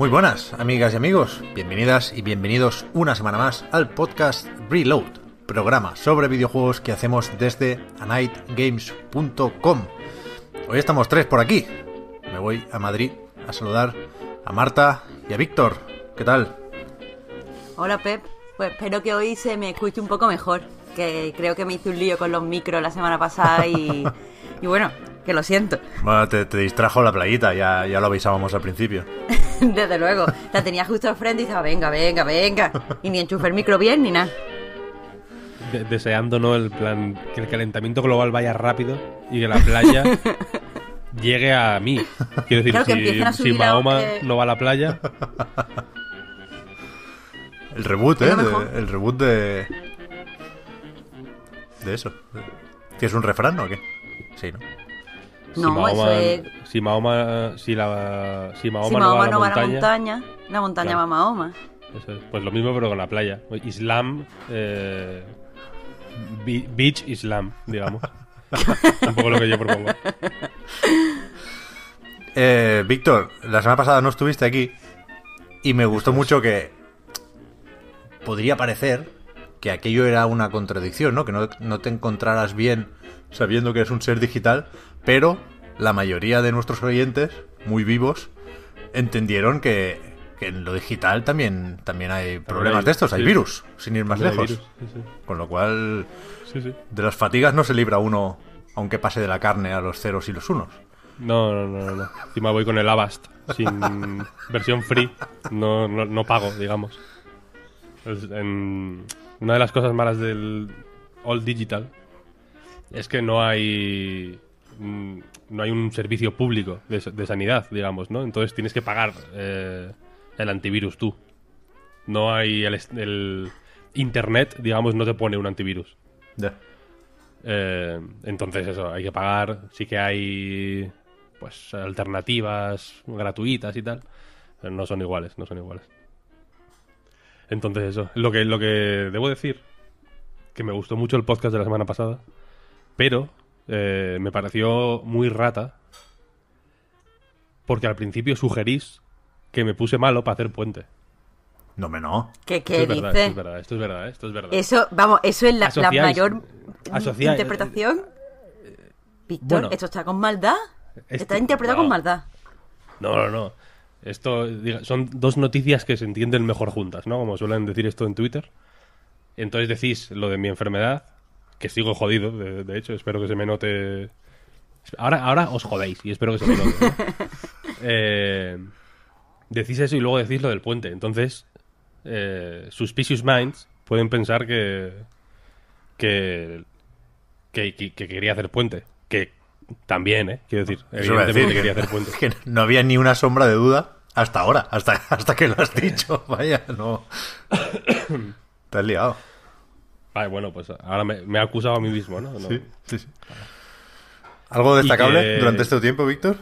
Muy buenas, amigas y amigos. Bienvenidas y bienvenidos una semana más al podcast Reload, programa sobre videojuegos que hacemos desde anightgames.com. Hoy estamos tres por aquí. Me voy a Madrid a saludar a Marta y a Víctor. ¿Qué tal? Hola, Pep. Pues espero que hoy se me escuche un poco mejor, que creo que me hice un lío con los micros la semana pasada y, y bueno, que lo siento. Bueno, te, distrajo la playita, ya, lo avisábamos al principio. Desde luego, la tenía justo al frente y estaba, ah, venga, venga, venga. Y ni enchufé el micro bien ni nada. Deseando, ¿no? el plan que el calentamiento global vaya rápido y que la playa llegue a mí. Quiero decir, si, Mahoma no va a la playa. El reboot, ¿eh? el reboot de. De eso. ¿Tienes un refrán o qué? Sí, ¿no? no, eso es... Si Mahoma, si la, si Mahoma, no, va, a, la montaña, la montaña, va a Mahoma. Pues lo mismo, pero con la playa. Islam. Eh, beach Islam, digamos. tampoco lo que yo propongo. Eh, Víctor, la semana pasada no estuviste aquí y me gustó mucho que podría parecer que aquello era una contradicción, ¿no? Que no, no te encontraras bien sabiendo que es un ser digital, pero la mayoría de nuestros oyentes, muy vivos, entendieron que, en lo digital también, también hay problemas de estos, hay virus, sin ir más lejos. Con lo cual, de las fatigas no se libra uno, aunque pase de la carne a los ceros y los unos. No, no, no, no. Encima voy con el Avast, sin versión free, no, no, no pago, digamos. una de las cosas malas del All Digital es que no hay mm, no hay un servicio público de, sanidad, digamos, ¿no? Entonces tienes que pagar eh, el antivirus tú. No hay el, internet, digamos, no te pone un antivirus. Ya. Eh, entonces eso, hay que pagar. Sí que hay pues alternativas gratuitas y tal, pero no son iguales, no son iguales. Entonces eso, lo que lo que debo decir que me gustó mucho el podcast de la semana pasada pero eh, me pareció muy rata porque al principio sugerís que me puse malo para hacer puente. No, me no. ¿Qué, esto es verdad, esto es verdad, Eso, vamos, eso es la, mayor eh, interpretación. Víctor, ¿esto está con maldad? está este, interpretado con maldad. No, no, no. Esto son dos noticias que se entienden mejor juntas, ¿no? Como suelen decir esto en Twitter. Entonces decís lo de mi enfermedad que sigo jodido, de, hecho, espero que se me note. Ahora, ahora os jodéis y espero que se me note. Eh, decís eso y luego decís lo del puente. Entonces, eh, suspicious minds pueden pensar que que, que, quería hacer puente. Que también, ¿eh? Quiero decir, evidentemente quería hacer puente. Que no había ni una sombra de duda hasta ahora, hasta, hasta que lo has dicho. Vaya, no. Te has liado. Vale, ah, bueno, pues ahora me, ha he acusado a mí mismo, ¿no? Sí, sí, sí. ¿Algo destacable durante este tiempo, Víctor?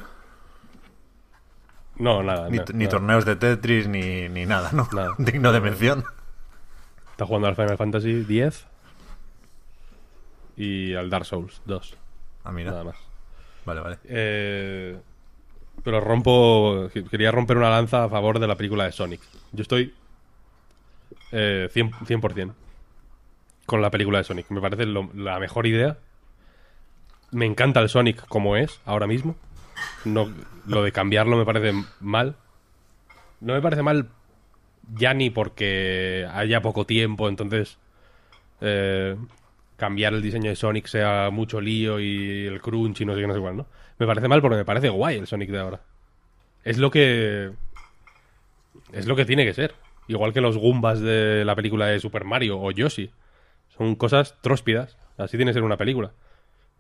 No, nada. Ni, torneos de Tetris, ni, ni nada, ¿no? Digno de mención. Está jugando al Final Fantasy X y al Dark Souls 2. Ah, mira. Nada más. Vale, vale. Eh, pero rompo. Quería romper una lanza a favor de la película de Sonic. Yo estoy. Eh, 100% con la película de Sonic. Me parece la mejor idea. Me encanta el Sonic como es ahora mismo. No, lo de cambiarlo me parece mal. No me parece mal ya ni porque haya poco tiempo, entonces eh, cambiar el diseño de Sonic sea mucho lío y el crunch y no sé qué, no sé cuál, ¿no? Me parece mal porque me parece guay el Sonic de ahora. Es lo que. Es lo que tiene que ser. Igual que los Goombas de la película de Super Mario o Yoshi. ...con cosas tróspidas. Así tiene que ser una película.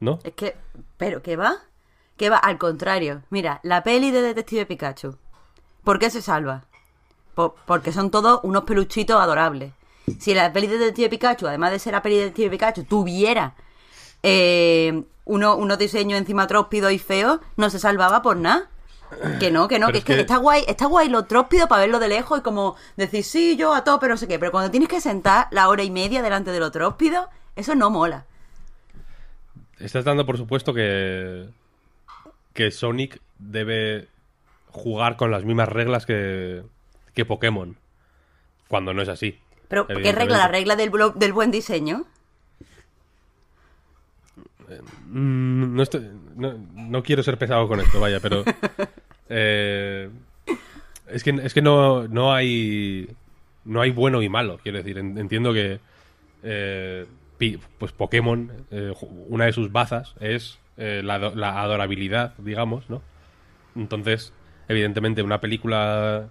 ¿No? Es que. ¿Pero qué va? ¿Qué va? Al contrario. Mira, la peli de Detective Pikachu. ¿Por qué se salva? porque son todos unos peluchitos adorables. Si la peli de Detective Pikachu, además de ser la peli de Detective Pikachu, tuviera eh, unos diseños encima tróspidos y feos, no se salvaba por nada. Que no, que no, que, es que, está guay, está guay lo tróspido para verlo de lejos y como decir sí, yo a todo, pero no sé qué. Pero cuando tienes que sentar la hora y media delante de lo tróspido, eso no mola. Estás dando por supuesto que. que Sonic debe jugar con las mismas reglas que, que Pokémon. Cuando no es así. Pero, ¿qué regla? ¿La regla del, del buen diseño? no, quiero ser pesado con esto, vaya, pero eh, es que, es que no, no, hay. No hay bueno y malo, quiero decir. Entiendo que. Eh, pues Pokémon, eh, una de sus bazas es eh, la, adorabilidad, digamos, ¿no? Entonces, evidentemente, una película.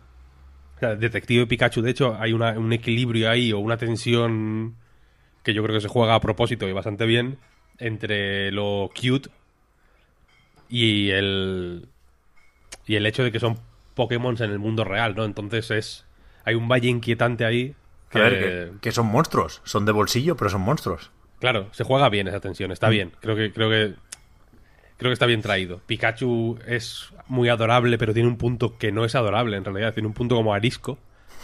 Detective Pikachu, de hecho, hay un equilibrio ahí o una tensión que yo creo que se juega a propósito y bastante bien entre lo cute y el y el hecho de que son Pokémon en el mundo real, ¿no? Entonces es. Hay un valle inquietante ahí. Que... A ver, que, son monstruos. Son de bolsillo, pero son monstruos. Claro, se juega bien esa tensión, está mm. bien. Creo que, creo que. Creo que está bien traído. Pikachu es muy adorable, pero tiene un punto que no es adorable en realidad. Tiene un punto como arisco,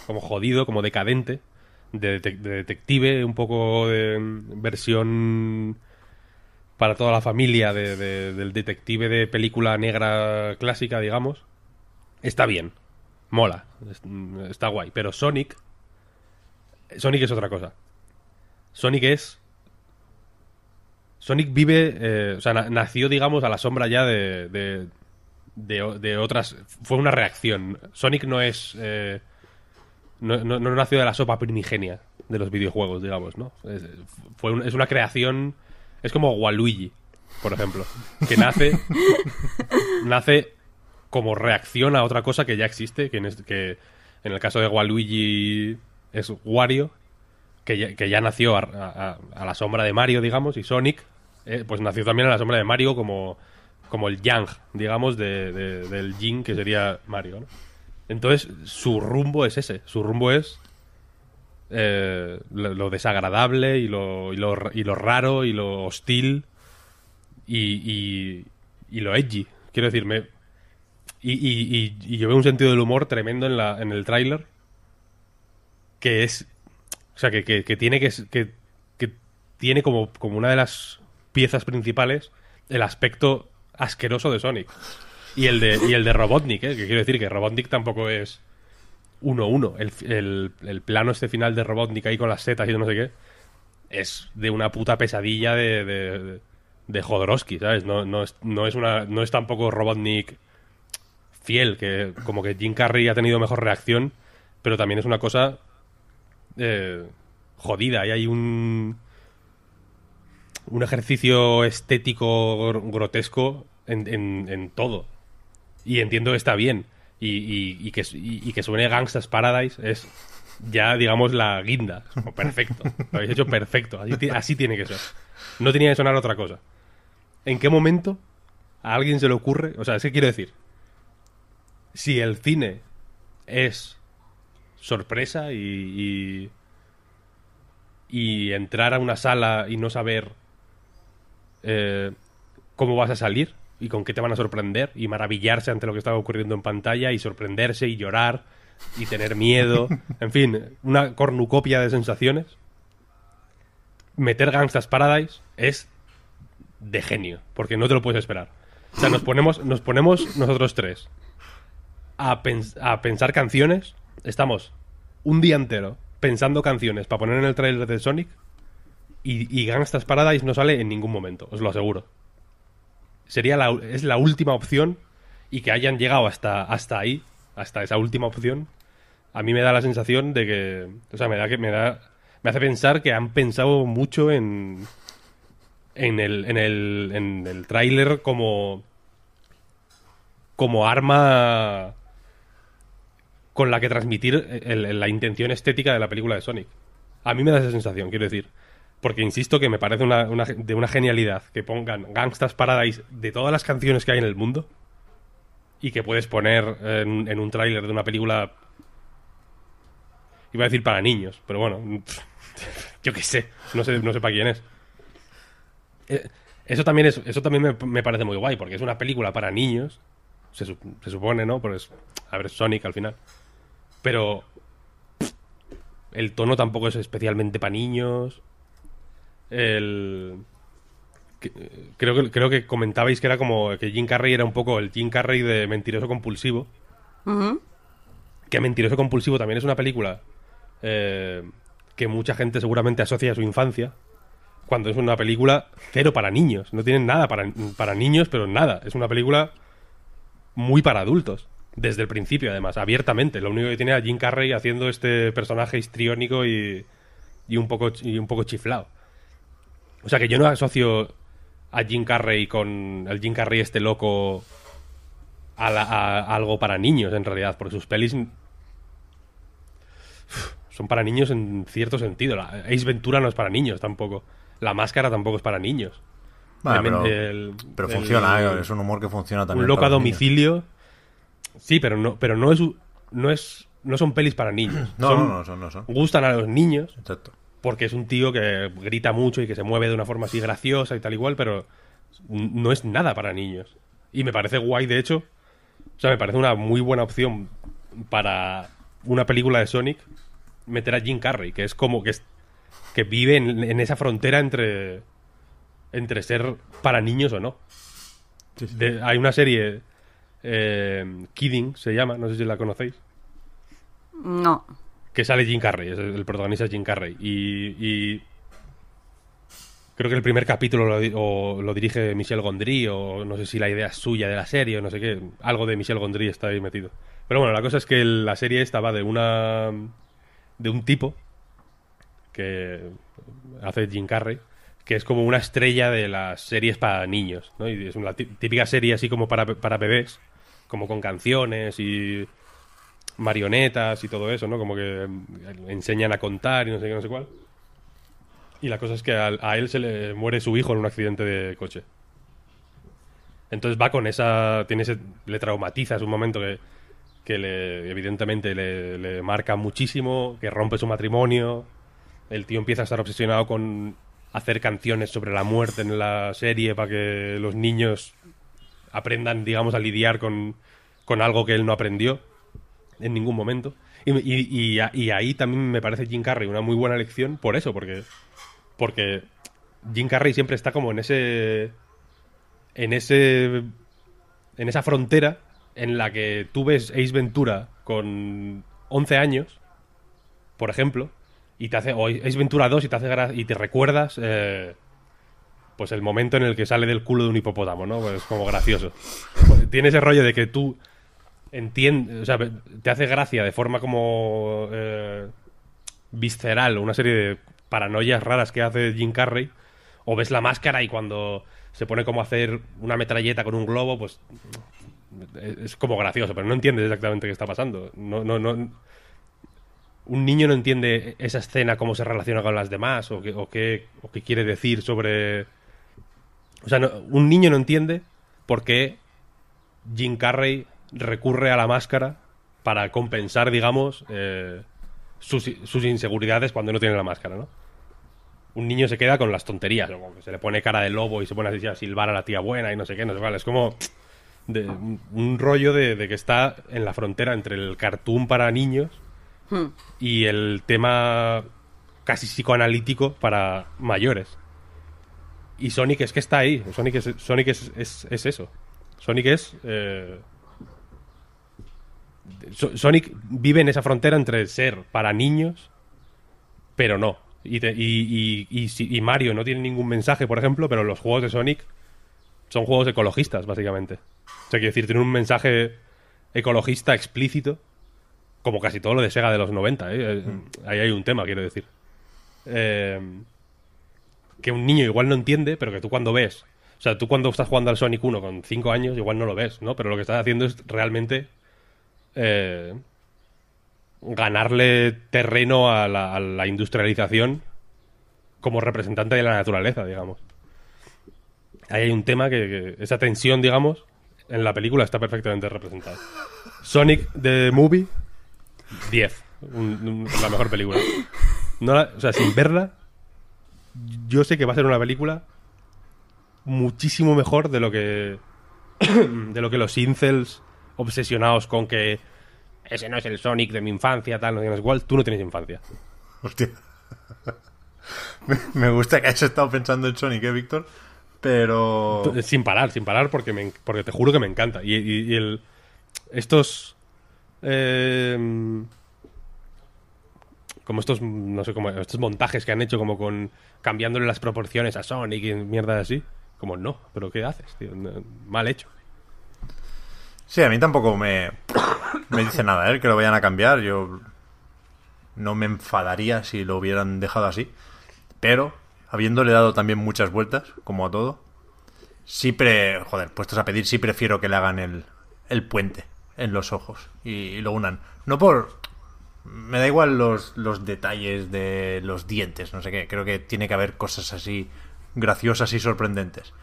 como jodido, como decadente, de detective, un poco de mm, versión para toda la familia de, del detective de película negra clásica, digamos, está bien. Mola. Está guay. Pero Sonic. Sonic es otra cosa. Sonic es. Sonic vive. Eh, o sea, nació, digamos, a la sombra ya de. de, otras. Fue una reacción. Sonic no es. Eh, no, nació de la sopa primigenia de los videojuegos, digamos, ¿no? es una creación es como Waluigi, por ejemplo, que nace, nace como reacción a otra cosa que ya existe, que en, que en el caso de Waluigi es Wario, que ya, nació a, la sombra de Mario, digamos, y Sonic, eh, pues nació también a la sombra de Mario como, como el Yang, digamos, del Jin, que sería Mario. Entonces, su rumbo es ese, su rumbo es eh, lo, desagradable y lo, y lo, raro y lo hostil y, y, y lo edgy. Quiero decirme. Y, y, yo veo un sentido del humor tremendo en, la, en el tráiler. Que es. O sea, que, que, tiene que, que, tiene como, como una de las piezas principales el aspecto asqueroso de Sonic. Y el de, y el de Robotnik, ¿eh? que quiero decir que Robotnik tampoco es 1-1. El, plano este final de Robotnik ahí con las setas y no sé qué. Es de una puta pesadilla de, de, Jodorowsky, ¿sabes? No, es, una, no es tampoco Robotnik fiel, que como que Jim Carrey ha tenido mejor reacción, pero también es una cosa eh, jodida. Y hay un, un ejercicio estético grotesco en todo. Y entiendo que está bien y, que, suene Gangsta's Paradise es ya, digamos, la guinda. Como perfecto. Lo habéis hecho perfecto. Así, tiene que ser. No tenía que sonar otra cosa. ¿En qué momento a alguien se le ocurre? O sea, es que quiero decir, si el cine es sorpresa y, y, entrar a una sala y no saber eh, cómo vas a salir, y con qué te van a sorprender y maravillarse ante lo que estaba ocurriendo en pantalla y sorprenderse y llorar y tener miedo. En fin, una cornucopia de sensaciones. Meter Gangsta's Paradise es de genio, porque no te lo puedes esperar. O sea, nos ponemos, nos ponemos nosotros tres a, pensar canciones. Estamos un día entero pensando canciones para poner en el trailer de Sonic y, y Gangsta's Paradise no sale en ningún momento, os lo aseguro sería la, es la última opción y que hayan llegado hasta, hasta ahí, hasta esa última opción, a mí me da la sensación de que, o sea, me da que me da, me hace pensar que han pensado mucho en en el en el, en el tráiler como como arma con la que transmitir la intención estética de la película de Sonic. A mí me da esa sensación, quiero decir porque insisto que me parece una, de una genialidad que pongan Gangstas Paradise de todas las canciones que hay en el mundo y que puedes poner en, un tráiler de una película. Iba a decir para niños, pero bueno, yo qué sé, no sé, no sé para quién es. Eh, eso también, es, eso también me, parece muy guay, porque es una película para niños, se, supone, ¿no? Porque es, a ver, Sonic al final. Pero el tono tampoco es especialmente para niños el creo que creo que comentabais que era como que Jim Carrey era un poco el Jim Carrey de mentiroso compulsivo que mentiroso compulsivo también es una película eh, que mucha gente seguramente asocia a su infancia cuando es una película cero para niños no tienen nada para, niños pero nada es una película muy para adultos desde el principio además abiertamente lo único que tiene a Jim Carrey haciendo este personaje histriónico y, y un poco y un poco chiflado o sea que yo no asocio a Jim Carrey con. el Jim Carrey este loco. A, algo para niños, en realidad, porque sus pelis. Son para niños en cierto sentido. La, Ace Ventura no es para niños tampoco. La máscara tampoco es para niños. Vale, pero, pero funciona, eh, es un humor que funciona también. Un loco a domicilio. Sí, pero no, pero no es no es no son pelis para niños. No, no, no son. Gustan a los niños. Exacto porque es un tío que grita mucho y que se mueve de una forma así graciosa y tal igual, pero no es nada para niños. Y me parece guay, de hecho. O sea, me parece una muy buena opción para una película de Sonic meter a Jim Carrey, que es como que, es, que vive en, esa frontera entre, entre ser para niños o no. hay una serie, eh, Kidding se llama, no sé si la conocéis. No que sale Jim Carrey, el protagonista es Jim Carrey. Y, creo que el primer capítulo lo, dirige Michel Gondry, o no sé si la idea es suya de la serie, o no sé qué, algo de Michel Gondry está ahí metido. Pero bueno, la cosa es que la serie esta va de una. de un tipo que hace Jim Carrey, que es como una estrella de las series para niños, ¿no? Y es una típica serie así como para, para bebés, como con canciones y marionetas y todo eso, ¿no? Como que eh, enseñan a contar y no sé qué, no sé cuál. Y la cosa es que a, él se le muere su hijo en un accidente de coche. Entonces va con esa. Tiene ese, le traumatiza, es un momento que, que le, evidentemente le, marca muchísimo, que rompe su matrimonio. El tío empieza a estar obsesionado con hacer canciones sobre la muerte en la serie para que los niños aprendan, digamos, a lidiar con, con algo que él no aprendió en ningún momento. Y, ahí también me parece Jim Carrey una muy buena elección por eso, porque, porque Jim Carrey siempre está como en ese. en ese. en esa frontera en la que tú ves Ace Ventura con 11 años, por ejemplo, y te hace. o Ace Ventura 2 y te hace y te recuerdas. Eh, pues el momento en el que sale del culo de un hipopótamo, ¿no? Pues como gracioso. Tiene ese rollo de que tú entiende, o sea, te hace gracia de forma como eh, visceral una serie de paranoias raras que hace Jim Carrey, o ves la máscara y cuando se pone como a hacer una metralleta con un globo, pues eh, es como gracioso, pero no entiendes exactamente qué está pasando. No, no, no, un niño no entiende esa escena, cómo se relaciona con las demás, o qué, quiere decir sobre... O sea, un niño no entiende por qué Jim Carrey recurre a la máscara para compensar, digamos, eh, sus, inseguridades cuando no tiene la máscara, ¿no? Un niño se queda con las tonterías, se le pone cara de lobo y se pone así a silbar a la tía buena y no sé qué, no sé cuál. Es como de, un rollo de, que está en la frontera entre el cartoon para niños hmm. y el tema casi psicoanalítico para mayores. Y Sonic es que está ahí. Sonic es, Sonic es, eso. Sonic es eh, Sonic vive en esa frontera entre ser para niños, pero no. Y, Mario no tiene ningún mensaje, por ejemplo, pero los juegos de Sonic son juegos ecologistas, básicamente. O sea, quiero decir, tiene un mensaje ecologista explícito, como casi todo lo de Sega de los 90. ¿eh? Eh, mm. Ahí hay un tema, quiero decir. Eh, que un niño igual no entiende, pero que tú cuando ves. O sea, tú cuando estás jugando al Sonic 1 con 5 años, igual no lo ves, ¿no? Pero lo que estás haciendo es realmente eh, ganarle terreno a la, industrialización como representante de la naturaleza, digamos. Ahí hay un tema que, esa tensión, digamos, en la película está perfectamente representada. Sonic the Movie, 10. la mejor película. o sea, sin verla, yo sé que va a ser una película muchísimo mejor de lo que de lo que los incels obsesionados con que ese no es el Sonic de mi infancia, tal, no tienes igual, tú no tienes infancia. Hostia. me gusta que hayas estado pensando en Sonic, ¿eh, Víctor? Pero... Eh, sin parar, sin parar, porque, porque te juro que me encanta. Y, estos... Em, como estos, no sé, como estos montajes que han hecho como con cambiándole las proporciones a Sonic y mierdas así. Como no, pero ¿qué haces, tío? Mal hecho. Sí, a mí tampoco me, me dice nada, ¿eh? Que lo vayan a cambiar. Yo no me enfadaría si lo hubieran dejado así. Pero, habiéndole dado también muchas vueltas, como a todo, sí Joder, puestos a pedir, sí prefiero que le hagan el, el puente en los ojos y, y, lo unan. No por... Me da igual los, los detalles de los dientes, no sé qué. Creo que tiene que haber cosas así graciosas y sorprendentes.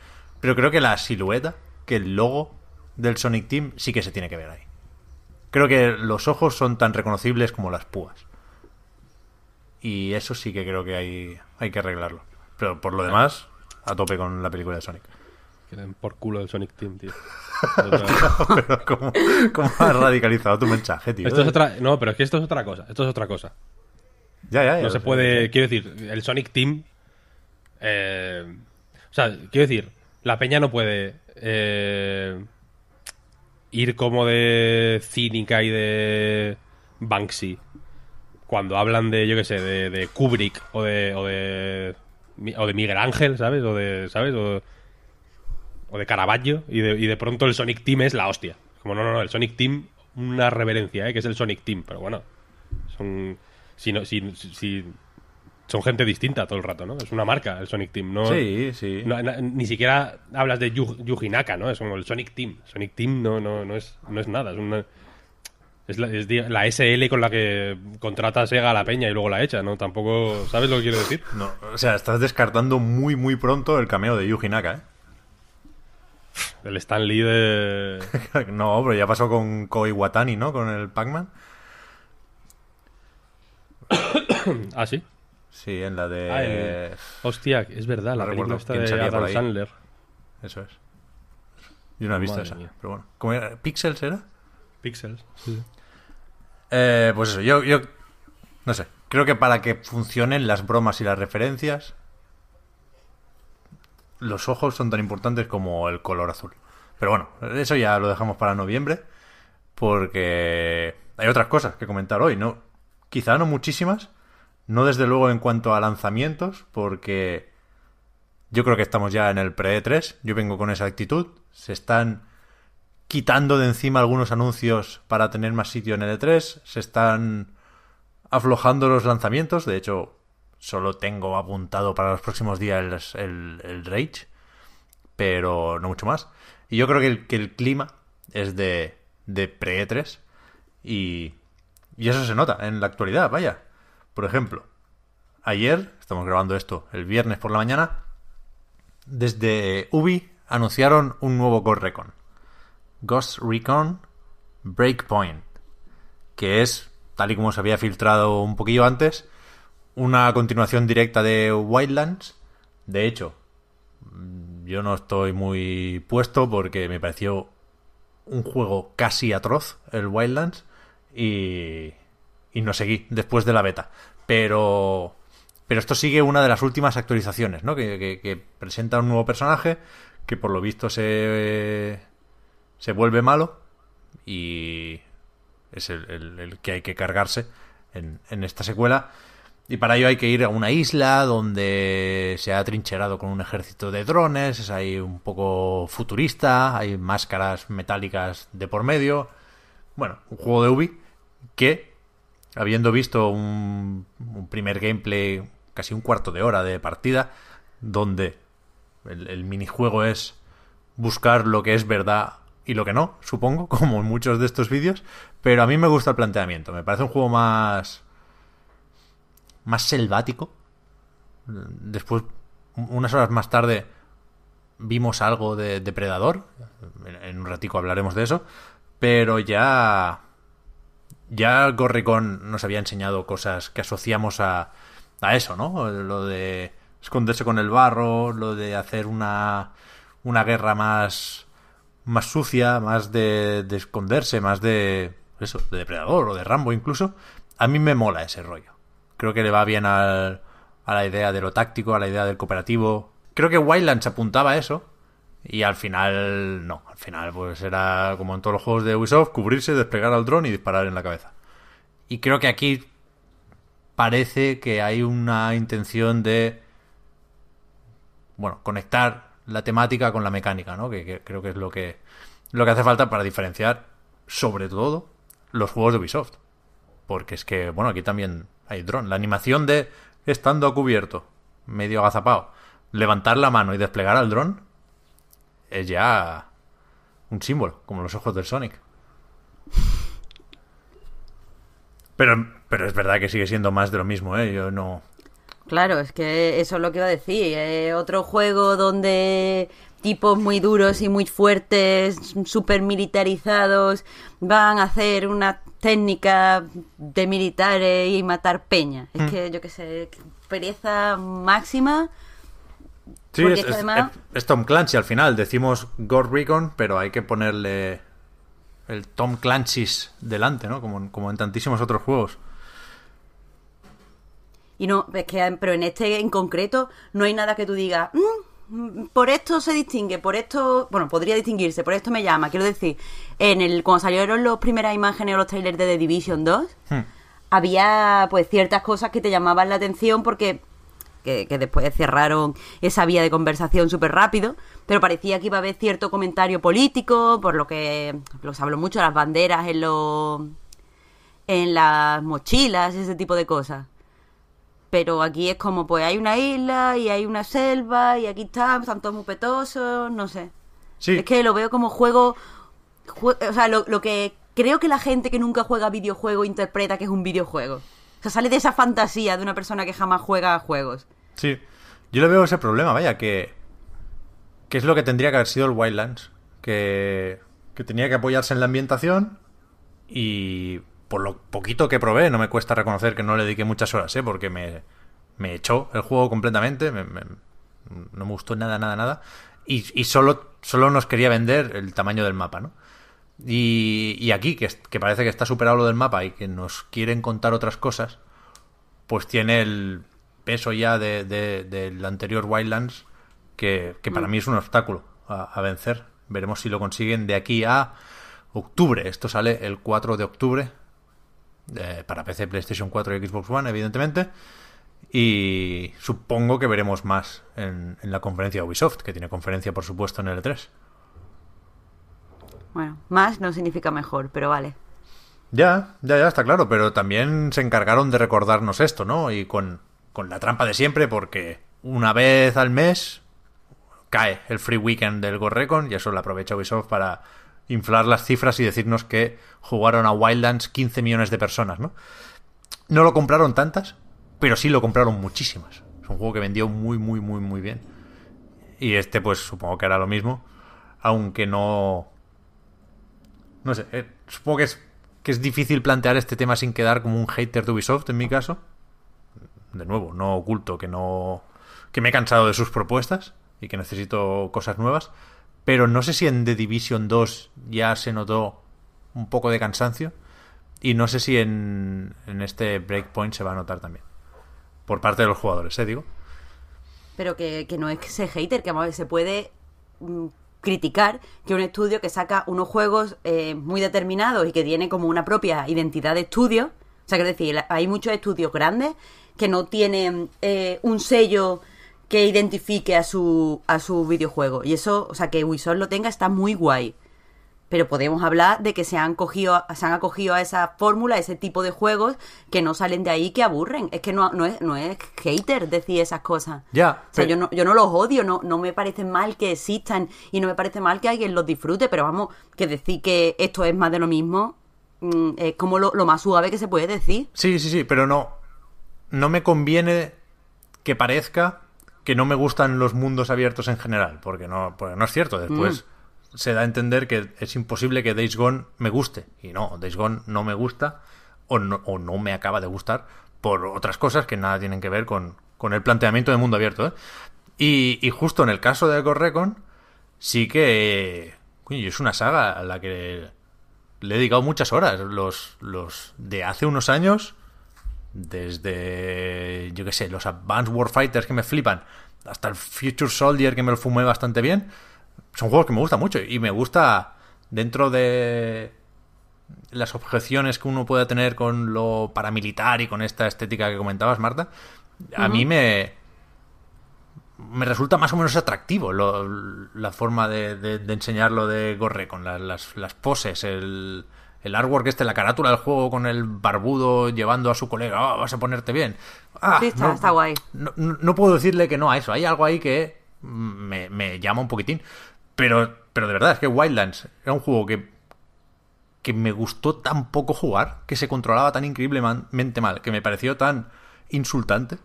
Pero creo que la silueta, que el logo, del Sonic Team sí que se tiene que ver ahí. Creo que los ojos son tan reconocibles como las púas. Y eso sí que creo que hay, hay que arreglarlo. Pero por lo ah. demás, a tope con la película de Sonic. Quieren por culo el Sonic Team, tío. pero ¿cómo, has radicalizado tu mensaje, tío? Esto es otra, no, pero es que esto es otra cosa. Esto es otra cosa. Ya, ya, ya No se puede. Quiero decir, el Sonic Team. Eh, o sea, quiero decir, la peña no puede. Eh, ir como de cínica y de Banksy cuando hablan de, yo qué sé, de, Kubrick o de, o de, o de Miguel Ángel, ¿sabes? O de, ¿sabes? O, o de Caravaggio y de, y de pronto el Sonic Team es la hostia. Como no, no, no, el Sonic Team, una reverencia, ¿eh? Que es el Sonic Team, pero bueno, son... Si, no, si, si, son gente distinta todo el rato, ¿no? Es una marca el Sonic Team, ¿no? Sí, sí. ni siquiera hablas de Yu, Yuji Naka, ¿no? Es como el Sonic Team. Sonic Team no, no, es, no es nada, es una... la, SL con la que contrata Sega a la peña y luego la echa, ¿no? Tampoco... ¿Sabes lo que quiero decir? No, o sea, estás descartando muy, muy pronto el cameo de Yuji Naka, ¿eh? El Stan Lee de... no, pero ya pasó con Koi Watani, ¿no? Con el Pac-Man. ah, sí. Sí, en la de. Ah, hostia, es verdad, la película de Adam Sandler. Eso es. Yo no he visto esa, pero bueno. ¿Pixels era? Pixels, sí. Eh, pues eso, yo, yo. No sé. Creo que para que funcionen las bromas y las referencias, los ojos son tan importantes como el color azul. Pero bueno, eso ya lo dejamos para noviembre, porque hay otras cosas que comentar hoy, ¿no? Quizá no muchísimas, no desde luego en cuanto a lanzamientos, porque yo creo que estamos ya en el pre-E3, yo vengo con esa actitud, se están quitando de encima algunos anuncios para tener más sitio en el E3, se están aflojando los lanzamientos, de hecho solo tengo apuntado para los próximos días el, Rage, pero no mucho más. Y yo creo que el, clima es de, de pre-E3 y, y eso se nota en la actualidad, vaya. Por ejemplo, ayer, estamos grabando esto el viernes por la mañana, desde Ubi anunciaron un nuevo Ghost Recon. Ghost Recon Breakpoint, que es, tal y como se había filtrado un poquillo antes, una continuación directa de Wildlands. De hecho, mm, yo no estoy muy puesto porque me pareció un juego casi atroz el Wildlands y y no seguí después de la beta. Pero, pero esto sigue una de las últimas actualizaciones, ¿no? Que, presenta un nuevo personaje que por lo visto se, se vuelve malo y es el, que hay que cargarse en, en esta secuela. Y para ello hay que ir a una isla donde se ha trincherado con un ejército de drones, es ahí un poco futurista, hay máscaras metálicas de por medio. Bueno, un juego de Ubi que habiendo visto un, primer gameplay, casi un cuarto de hora de partida, donde el, minijuego es buscar lo que es verdad y lo que no, supongo, como en muchos de estos vídeos, pero a mí me gusta el planteamiento, me parece un juego más más selvático. Después, unas horas más tarde, vimos algo de Depredador, en un ratico hablaremos de eso, pero ya ya Gorricón nos había enseñado cosas que asociamos a, eso, ¿no? Lo de esconderse con el barro, lo de hacer una, una guerra más, más sucia, más de, de esconderse, más de eso, de depredador o de Rambo incluso. A mí me mola ese rollo. Creo que le va bien al, a la idea de lo táctico, a la idea del cooperativo. Creo que Wildlands apuntaba a eso, y al final, no. Al final, pues era como en todos los juegos de Ubisoft: cubrirse, desplegar al dron y disparar en la cabeza. Y creo que aquí parece que hay una intención de. Bueno, conectar la temática con la mecánica, ¿no? Que, creo que es lo que, lo que hace falta para diferenciar, sobre todo, los juegos de Ubisoft. Porque es que, bueno, aquí también hay dron. La animación de estando a cubierto, medio agazapado, levantar la mano y desplegar al dron es ya un símbolo, como los ojos del Sonic. Pero, pero es verdad que sigue siendo más de lo mismo, ¿eh? Yo no... Claro, es que eso es lo que iba a decir. Eh, otro juego donde tipos muy duros y muy fuertes, super militarizados, van a hacer una técnica de militares eh, y matar peña. Es mm. que yo qué sé, pereza máxima Sí, es, Tom Clancy al final. Decimos God Recon, pero hay que ponerle el Tom Clancy's delante, ¿no? Como, en tantísimos otros juegos. Y no, es que, pero en este en concreto no hay nada que tú digas, mm, por esto se distingue, por esto, bueno, podría distinguirse, por esto me llama. Quiero decir, en el cuando salieron las primeras imágenes o los trailers de The Division 2, hmm. había pues ciertas cosas que te llamaban la atención porque que, después cerraron esa vía de conversación súper rápido, pero parecía que iba a haber cierto comentario político, por lo que los habló mucho, las banderas en los en las mochilas, ese tipo de cosas. Pero aquí es como, pues hay una isla y hay una selva y aquí están, están todos muy petosos, no sé. Es que lo veo como juego, o sea, lo que creo que la gente que nunca juega videojuego interpreta que es un videojuego. O sea, sale de esa fantasía de una persona que jamás juega a juegos. Sí. Yo le veo ese problema, vaya, que. es lo que tendría que haber sido el Wildlands. Que. que tenía que apoyarse en la ambientación. Y. por lo poquito que probé, no me cuesta reconocer que no le dediqué muchas horas, ¿eh? Porque me. me echó el juego completamente. no me gustó nada, nada, nada. Y, y solo, solo nos quería vender el tamaño del mapa, ¿no? Y, aquí, que, parece que está superado lo del mapa y que nos quieren contar otras cosas, pues tiene el peso ya de, del anterior Wildlands, que, para mm. mí es un obstáculo a, vencer. Veremos si lo consiguen de aquí a octubre. Esto sale el 4 de octubre, eh, para PC, PlayStation 4 y Xbox One, evidentemente. Y supongo que veremos más en, la conferencia de Ubisoft, que tiene conferencia, por supuesto, en el 3 e bueno, más no significa mejor, pero vale. Ya, ya, ya está claro, pero también se encargaron de recordarnos esto, ¿no? Y con, con la trampa de siempre, porque una vez al mes cae el free weekend del Gorrecon y eso lo aprovecha Ubisoft para inflar las cifras y decirnos que jugaron a Wildlands 15 millones de personas, ¿no? No lo compraron tantas, pero sí lo compraron muchísimas. Es un juego que vendió muy, muy, muy, muy bien. Y este, pues supongo que era lo mismo, aunque no no sé, eh, supongo que es, que es difícil plantear este tema sin quedar como un hater de Ubisoft, en mi caso. De nuevo, no oculto que no. que me he cansado de sus propuestas y que necesito cosas nuevas. Pero no sé si en The Division 2 ya se notó un poco de cansancio. Y no sé si en, en este Breakpoint se va a notar también. Por parte de los jugadores, ¿eh? Digo. Pero que, que no es que sea hater, que se puede mm, criticar que un estudio que saca unos juegos eh, muy determinados y que tiene como una propia identidad de estudio, o sea, que decir, hay muchos estudios grandes que no tienen eh, un sello que identifique a su, a su videojuego. Y eso, o sea, que Ubisoft lo tenga está muy guay pero podemos hablar de que se han, cogido, se han acogido a esa fórmula, a ese tipo de juegos que no salen de ahí, que aburren. Es que no, no, es, no hater decir esas cosas. Ya. yo, no, yo no los odio, no, no me parece mal que existan y no me parece mal que alguien los disfrute, pero vamos, que decir que esto es más de lo mismo mm, es como lo, más suave que se puede decir. Sí, sí, sí, pero no. No me conviene que parezca que no me gustan los mundos abiertos en general, porque no, no es cierto. Después. Mm se da a entender que es imposible que Days Gone me guste. Y no, Days Gone no me gusta o no, me acaba de gustar por otras cosas que nada tienen que ver con, el planteamiento de mundo abierto. ¿eh? Y, justo en el caso de Ghost Recon, sí que es una saga a la que le he dedicado muchas horas. Los, los de hace unos años, desde, yo que sé, los Advanced Warfighters que me flipan, hasta el Future Soldier que me lo fumé bastante bien son juegos que me gustan mucho y me gusta dentro de las objeciones que uno pueda tener con lo paramilitar y con esta estética que comentabas, Marta, a mí me me resulta más o menos atractivo la forma de, de, enseñarlo de Gorre con las, las, poses, el, el artwork este, la carátula del juego con el barbudo llevando a su colega, ah, vas a ponerte bien. Ah, sí, está, no, guay. puedo decirle que no a eso, hay algo ahí que me, me llama un poquitín. Pero, pero de verdad, es que Wildlands era un juego que, que me gustó tan poco jugar, que se controlaba tan increíblemente mal, que me pareció tan insultante,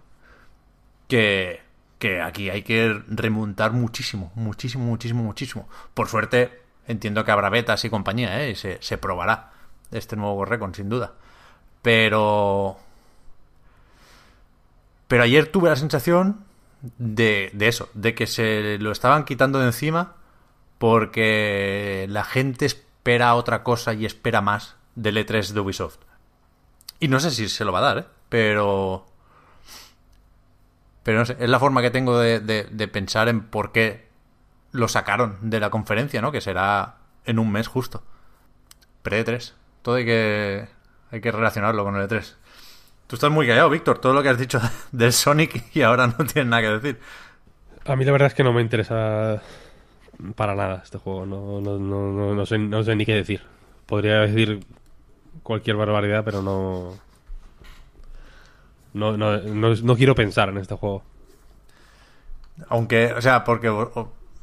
que, que aquí hay que remontar muchísimo, muchísimo, muchísimo, muchísimo. Por suerte, entiendo que habrá betas y compañía, ¿eh? y se, probará este nuevo Recon, sin duda. Pero. Pero ayer tuve la sensación de, de, eso, de que se lo estaban quitando de encima porque la gente espera otra cosa y espera más del E3 de Ubisoft. Y no sé si se lo va a dar, ¿eh? pero... Pero no sé, es la forma que tengo de, pensar en por qué lo sacaron de la conferencia, ¿no? Que será en un mes justo. Pre-E3. Todo hay que, hay que relacionarlo con el E3. Tú estás muy callado, Víctor. Todo lo que has dicho del Sonic y ahora no tienes nada que decir. A mí la verdad es que no me interesa para nada este juego. No, sé, no sé ni qué decir. Podría decir cualquier barbaridad, pero no. No, quiero pensar en este juego. Aunque, o sea, porque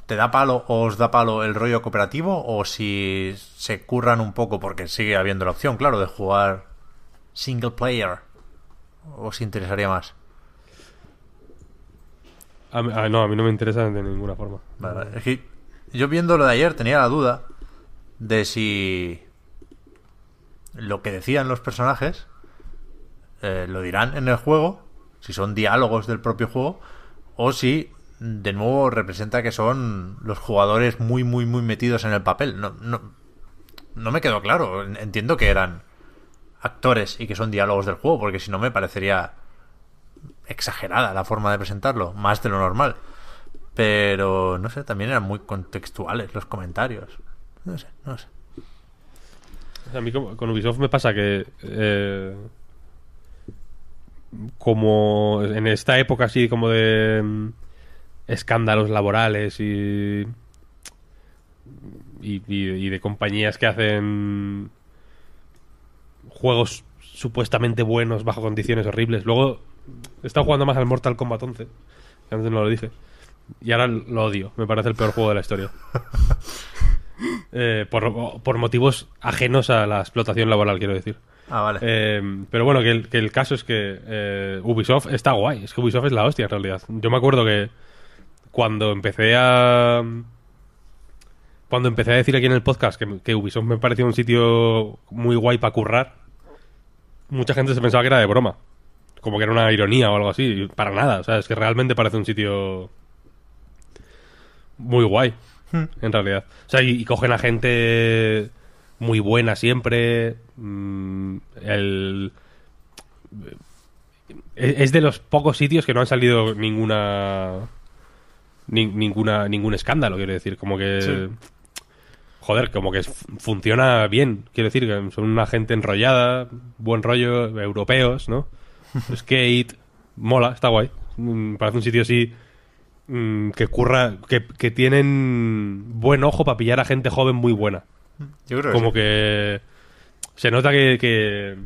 te da palo o os da palo el rollo cooperativo, o si se curran un poco, porque sigue habiendo la opción, claro, de jugar single player. ¿Os interesaría más? A, no, a mí no me interesa de ninguna forma. Vale, es que yo viéndolo de ayer tenía la duda de si lo que decían los personajes eh, lo dirán en el juego, si son diálogos del propio juego, o si de nuevo representa que son los jugadores muy, muy, muy metidos en el papel. no, no me quedó claro. Entiendo que eran actores y que son diálogos del juego, porque si no me parecería exagerada la forma de presentarlo, más de lo normal. Pero, no sé, también eran muy contextuales los comentarios. No sé, no sé. A mí con Ubisoft me pasa que... Eh, como en esta época así como de mm, escándalos laborales y, y, de compañías que hacen juegos supuestamente buenos bajo condiciones horribles. Luego he estado jugando más al Mortal Kombat 11, que antes no lo dije. Y ahora lo odio. Me parece el peor juego de la historia. Eh, por, motivos ajenos a la explotación laboral, quiero decir. Ah, vale. Eh, pero bueno, que el, caso es que eh, Ubisoft está guay. Es que Ubisoft es la hostia, en realidad. Yo me acuerdo que cuando empecé a... Cuando empecé a decir aquí en el podcast que, que Ubisoft me parecía un sitio muy guay para currar, mucha gente se pensaba que era de broma. Como que era una ironía o algo así. Para nada. O sea, es que realmente parece un sitio muy guay, hmm. en realidad. O sea, y, cogen a gente muy buena siempre. Mm, el, e, es, de los pocos sitios que no han salido ninguna ninguna ningún escándalo, quiero decir, como que joder, como que funciona bien, quiero decir, que son una gente enrollada, buen rollo, europeos, ¿no? Skate, mola, está guay. Mm, parece un sitio así Mm, que curra, que, tienen buen ojo para pillar a gente joven muy buena. Yo creo Como que, se nota que,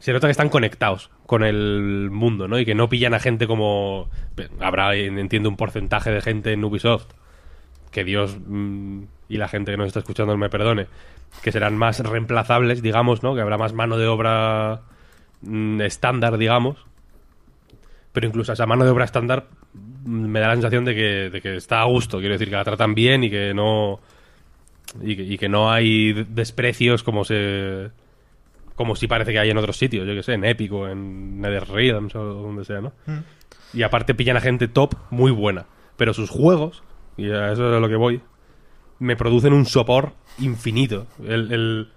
se nota que están conectados con el mundo, ¿no? Y que no pillan a gente como habrá entiendo un porcentaje de gente en Ubisoft que Dios mm, y la gente que nos está escuchando me perdone, que serán más reemplazables, digamos, ¿no? Que habrá más mano de obra mm, estándar, digamos. Pero incluso esa mano de obra estándar me da la sensación de que, está a gusto, quiero decir, que la tratan bien y que no. Y que, no hay desprecios como se. como si parece que hay en otros sitios, yo que sé, en Épico, en NetherRealms o donde sea, ¿no? Mm. Y aparte pillan a gente top muy buena. Pero sus juegos, y a eso es a lo que voy, me producen un sopor infinito. El,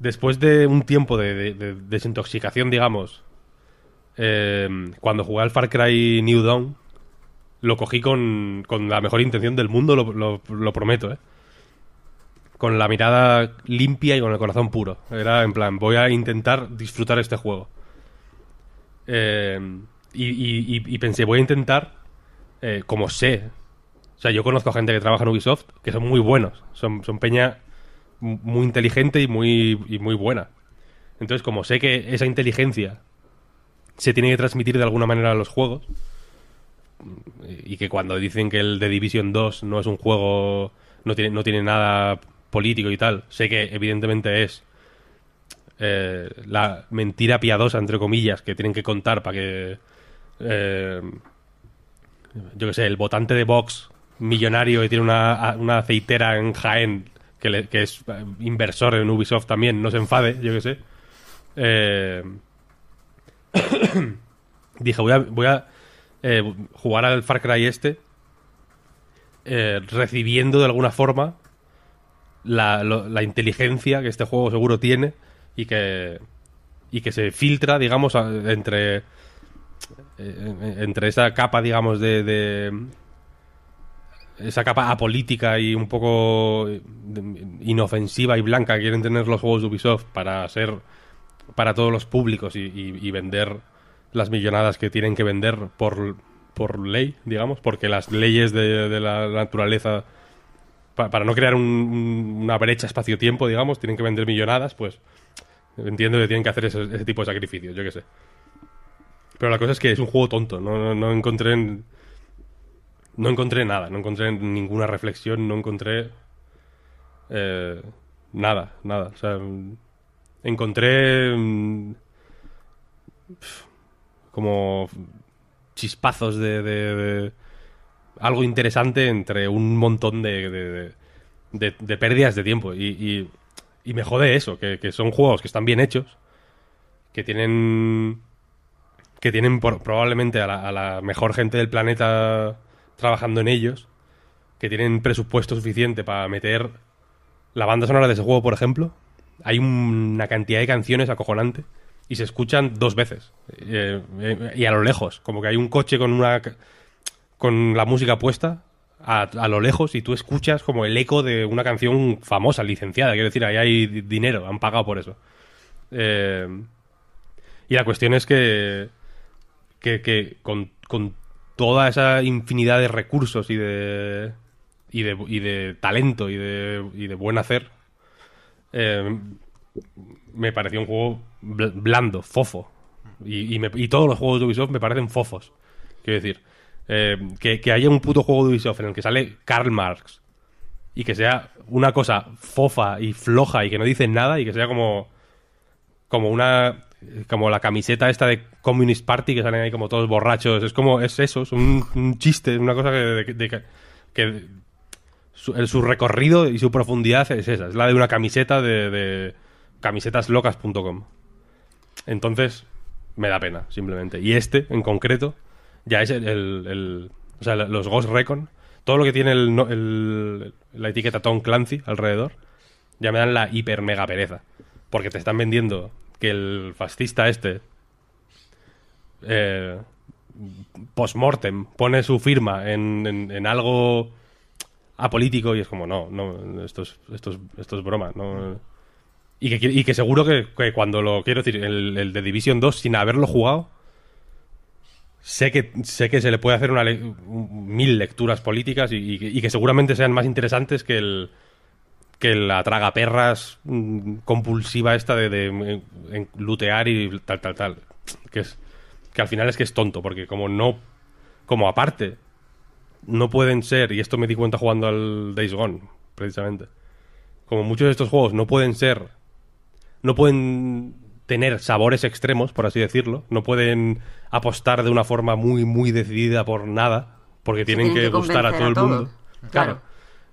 Después de un tiempo de desintoxicación, digamos, Em, cuando jugué al Far Cry New Dawn, lo cogí con, la mejor intención del mundo, lo, prometo, ¿eh? Con la mirada limpia y con el corazón puro. Era en plan, voy a intentar disfrutar este juego. Em, y, pensé, voy a intentar, eh, como sé. O sea, yo conozco gente que trabaja en Ubisoft que son muy buenos. Son, son peña muy inteligente y muy, y muy buena. Entonces, como sé que esa inteligencia se tiene que transmitir de alguna manera a los juegos. Y que cuando dicen que el de Division 2 no es un juego, no tiene, no tiene nada político y tal, sé que evidentemente es eh, la mentira piadosa, entre comillas, que tienen que contar para que, eh, yo que sé, el votante de Vox millonario que tiene una, aceitera en Jaén, que, que es inversor en Ubisoft también, no se enfade, yo que sé. Eh, dije, voy a, voy a eh, jugar al Far Cry este eh, recibiendo de alguna forma la, inteligencia que este juego seguro tiene y que, y que se filtra, digamos, entre, eh, entre esa capa, digamos, de, de esa capa apolítica y un poco inofensiva y blanca que quieren tener los juegos de Ubisoft para ser para todos los públicos y, vender las millonadas que tienen que vender por, por ley, digamos, porque las leyes de, la naturaleza, para no crear una brecha espacio-tiempo, digamos, tienen que vender millonadas, pues entiendo que tienen que hacer ese, tipo de sacrificios, yo qué sé. Pero la cosa es que es un juego tonto, no, encontré... No encontré nada, no encontré ninguna reflexión, no encontré... Eh, nada, nada. O sea, encontré mm, como chispazos de, algo interesante entre un montón de, de pérdidas de tiempo. Y, y, me jode eso, que, que son juegos que están bien hechos, que tienen que tienen probablemente a la, mejor gente del planeta trabajando en ellos, que tienen presupuesto suficiente para meter la banda sonora de ese juego, por ejemplo, hay una cantidad de canciones acojonante y se escuchan dos veces eh, eh, y a lo lejos, como que hay un coche con una con la música puesta a, lo lejos y tú escuchas como el eco de una canción famosa, licenciada, quiero decir, ahí hay dinero, han pagado por eso. Eh, y la cuestión es que, que, con, con, toda esa infinidad de recursos y de, y de, y de talento y de, y de buen hacer, Em, me pareció un juego blando, fofo. Y, todos los juegos de Ubisoft me parecen fofos. Quiero decir, em, que, haya un puto juego de Ubisoft en el que sale Karl Marx y que sea una cosa fofa y floja y que no dice nada y que sea como, como una como la camiseta esta de Communist Party que salen ahí como todos borrachos. Es como, es eso, es un, chiste, una cosa que, su, recorrido y su profundidad es esa, es la de una camiseta de, camisetaslocas.com. Entonces, me da pena, simplemente. Y este, en concreto, ya es el... o sea, los Ghost Recon, todo lo que tiene la etiqueta Tom Clancy alrededor, ya me dan la hiper mega pereza. Porque te están vendiendo que el fascista este, eh, Postmortem post pone su firma en algo apolítico y es como, no, no, esto es, esto es, broma, no... Y que, seguro que, cuando lo quiero decir, el, de Division 2, sin haberlo jugado, sé que, sé que se le puede hacer una mil lecturas políticas y, que seguramente sean más interesantes que el que la traga perras mm, compulsiva esta de, de, lutear y tal, tal, tal. Que, es, que al final es que es tonto, porque como no, como aparte no pueden ser, y esto me di cuenta jugando al Days Gone, precisamente, como muchos de estos juegos no pueden ser, no pueden tener sabores extremos, por así decirlo, no pueden apostar de una forma muy, muy decidida por nada, porque tienen, que, gustar a todo el mundo. Claro.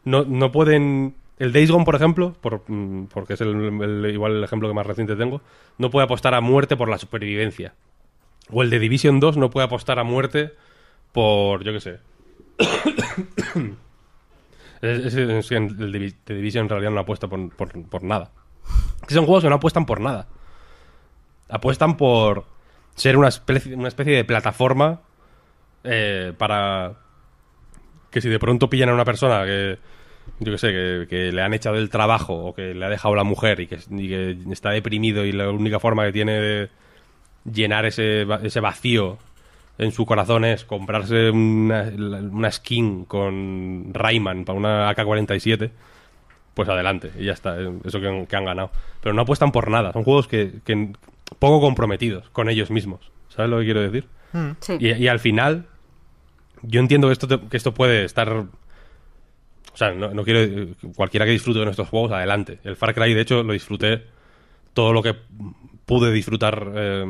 No, no pueden... El Days Gone, por ejemplo, mm, porque es el, igual el ejemplo que más reciente tengo, no puede apostar a muerte por la supervivencia. O el de Division 2 no puede apostar a muerte por, yo qué sé, es, el The Division en realidad no apuesta por, por, nada. Que son juegos que no apuestan por nada. Apuestan por ser una especie, de plataforma eh, para que si de pronto pillan a una persona que, yo que sé, que, le han echado el trabajo o que le ha dejado la mujer y que, está deprimido y la única forma que tiene de llenar ese, ese vacío en su corazón es comprarse una, skin con Rayman para una AK-47, pues adelante, y ya está, eso que, han ganado. Pero no apuestan por nada, son juegos que, poco comprometidos con ellos mismos, ¿sabes lo que quiero decir? Mm. y, al final, yo entiendo que esto, que esto puede estar... O sea, no, no quiero... Cualquiera que disfrute de nuestros juegos, adelante. El Far Cry, de hecho, lo disfruté todo lo que pude disfrutar eh,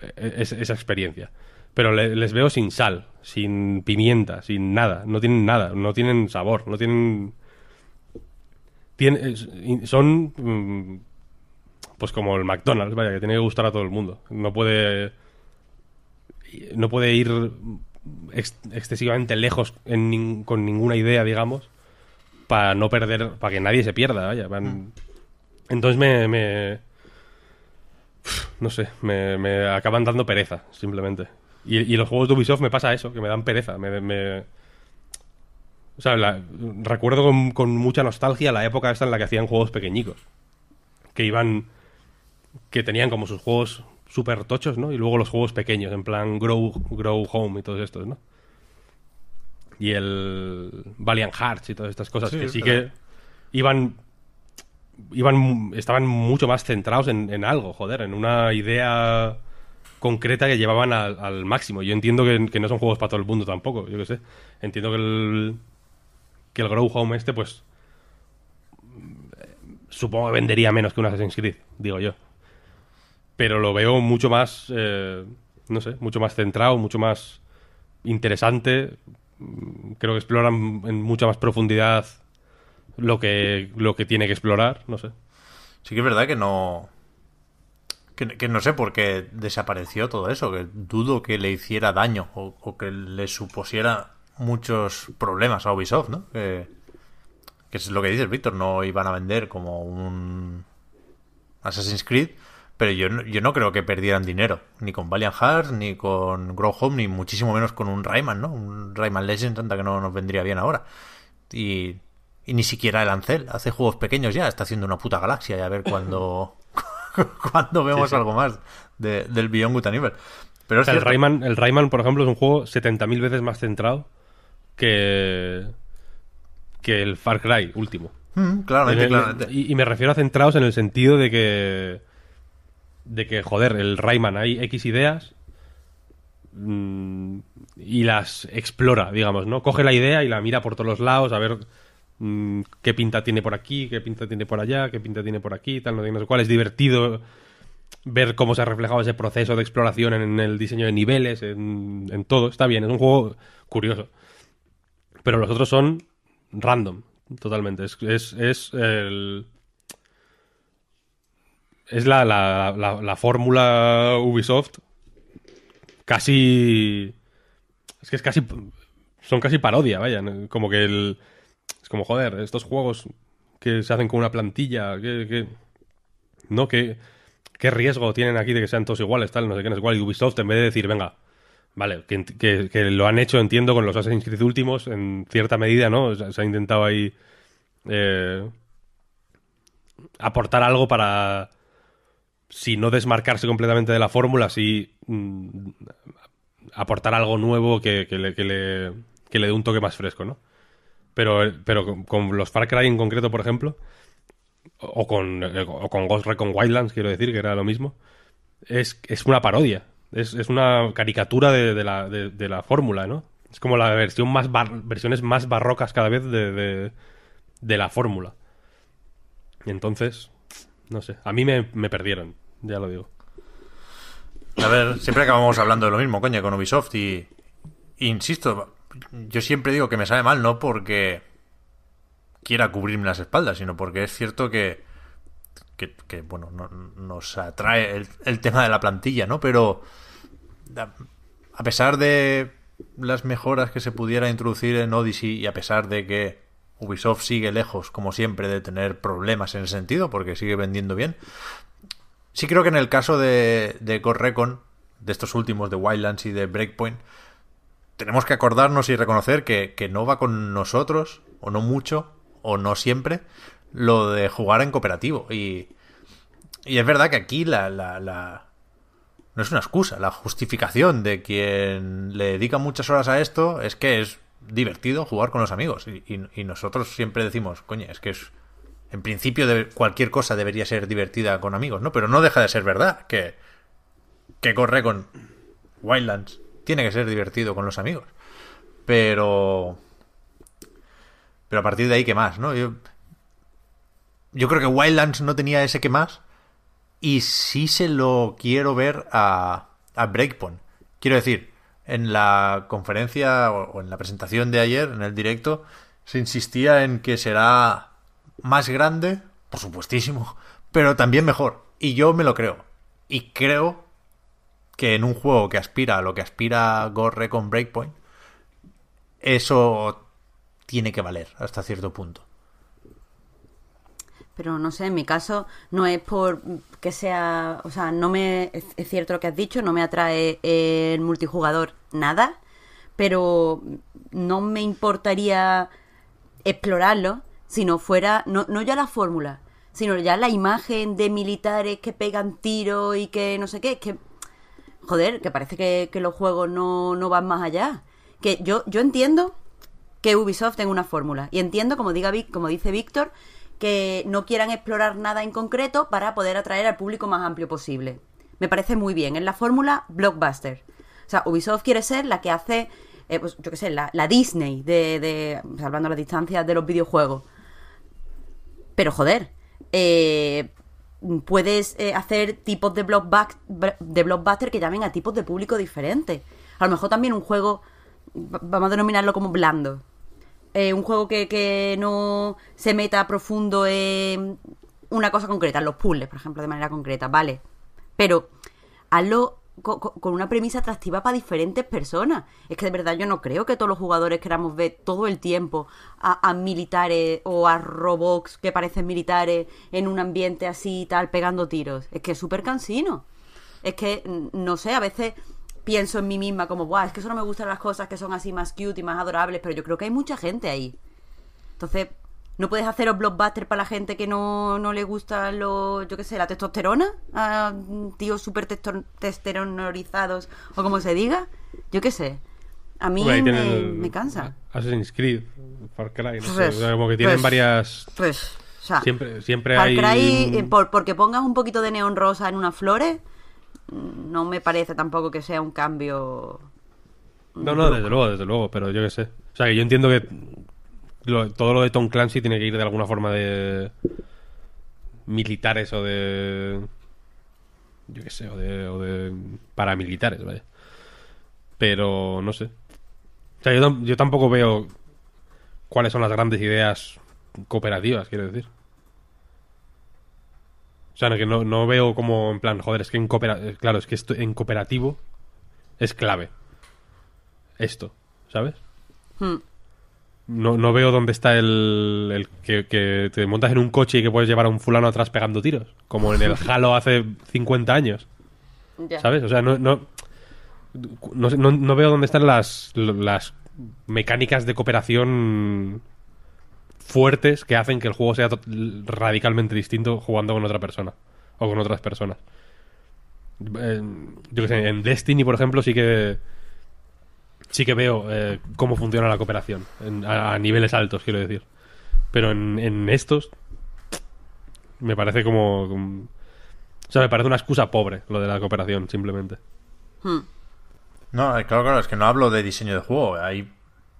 e-, e-, esa experiencia. Pero les veo sin sal, sin pimienta, sin nada. No tienen nada, no tienen sabor, no tienen... son mm, pues como el McDonald's, vaya, que tiene que gustar a todo el mundo. No puede no puede ir excesivamente lejos con ninguna idea, digamos, para no perder, para que nadie se pierda, vaya. Mm. entonces me, no sé, me, acaban dando pereza, simplemente. Y, los juegos de Ubisoft me pasa eso, que me dan pereza. Me, O sea, recuerdo con, mucha nostalgia la época esta en la que hacían juegos pequeñicos. Que iban. que tenían como sus juegos súper tochos, ¿no? Y luego los juegos pequeños, en plan Grow, Grow Home y todos estos, ¿no? Y el Valiant Hearts y todas estas cosas, que sí que iban iban, estaban mucho más centrados en, algo, joder, en una idea concreta que llevaban al, máximo. Yo entiendo que, no son juegos para todo el mundo tampoco, yo qué sé. Entiendo que el, que el Grow Home este, pues, supongo que vendería menos que un Assassin's Creed, digo yo. Pero lo veo mucho más, eh, no sé, mucho más centrado, mucho más interesante. Creo que exploran en mucha más profundidad lo que, lo que tiene que explorar, no sé. Sí que es verdad que no... Que, no sé por qué desapareció todo eso, que dudo que le hiciera daño o, que le supusiera muchos problemas a Ubisoft, ¿no? Que, es lo que dices, Víctor, no iban a vender como un Assassin's Creed, pero yo no, yo no creo que perdieran dinero, ni con Valiant Hearts, ni con Grow Home, ni muchísimo menos con un Rayman, ¿no? Un Rayman Legends, tanta que no nos vendría bien ahora. Y y ni siquiera el Ancel hace juegos pequeños ya, está haciendo una puta galaxia y a ver cuando, cuando vemos algo más de, del Beyond Good Pero o sea, el, Rayman, el Rayman, por ejemplo, es un juego 70.000 veces más centrado que, que el Far Cry último. Mm, claramente, claramente. Y, me refiero a centrados en el sentido de que. De que, joder, el Rayman hay X ideas mm, y las explora, digamos, ¿no? Coge la idea y la mira por todos los lados a ver Mm, qué pinta tiene por aquí, qué pinta tiene por allá, qué pinta tiene por aquí, tal, no, sé cuál. Es divertido ver cómo se ha reflejado ese proceso de exploración en, el diseño de niveles, en, todo. Está bien, es un juego curioso. Pero los otros son random, totalmente. Es, es, el... Es la, fórmula Ubisoft casi... Es que es casi... Son casi parodia, vaya. Como que el es como, joder, estos juegos que se hacen con una plantilla, que... No, que... ¿Qué riesgo tienen aquí de que sean todos iguales, tal, no sé qué, no es igual Ubisoft, en vez de decir, venga, vale, que, lo han hecho, entiendo, con los Assassin's Creed últimos, en cierta medida, ¿no? Se, ha intentado ahí eh, aportar algo para, si no desmarcarse completamente de la fórmula, si mm, aportar algo nuevo que le, que, le, dé un toque más fresco, ¿no? Pero, con, los Far Cry en concreto, por ejemplo, o con, o con Ghost Recon Wildlands, quiero decir, que era lo mismo, es, es una parodia. Es, una caricatura de, la, fórmula, ¿no? Es como la versión más versiones más barrocas cada vez de, de, la fórmula. Entonces, no sé. A mí me, me, perdieron, ya lo digo. A ver, siempre acabamos hablando de lo mismo, coña, con Ubisoft y. Insisto, yo siempre digo que me sabe mal, no porque quiera cubrirme las espaldas, sino porque es cierto que, bueno, nos atrae el, tema de la plantilla, ¿no? Pero a pesar de las mejoras que se pudiera introducir en Odyssey y a pesar de que Ubisoft sigue lejos, como siempre, de tener problemas en ese sentido, porque sigue vendiendo bien, sí creo que en el caso de, de Recon, de estos últimos, de Wildlands y de Breakpoint, tenemos que acordarnos y reconocer que, no va con nosotros, o no mucho, o no siempre, lo de jugar en cooperativo. Y, y es verdad que aquí la, la, la, no es una excusa, la justificación de quien le dedica muchas horas a esto es que es divertido jugar con los amigos. Y, y, nosotros siempre decimos, coño, es que es, en principio cualquier cosa debería ser divertida con amigos, ¿no? Pero no deja de ser verdad que, que corre con Wildlands, tiene que ser divertido con los amigos. Pero. Pero a partir de ahí, ¿qué más? ¿no? Yo, creo que Wildlands no tenía ese que más. Y sí se lo quiero ver a, Breakpoint. Quiero decir, en la conferencia o en la presentación de ayer, en el directo, se insistía en que será más grande, por supuestísimo, pero también mejor. Y yo me lo creo. Y creo que en un juego que aspira a lo que aspira Gorre con Breakpoint, eso tiene que valer hasta cierto punto. Pero no sé, en mi caso no es por que sea, o sea, no me es cierto lo que has dicho, no me atrae el multijugador nada, pero no me importaría explorarlo si no fuera no, ya la fórmula, sino ya la imagen de militares que pegan tiros y que no sé qué, que joder, que parece que, los juegos no, van más allá. Que yo, yo entiendo que Ubisoft tenga una fórmula. Y entiendo, como, diga, como dice Víctor, que no quieran explorar nada en concreto para poder atraer al público más amplio posible. Me parece muy bien. Es la fórmula blockbuster. O sea, Ubisoft quiere ser la que hace, eh, pues yo qué sé, la, Disney de, de, salvando las distancias de los videojuegos. Pero joder, eh, puedes eh, hacer tipos de, de blockbuster que llamen a tipos de público diferentes. A lo mejor también un juego, vamos a denominarlo como blando. Eh, un juego que, que, no se meta profundo en una cosa concreta, los puzzles, por ejemplo, de manera concreta, ¿vale? Pero hazlo con, una premisa atractiva para diferentes personas. Es que de verdad yo no creo que todos los jugadores queramos ver todo el tiempo a, militares o a robots que parecen militares en un ambiente así y tal, pegando tiros. Es que es súper cansino. Es que, no sé, a veces pienso en mí misma como, guau, es que solo me gustan las cosas que son así más cute y más adorables, pero yo creo que hay mucha gente ahí. Entonces, no puedes hacer blockbuster para la gente que no, le gusta lo, yo qué sé, la testosterona, a tíos súper testosteronorizados o como se diga, yo qué sé. A mí me, cansa. Assassin's Creed, Far Cry, no sé, pues, como que tienen pues, varias... Pues, o sea, siempre, siempre hay... Eh, porque pongas un poquito de neón rosa en unas flores, no me parece tampoco que sea un cambio... No, no, desde luego, desde luego, pero yo qué sé. O sea, que yo entiendo que todo lo de Tom Clancy tiene que ir de alguna forma de militares o de yo qué sé, o de, paramilitares, vaya. Pero no sé. O sea, yo, tampoco veo cuáles son las grandes ideas cooperativas, quiero decir. O sea, que no, no veo como en plan, joder, es que en cooperativo, eh, claro, es que esto en cooperativo es clave. Esto, ¿sabes? Hmm. No, veo dónde está el, el que, te montas en un coche y que puedes llevar a un fulano atrás pegando tiros, como en el Halo hace 50 años. ¿Sabes? O sea, no no, no, veo dónde están las, las mecánicas de cooperación fuertes que hacen que el juego sea radicalmente distinto jugando con otra persona o con otras personas. Eh, yo que sé, en Destiny, por ejemplo, sí que sí que veo eh, cómo funciona la cooperación a, niveles altos, quiero decir. Pero en, estos me parece como, O sea, me parece una excusa pobre lo de la cooperación, simplemente. Hmm. No, eh, claro, claro, es que no hablo de diseño de juego. Ahí,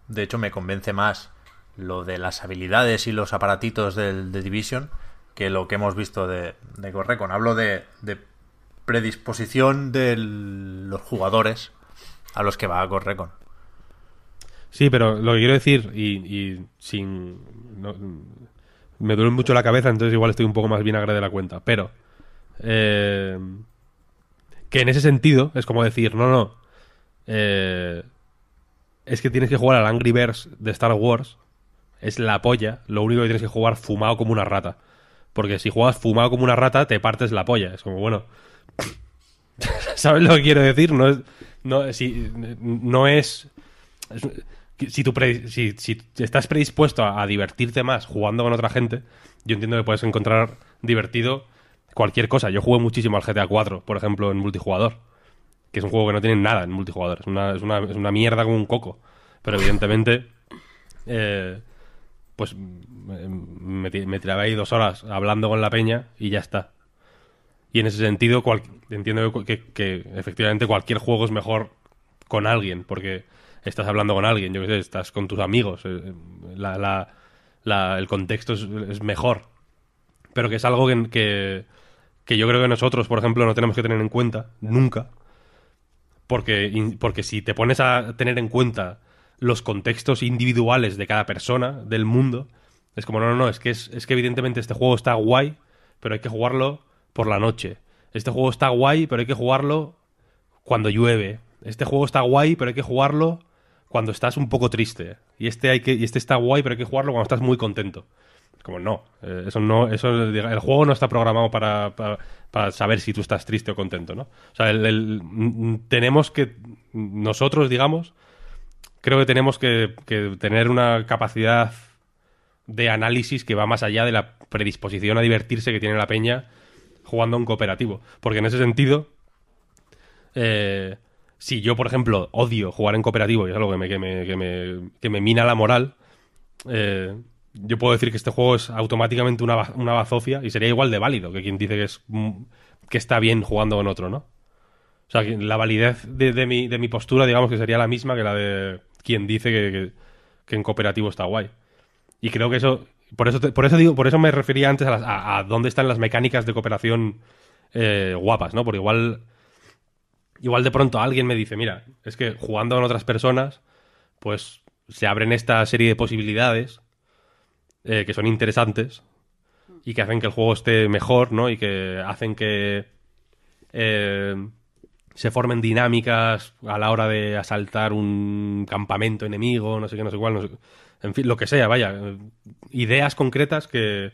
de hecho, me convence más lo de las habilidades y los aparatitos de Division que lo que hemos visto de, de Correcon. Hablo de, predisposición de los jugadores a los que va Correcon. Sí, pero lo que quiero decir, y, sin. me duele mucho la cabeza, entonces igual estoy un poco más vinagre de la cuenta. Pero. Eh, que en ese sentido es como decir, no, no. Eh, es que tienes que jugar al Angry Birds de Star Wars. Es la polla. Lo único que tienes que jugar fumado como una rata. Porque si juegas fumado como una rata, te partes la polla. Es como, bueno. ¿Sabes lo que quiero decir? No es. No, no es si tú si, estás predispuesto a, divertirte más jugando con otra gente, yo entiendo que puedes encontrar divertido cualquier cosa. Yo jugué muchísimo al GTA 4, por ejemplo, en multijugador, que es un juego que no tiene nada en multijugador, es una, mierda como un coco. Pero evidentemente, eh, pues mm, me, tiraba ahí dos horas hablando con la peña y ya está. Y en ese sentido, entiendo que efectivamente cualquier juego es mejor con alguien, porque estás hablando con alguien, yo qué sé, estás con tus amigos, eh, la, el contexto es, mejor. Pero que es algo que, que, yo creo que nosotros, por ejemplo, no tenemos que tener en cuenta nunca. Porque, porque si te pones a tener en cuenta los contextos individuales de cada persona, del mundo, es como, no, no, no, es que, es que evidentemente este juego está guay, pero hay que jugarlo por la noche. Este juego está guay, pero hay que jugarlo cuando llueve. Este juego está guay, pero hay que jugarlo cuando estás un poco triste. Y este, hay que, y este está guay, pero hay que jugarlo cuando estás muy contento. Como no, eh, eso no, eso el juego no está programado para, para, saber si tú estás triste o contento, ¿no? O sea, mm, tenemos que nosotros, digamos, creo que tenemos que, que tener una capacidad de análisis que va más allá de la predisposición a divertirse que tiene la peña jugando a un cooperativo. Porque en ese sentido, eh, si yo, por ejemplo, odio jugar en cooperativo y es algo que me, que me, mina la moral, eh, yo puedo decir que este juego es automáticamente una, bazofia y sería igual de válido que quien dice que, es, mm, que está bien jugando con otro, ¿no? O sea, la validez de, mi, de mi postura, digamos que sería la misma que la de quien dice que, en cooperativo está guay. Y creo que eso. Por eso, por eso digo, por eso me refería antes a, a, dónde están las mecánicas de cooperación eh, guapas, ¿no? Porque igual igual de pronto alguien me dice, mira, es que jugando con otras personas, pues se abren esta serie de posibilidades eh, que son interesantes y que hacen que el juego esté mejor, ¿no? Y que hacen que eh, se formen dinámicas a la hora de asaltar un campamento enemigo, no sé qué, no sé cuál, no sé, en fin, lo que sea, vaya, ideas concretas que,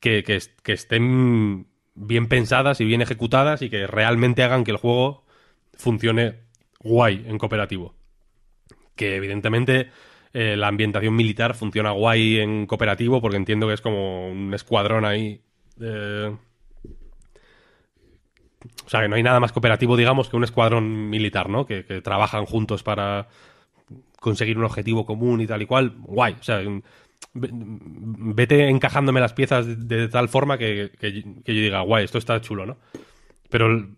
que estén bien pensadas y bien ejecutadas y que realmente hagan que el juego funcione guay en cooperativo. Que evidentemente eh, la ambientación militar funciona guay en cooperativo porque entiendo que es como un escuadrón ahí. Eh, o sea, que no hay nada más cooperativo, digamos, que un escuadrón militar, ¿no? Que, trabajan juntos para conseguir un objetivo común y tal y cual. Guay. O sea, vete encajándome las piezas de, tal forma que, que, yo diga, guay, esto está chulo, ¿no? Pero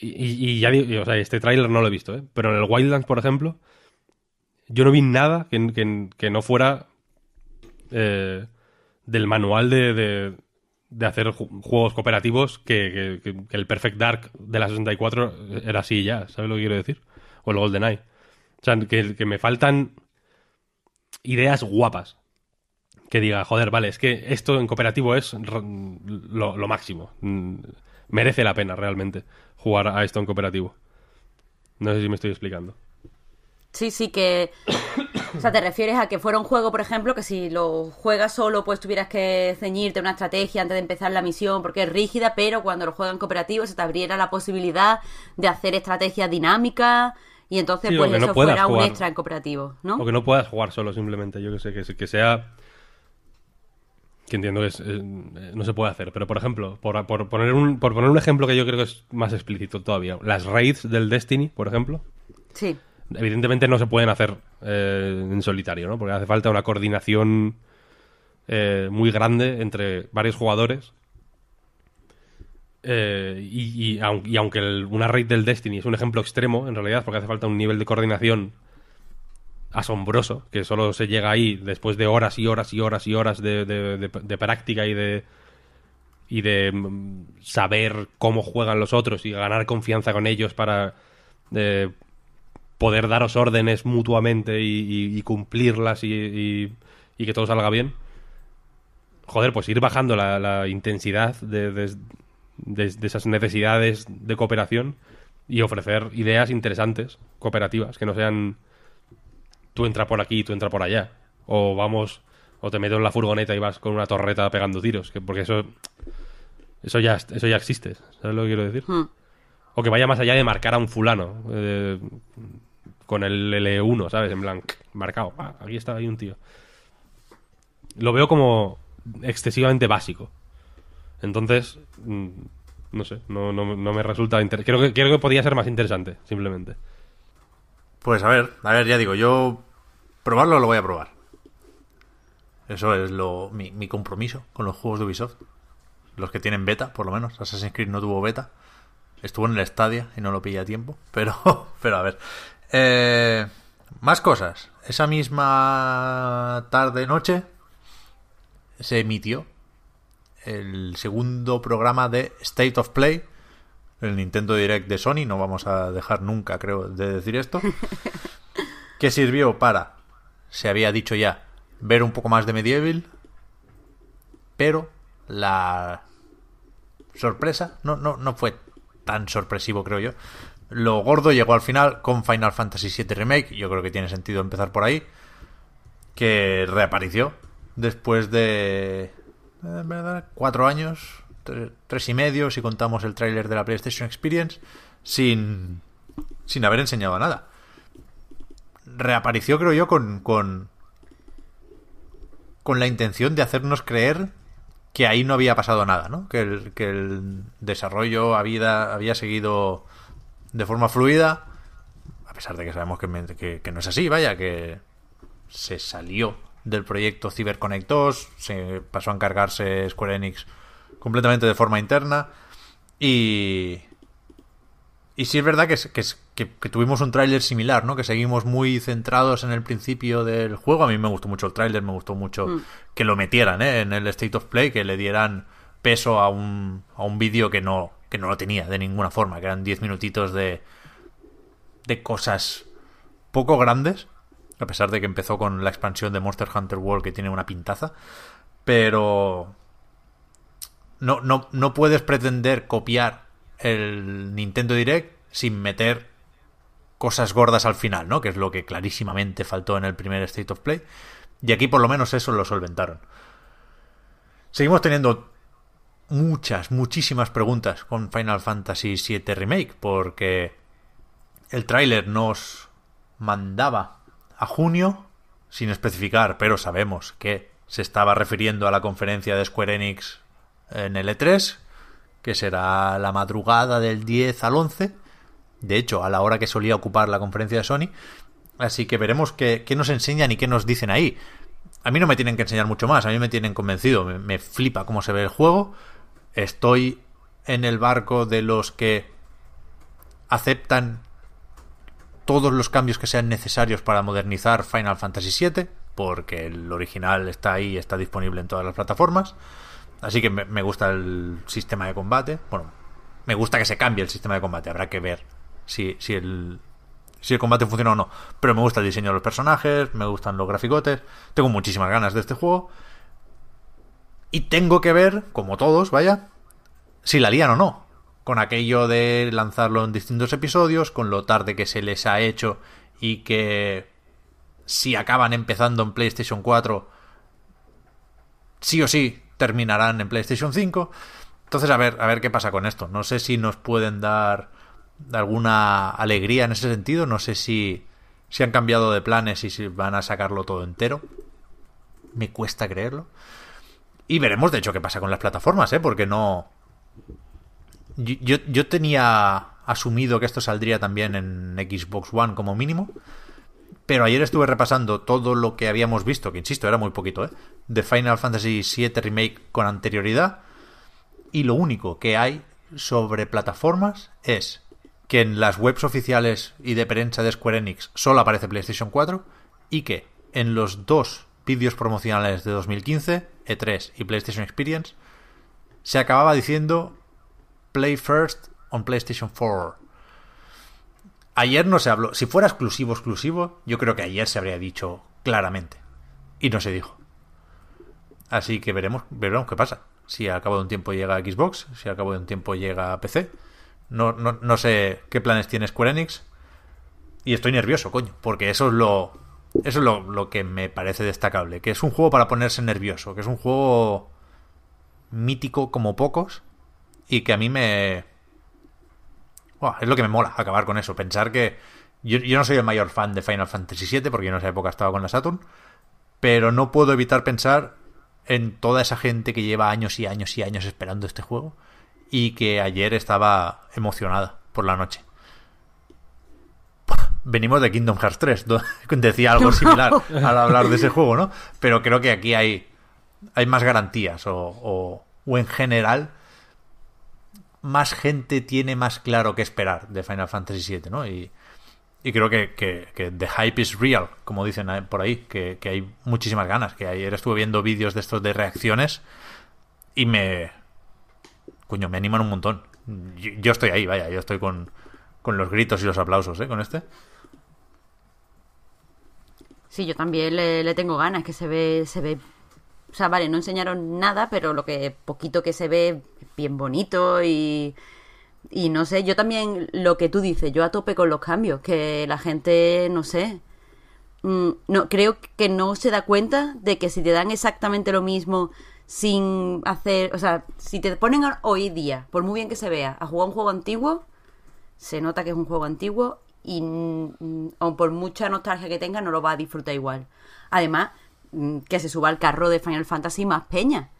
y, ya digo, o sea, este tráiler no lo he visto, ¿eh? pero en el Wildlands, por ejemplo, yo no vi nada que, no fuera eh, del manual de, de, hacer juegos cooperativos que, el Perfect Dark de la 64 era así ya, ¿sabes lo que quiero decir? O el GoldenEye. O sea, que, me faltan ideas guapas. Que diga, joder, vale, es que esto en cooperativo es lo, lo máximo. Mm, merece la pena realmente jugar a esto en cooperativo. No sé si me estoy explicando. Sí, sí, que. O sea, te refieres a que fuera un juego, por ejemplo, que si lo juegas solo, pues tuvieras que ceñirte una estrategia antes de empezar la misión, porque es rígida, pero cuando lo juegan cooperativo se te abriera la posibilidad de hacer estrategias dinámicas y entonces, pues, eso fuera un extra en cooperativo, ¿no? O que no puedas jugar solo, simplemente. Yo que sé, que, que sea que entiendo que es, eh, eh, no se puede hacer. Pero, por ejemplo, por, poner un, por poner un ejemplo que yo creo que es más explícito todavía, las raids del Destiny, por ejemplo. Sí. Evidentemente no se pueden hacer eh, en solitario, ¿no? Porque hace falta una coordinación muy grande entre varios jugadores. y, aunque una raid del Destiny es un ejemplo extremo, en realidad, porque hace falta un nivel de coordinación asombroso, que solo se llega ahí después de horas y horas y horas y horas de, práctica y de y de mm, saber cómo juegan los otros y ganar confianza con ellos para eh, poder daros órdenes mutuamente y, cumplirlas y, que todo salga bien. Joder, pues ir bajando la, intensidad de, esas necesidades de cooperación y ofrecer ideas interesantes, cooperativas, que no sean tú entras por aquí y tú entras por allá. O vamos, o te metes en la furgoneta y vas con una torreta pegando tiros, que porque eso eso ya eso ya existe, ¿sabes lo que quiero decir? Hmm. O que vaya más allá de marcar a un fulano eh, con el L1, ¿sabes? En blanco, marcado. aquí está, hay un tío. Lo veo como excesivamente básico. Entonces, mm, no sé, no, me resulta interesante. Creo que, podría ser más interesante, simplemente. Pues a ver, a ver, ya digo, yo Probarlo lo voy a probar. Eso es mi, compromiso con los juegos de Ubisoft. Los que tienen beta, por lo menos. Assassin's Creed no tuvo beta. Estuvo en el estadia y no lo pillé a tiempo. Pero, pero a ver. Eh, más cosas. Esa misma tarde-noche se emitió el segundo programa de State of Play. El Nintendo Direct de Sony. No vamos a dejar nunca, creo, de decir esto. Que sirvió para se había dicho ya ver un poco más de Medieval, pero la sorpresa no, no, no fue tan sorpresivo, creo yo. Lo gordo llegó al final con Final Fantasy VII Remake, yo creo que tiene sentido empezar por ahí, que reapareció después de eh, cuatro años, tres y medio, si contamos el tráiler de la PlayStation Experience, sin haber enseñado nada reapareció, creo yo, con, con, con la intención de hacernos creer que ahí no había pasado nada, ¿no? Que el, que el desarrollo había, había seguido de forma fluida, a pesar de que sabemos que, que, no es así, vaya, que se salió del proyecto CyberConnect 2, se pasó a encargarse Square Enix completamente de forma interna y... Y sí es verdad que, que, que, tuvimos un tráiler similar, ¿no? Que seguimos muy centrados en el principio del juego. A mí me gustó mucho el tráiler, me gustó mucho mm. que lo metieran ¿eh? en el State of Play, que le dieran peso a un, a un vídeo que no, no lo tenía de ninguna forma, que eran 10 minutitos de, de cosas poco grandes, a pesar de que empezó con la expansión de Monster Hunter World que tiene una pintaza, pero no, no, no puedes pretender copiar el Nintendo Direct sin meter cosas gordas al final, ¿no? Que es lo que clarísimamente faltó en el primer State of Play. Y aquí por lo menos eso lo solventaron. Seguimos teniendo muchas, muchísimas preguntas con Final Fantasy VII Remake, porque el tráiler nos mandaba a junio, sin especificar, pero sabemos que se estaba refiriendo a la conferencia de Square Enix en el E3, que será la madrugada del 10 al 11 de hecho, a la hora que solía ocupar la conferencia de Sony. Así que veremos qué, nos enseñan y qué nos dicen ahí. A mí no me tienen que enseñar mucho más, a mí me tienen convencido, me, flipa cómo se ve el juego. Estoy en el barco de los que aceptan todos los cambios que sean necesarios para modernizar Final Fantasy VII, porque el original está ahí, está disponible en todas las plataformas. Así que me gusta el sistema de combate. Bueno, me gusta que se cambie el sistema de combate, habrá que ver si, si, el, combate funciona o no. Pero me gusta el diseño de los personajes, me gustan los graficotes, tengo muchísimas ganas de este juego. Y tengo que ver, como todos, vaya, si la lían o no. Con aquello de lanzarlo en distintos episodios, con lo tarde que se les ha hecho y que si acaban empezando en PlayStation 4, sí o sí terminarán en PlayStation 5. Entonces, a ver, a ver qué pasa con esto. No sé si nos pueden dar alguna alegría en ese sentido. No sé si, si han cambiado de planes y si van a sacarlo todo entero. Me cuesta creerlo. Y veremos, de hecho, qué pasa con las plataformas, ¿eh? Porque no... Yo, tenía asumido que esto saldría también en Xbox One como mínimo. Pero ayer estuve repasando todo lo que habíamos visto, que insisto, era muy poquito, ¿eh? De Final Fantasy VII Remake con anterioridad. Y lo único que hay sobre plataformas es que en las webs oficiales y de prensa de Square Enix solo aparece PlayStation 4 y que en los dos vídeos promocionales de 2015, E3 y PlayStation Experience, se acababa diciendo Play First on PlayStation 4. Ayer no se habló, si fuera exclusivo, exclusivo, yo creo que ayer se habría dicho claramente. Y no se dijo. Así que veremos, veremos qué pasa. Si al cabo de un tiempo llega a Xbox, si al cabo de un tiempo llega a PC no, no, no sé qué planes tiene Square Enix. Y estoy nervioso, coño, porque eso es lo. Eso es lo, que me parece destacable. Que es un juego para ponerse nervioso, que es un juego mítico como pocos. Y que a mí me. es lo que me mola acabar con eso. Pensar que. Yo, yo, no soy el mayor fan de Final Fantasy VII, porque yo en esa época estaba con la Saturn. Pero no puedo evitar pensar en toda esa gente que lleva años y años y años esperando este juego y que ayer estaba emocionada por la noche. Venimos de Kingdom Hearts 3, decía algo similar al hablar de ese juego, ¿no? Pero creo que aquí hay, hay más garantías o, en general más gente tiene más claro que esperar de Final Fantasy VII, ¿no? Y, creo que, que, the hype is real, como dicen por ahí, que hay muchísimas ganas. Que ayer estuve viendo vídeos de estos de reacciones y me, coño, me animan un montón. Yo, estoy ahí, vaya, yo estoy con, los gritos y los aplausos, ¿eh? Con este. Sí, yo también le, tengo ganas, que se ve, se ve. O sea, vale, no enseñaron nada, pero lo que poquito que se ve, bien bonito y. Y no sé, yo también lo que tú dices, yo a tope con los cambios, que la gente, no sé. Mm, no, creo que no se da cuenta de que si te dan exactamente lo mismo sin hacer, o sea, si te ponen hoy día, por muy bien que se vea, a jugar un juego antiguo, se nota que es un juego antiguo y mm, mm, por mucha nostalgia que tenga no lo va a disfrutar igual. Además, mm, que se suba al carro de Final Fantasy más peña.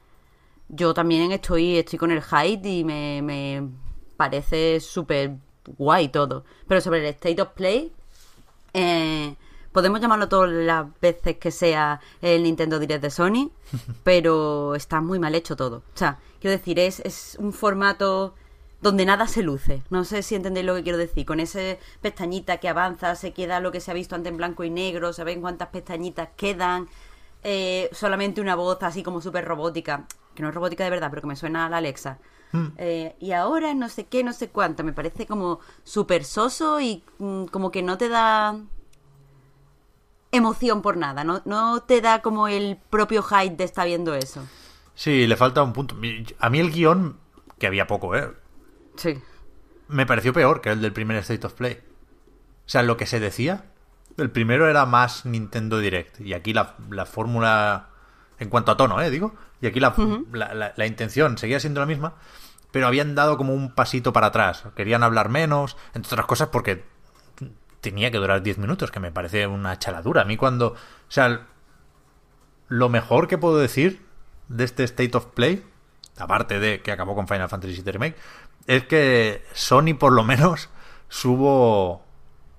Yo también estoy, estoy con el hype y me, parece súper guay todo. Pero sobre el State of Play, eh, podemos llamarlo todas las veces que sea el Nintendo Direct de Sony, pero está muy mal hecho todo. O sea, quiero decir, es, un formato donde nada se luce. No sé si entendéis lo que quiero decir. Con ese pestañita que avanza, se queda lo que se ha visto antes en blanco y negro, se ven cuántas pestañitas quedan, eh, solamente una voz así como súper robótica, que no es robótica de verdad, pero que me suena a la Alexa. Hmm. Eh, y ahora no sé qué, no sé cuánto, me parece como súper soso y mm, como que no te da emoción por nada, no, no te da como el propio hype de estar viendo eso. Sí, le falta un punto. A mí el guión, que había poco, ¿eh? Sí. Me pareció peor que el del primer State of Play. O sea, lo que se decía, el primero era más Nintendo Direct. Y aquí la, fórmula, en cuanto a tono, ¿eh? Digo. Y aquí la intención seguía siendo la misma pero habían dado como un pasito para atrás. Querían hablar menos, entre otras cosas porque tenía que durar 10 minutos, que me parece una chaladura. A mí cuando... O sea, lo mejor que puedo decir de este State of Play, aparte de que acabó con Final Fantasy VII Remake, es que Sony por lo menos subo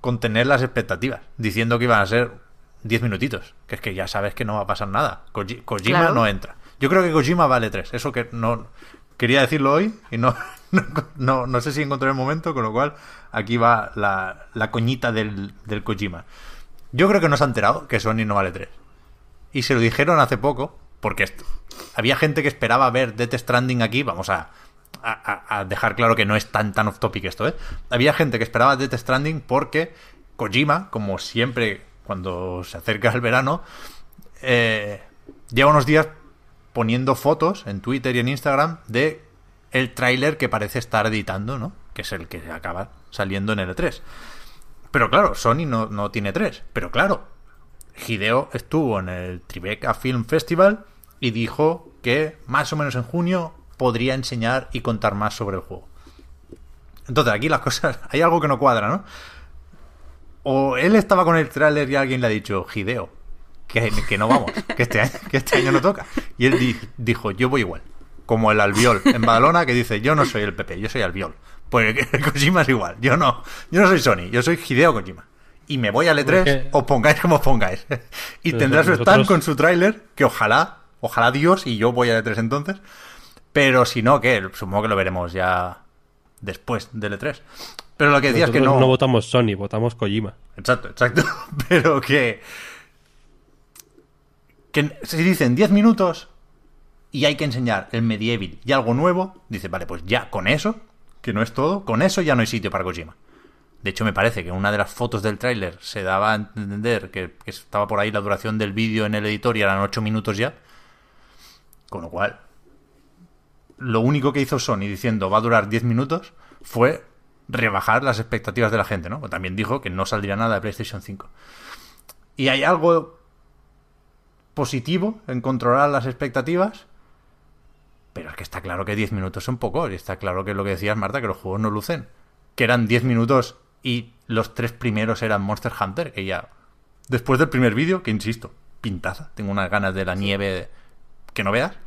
contener las expectativas, diciendo que iban a ser 10 minutitos, que es que ya sabes que no va a pasar nada. Kojima no entra. Yo creo que Kojima vale 3, eso que no quería decirlo hoy y no, no, no, sé si encontré el momento, con lo cual aquí va la, coñita del, Kojima. Yo creo que no se ha enterado que Sony no vale 3. Y se lo dijeron hace poco, porque esto, había gente que esperaba ver Death Stranding aquí, vamos a, dejar claro que no es tan, tan off topic esto, ¿eh? Había gente que esperaba Death Stranding porque Kojima, como siempre cuando se acerca el verano, eh, lleva unos días poniendo fotos en Twitter y en Instagram de el tráiler que parece estar editando, ¿no? Que es el que acaba saliendo en el E3. Pero claro, Sony no, no tiene 3, Pero claro, Hideo estuvo en el Tribeca Film Festival y dijo que más o menos en junio podría enseñar y contar más sobre el juego. Entonces, aquí las cosas. Hay algo que no cuadra, ¿no? O él estaba con el tráiler y alguien le ha dicho, Hideo, que, que no vamos, que este, año, que este año no toca. Y él dijo, yo voy igual como el Albiol en Badalona que dice, yo no soy el PP, yo soy Albiol. Pues Kojima es igual, yo no, yo no soy Sony, yo soy Hideo Kojima. Y me voy a E3, o os pongáis como pongáis. y tendrá su stand con su tráiler, que ojalá, ojalá Dios, y yo voy a E3 entonces. Pero si no, que supongo que lo veremos ya después del E3. Pero lo que decías que no... No votamos Sony, votamos Kojima. Exacto, exacto. Pero que... Que si dicen 10 minutos, y hay que enseñar el medieval y algo nuevo, dice, vale, pues ya con eso, que no es todo, con eso ya no hay sitio para Kojima. De hecho, me parece que en una de las fotos del tráiler se daba a entender que, estaba por ahí la duración del vídeo en el editor y eran 8 minutos ya. Con lo cual, lo único que hizo Sony diciendo va a durar 10 minutos fue rebajar las expectativas de la gente, ¿no? Pues también dijo que no saldría nada de PlayStation 5. Y hay algo positivo en controlar las expectativas, pero es que está claro que 10 minutos son poco Y está claro que es lo que decías, Marta, que los juegos no lucen. Que eran 10 minutos y los tres primeros eran Monster Hunter, que ya. Después del primer vídeo, que insisto, pintaza. Tengo unas ganas de la nieve que no veas.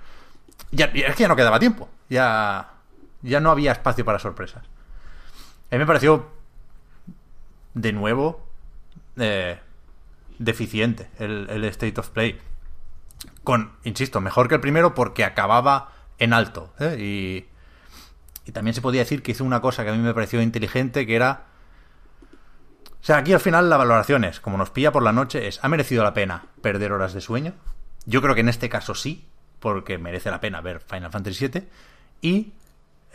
Ya, es que ya no quedaba tiempo. Ya, ya no había espacio para sorpresas. A mí me pareció, de nuevo, eh, deficiente el State of Play con, insisto, mejor que el primero porque acababa en alto. ¿eh? Y, y, también se podía decir que hizo una cosa que a mí me pareció inteligente, que era... O sea, aquí al final la valoración es, como nos pilla por la noche, es, ¿ha merecido la pena perder horas de sueño? Yo creo que en este caso sí, porque merece la pena ver Final Fantasy VII. Y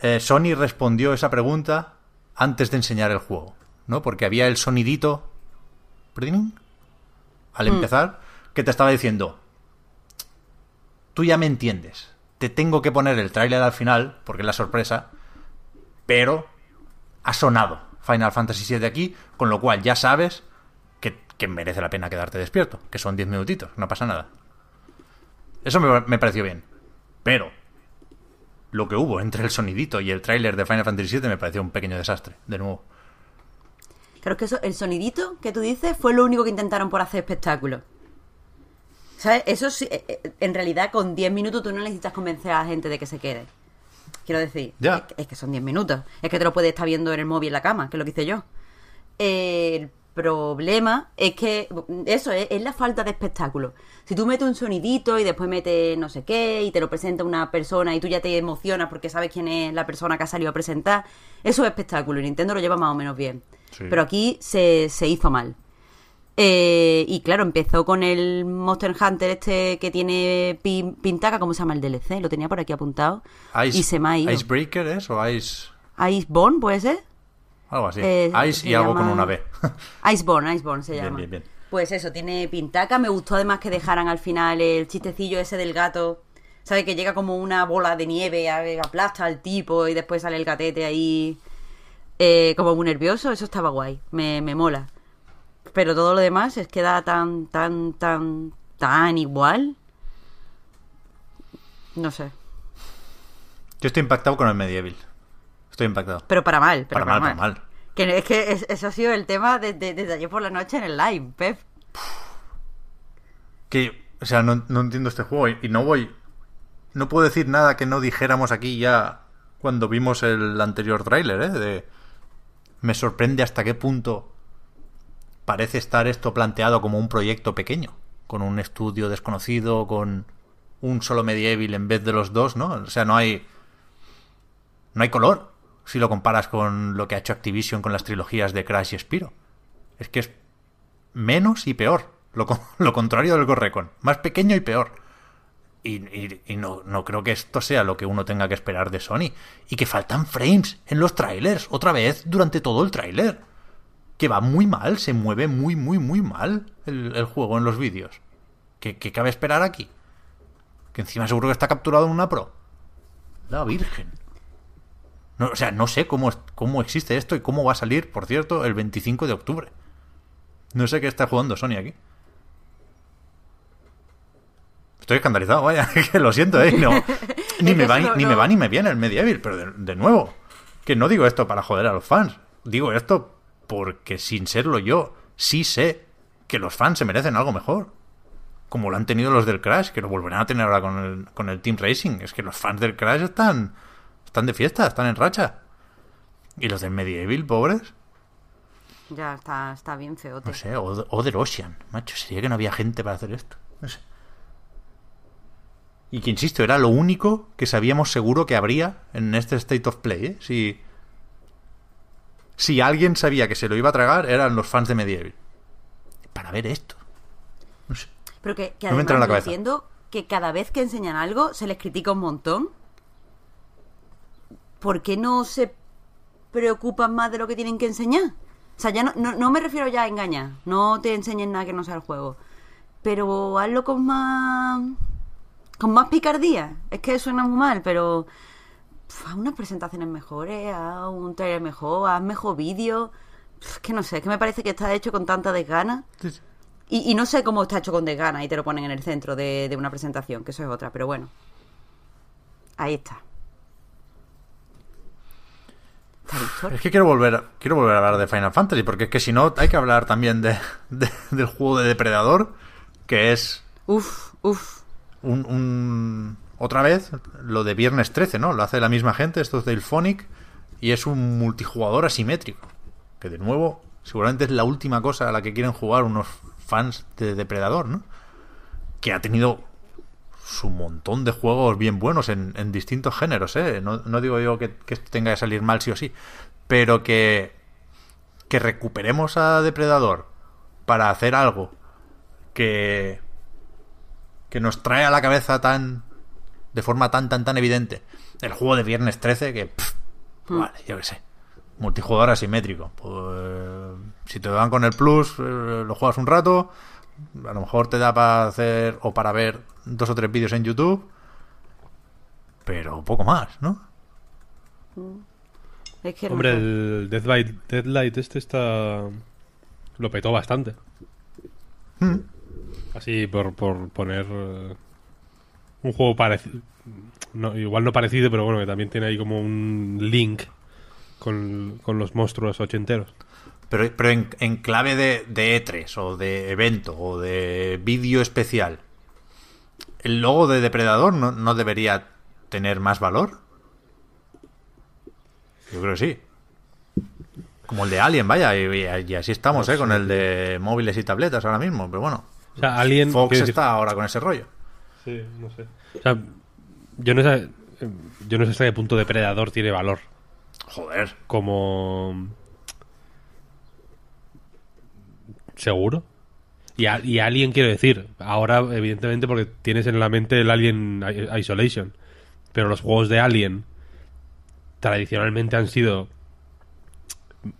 eh, Sony respondió esa pregunta antes de enseñar el juego, ¿no? Porque había el sonidito... Al mm. empezar, que te estaba diciendo, tú ya me entiendes te tengo que poner el tráiler al final, porque es la sorpresa, pero ha sonado Final Fantasy VII aquí, con lo cual ya sabes que, merece la pena quedarte despierto, que son 10 minutitos, no pasa nada. Eso me, me pareció bien. Pero lo que hubo entre el sonidito y el tráiler de Final Fantasy VII me pareció un pequeño desastre, de nuevo. Creo que eso, el sonidito que tú dices fue lo único que intentaron por hacer espectáculo. ¿Sabes? Eso eh, eh, en realidad con 10 minutos tú no necesitas convencer a la gente de que se quede. Quiero decir, Es, que son 10 minutos. Es que te lo puedes estar viendo en el móvil en la cama, que es lo que hice yo. El problema es que eso es, la falta de espectáculo. Si tú metes un sonidito y después metes no sé qué y te lo presenta una persona y tú ya te emocionas porque sabes quién es la persona que ha salido a presentar, eso es espectáculo. y Nintendo lo lleva más o menos bien. Pero aquí se, se hizo mal. Eh, y claro, empezó con el Monster Hunter este que tiene Pintaca, ¿cómo se llama el DLC? Lo tenía por aquí apuntado. Ice, ¿Icebreaker eso Ice...? Icebone ¿puede ser? Algo así. Eh, Ice y algo con una B. Icebone Iceborne se llama. Bien, bien, bien. Pues eso, tiene pintaca. Me gustó además que dejaran al final el chistecillo ese del gato. ¿Sabes? Que llega como una bola de nieve, aplasta al tipo y después sale el gatete ahí eh, como muy nervioso. Eso estaba guay. Me, me mola. Pero todo lo demás es que da tan, tan, tan, tan igual. No sé. Yo estoy impactado con el medieval. Estoy impactado. Pero para mal. para, mal, para mal. Que es que eso ha sido el tema desde, ayer por la noche en el live, Que, o sea, no, entiendo este juego y, no voy. No puedo decir nada que no dijéramos aquí ya cuando vimos el anterior tráiler, ¿eh? De, me sorprende hasta qué punto parece estar esto planteado como un proyecto pequeño, con un estudio desconocido, con un solo medieval en vez de los dos, ¿no? O sea, no hay no hay color si lo comparas con lo que ha hecho Activision con las trilogías de Crash y Spiro. Es que es menos y peor, lo, contrario del Gorrecon, más pequeño y peor. Y, no, no, creo que esto sea lo que uno tenga que esperar de Sony. Y que faltan frames en los trailers, otra vez, durante todo el trailer que va muy mal, se mueve muy, muy, muy mal el, juego en los vídeos. ¿Qué, cabe esperar aquí? Que encima seguro que está capturado en una pro. La Virgen. No, o sea, no sé cómo, cómo existe esto y cómo va a salir, por cierto, el 25 de octubre. No sé qué está jugando Sony aquí. Estoy escandalizado, vaya, que lo siento, ¿eh? ni, me va, ni me va viene el Medieval, pero de, de nuevo, que no digo esto para joder a los fans, digo esto porque sin serlo yo, sí sé que los fans se merecen algo mejor. Como lo han tenido los del Crash, que lo volverán a tener ahora con el, con el Team Racing. Es que los fans del Crash están, están de fiesta, están en racha. Y los del Medieval, pobres. Ya, está, está bien feo No sé, o, The del Ocean, macho. Sería que no había gente para hacer esto. Y que insisto, era lo único que sabíamos seguro que habría en este State of Play. ¿eh? Si alguien sabía que se lo iba a tragar, eran los fans de Medieval. Para ver esto. No sé. Pero que, que no me que cada vez que enseñan algo se les critica un montón. ¿Por qué no se preocupan más de lo que tienen que enseñar? O sea, ya no, no, no me refiero ya a engañar. No te enseñen nada que no sea el juego. Pero hazlo con más. con más picardía. Es que suena muy mal, pero a unas presentaciones mejores, a un trailer mejor, a mejor vídeo. Que no sé, que me parece que está hecho con tanta desgana. Y, no sé cómo está hecho con desgana y te lo ponen en el centro de, una presentación, que eso es otra, pero bueno. Ahí está. es que quiero volver, a, quiero volver a hablar de Final Fantasy, porque es que si no, hay que hablar también de, del juego de Depredador, que es. Uf, uf. un, otra vez lo de Viernes 13, ¿no? Lo hace la misma gente, esto es de Ilphonic y es un multijugador asimétrico. Que de nuevo, seguramente es la última cosa a la que quieren jugar unos fans de Depredador, ¿no? Que ha tenido su montón de juegos bien buenos en, distintos géneros, ¿eh? No, digo yo que, esto tenga que salir mal sí o sí, pero que, que recuperemos a Depredador para hacer algo que, que nos trae a la cabeza tan de forma tan, tan, tan evidente. El juego de viernes 13, que. Hmm. Vale, yo qué sé. Multijugador asimétrico. Pues, si te dan con el Plus, eh, lo juegas un rato. A lo mejor te da para hacer o para ver dos o tres vídeos en YouTube. Pero poco más, ¿no? Hmm. Hombre, el deadlight este está. Lo petó bastante. Hmm. Así por, por poner eh, un juego parecido. igual no parecido, pero bueno, que también tiene ahí como un link con, los monstruos ochenteros. Pero, en, clave de, E3 e o de evento o de vídeo especial, ¿el logo de Depredador no, debería tener más valor? Yo creo que sí. Como el de Alien, vaya, y, así estamos, ¿eh? Con el de móviles y tabletas ahora mismo, pero bueno. O sea, Fox está ahora con ese rollo no sé. O sea, yo no sé, yo no sé hasta qué punto depredador tiene valor. Joder. Como. ¿Seguro? Y, Alien quiero decir, ahora evidentemente porque tienes en la mente el Alien Isolation, pero los juegos de Alien tradicionalmente han sido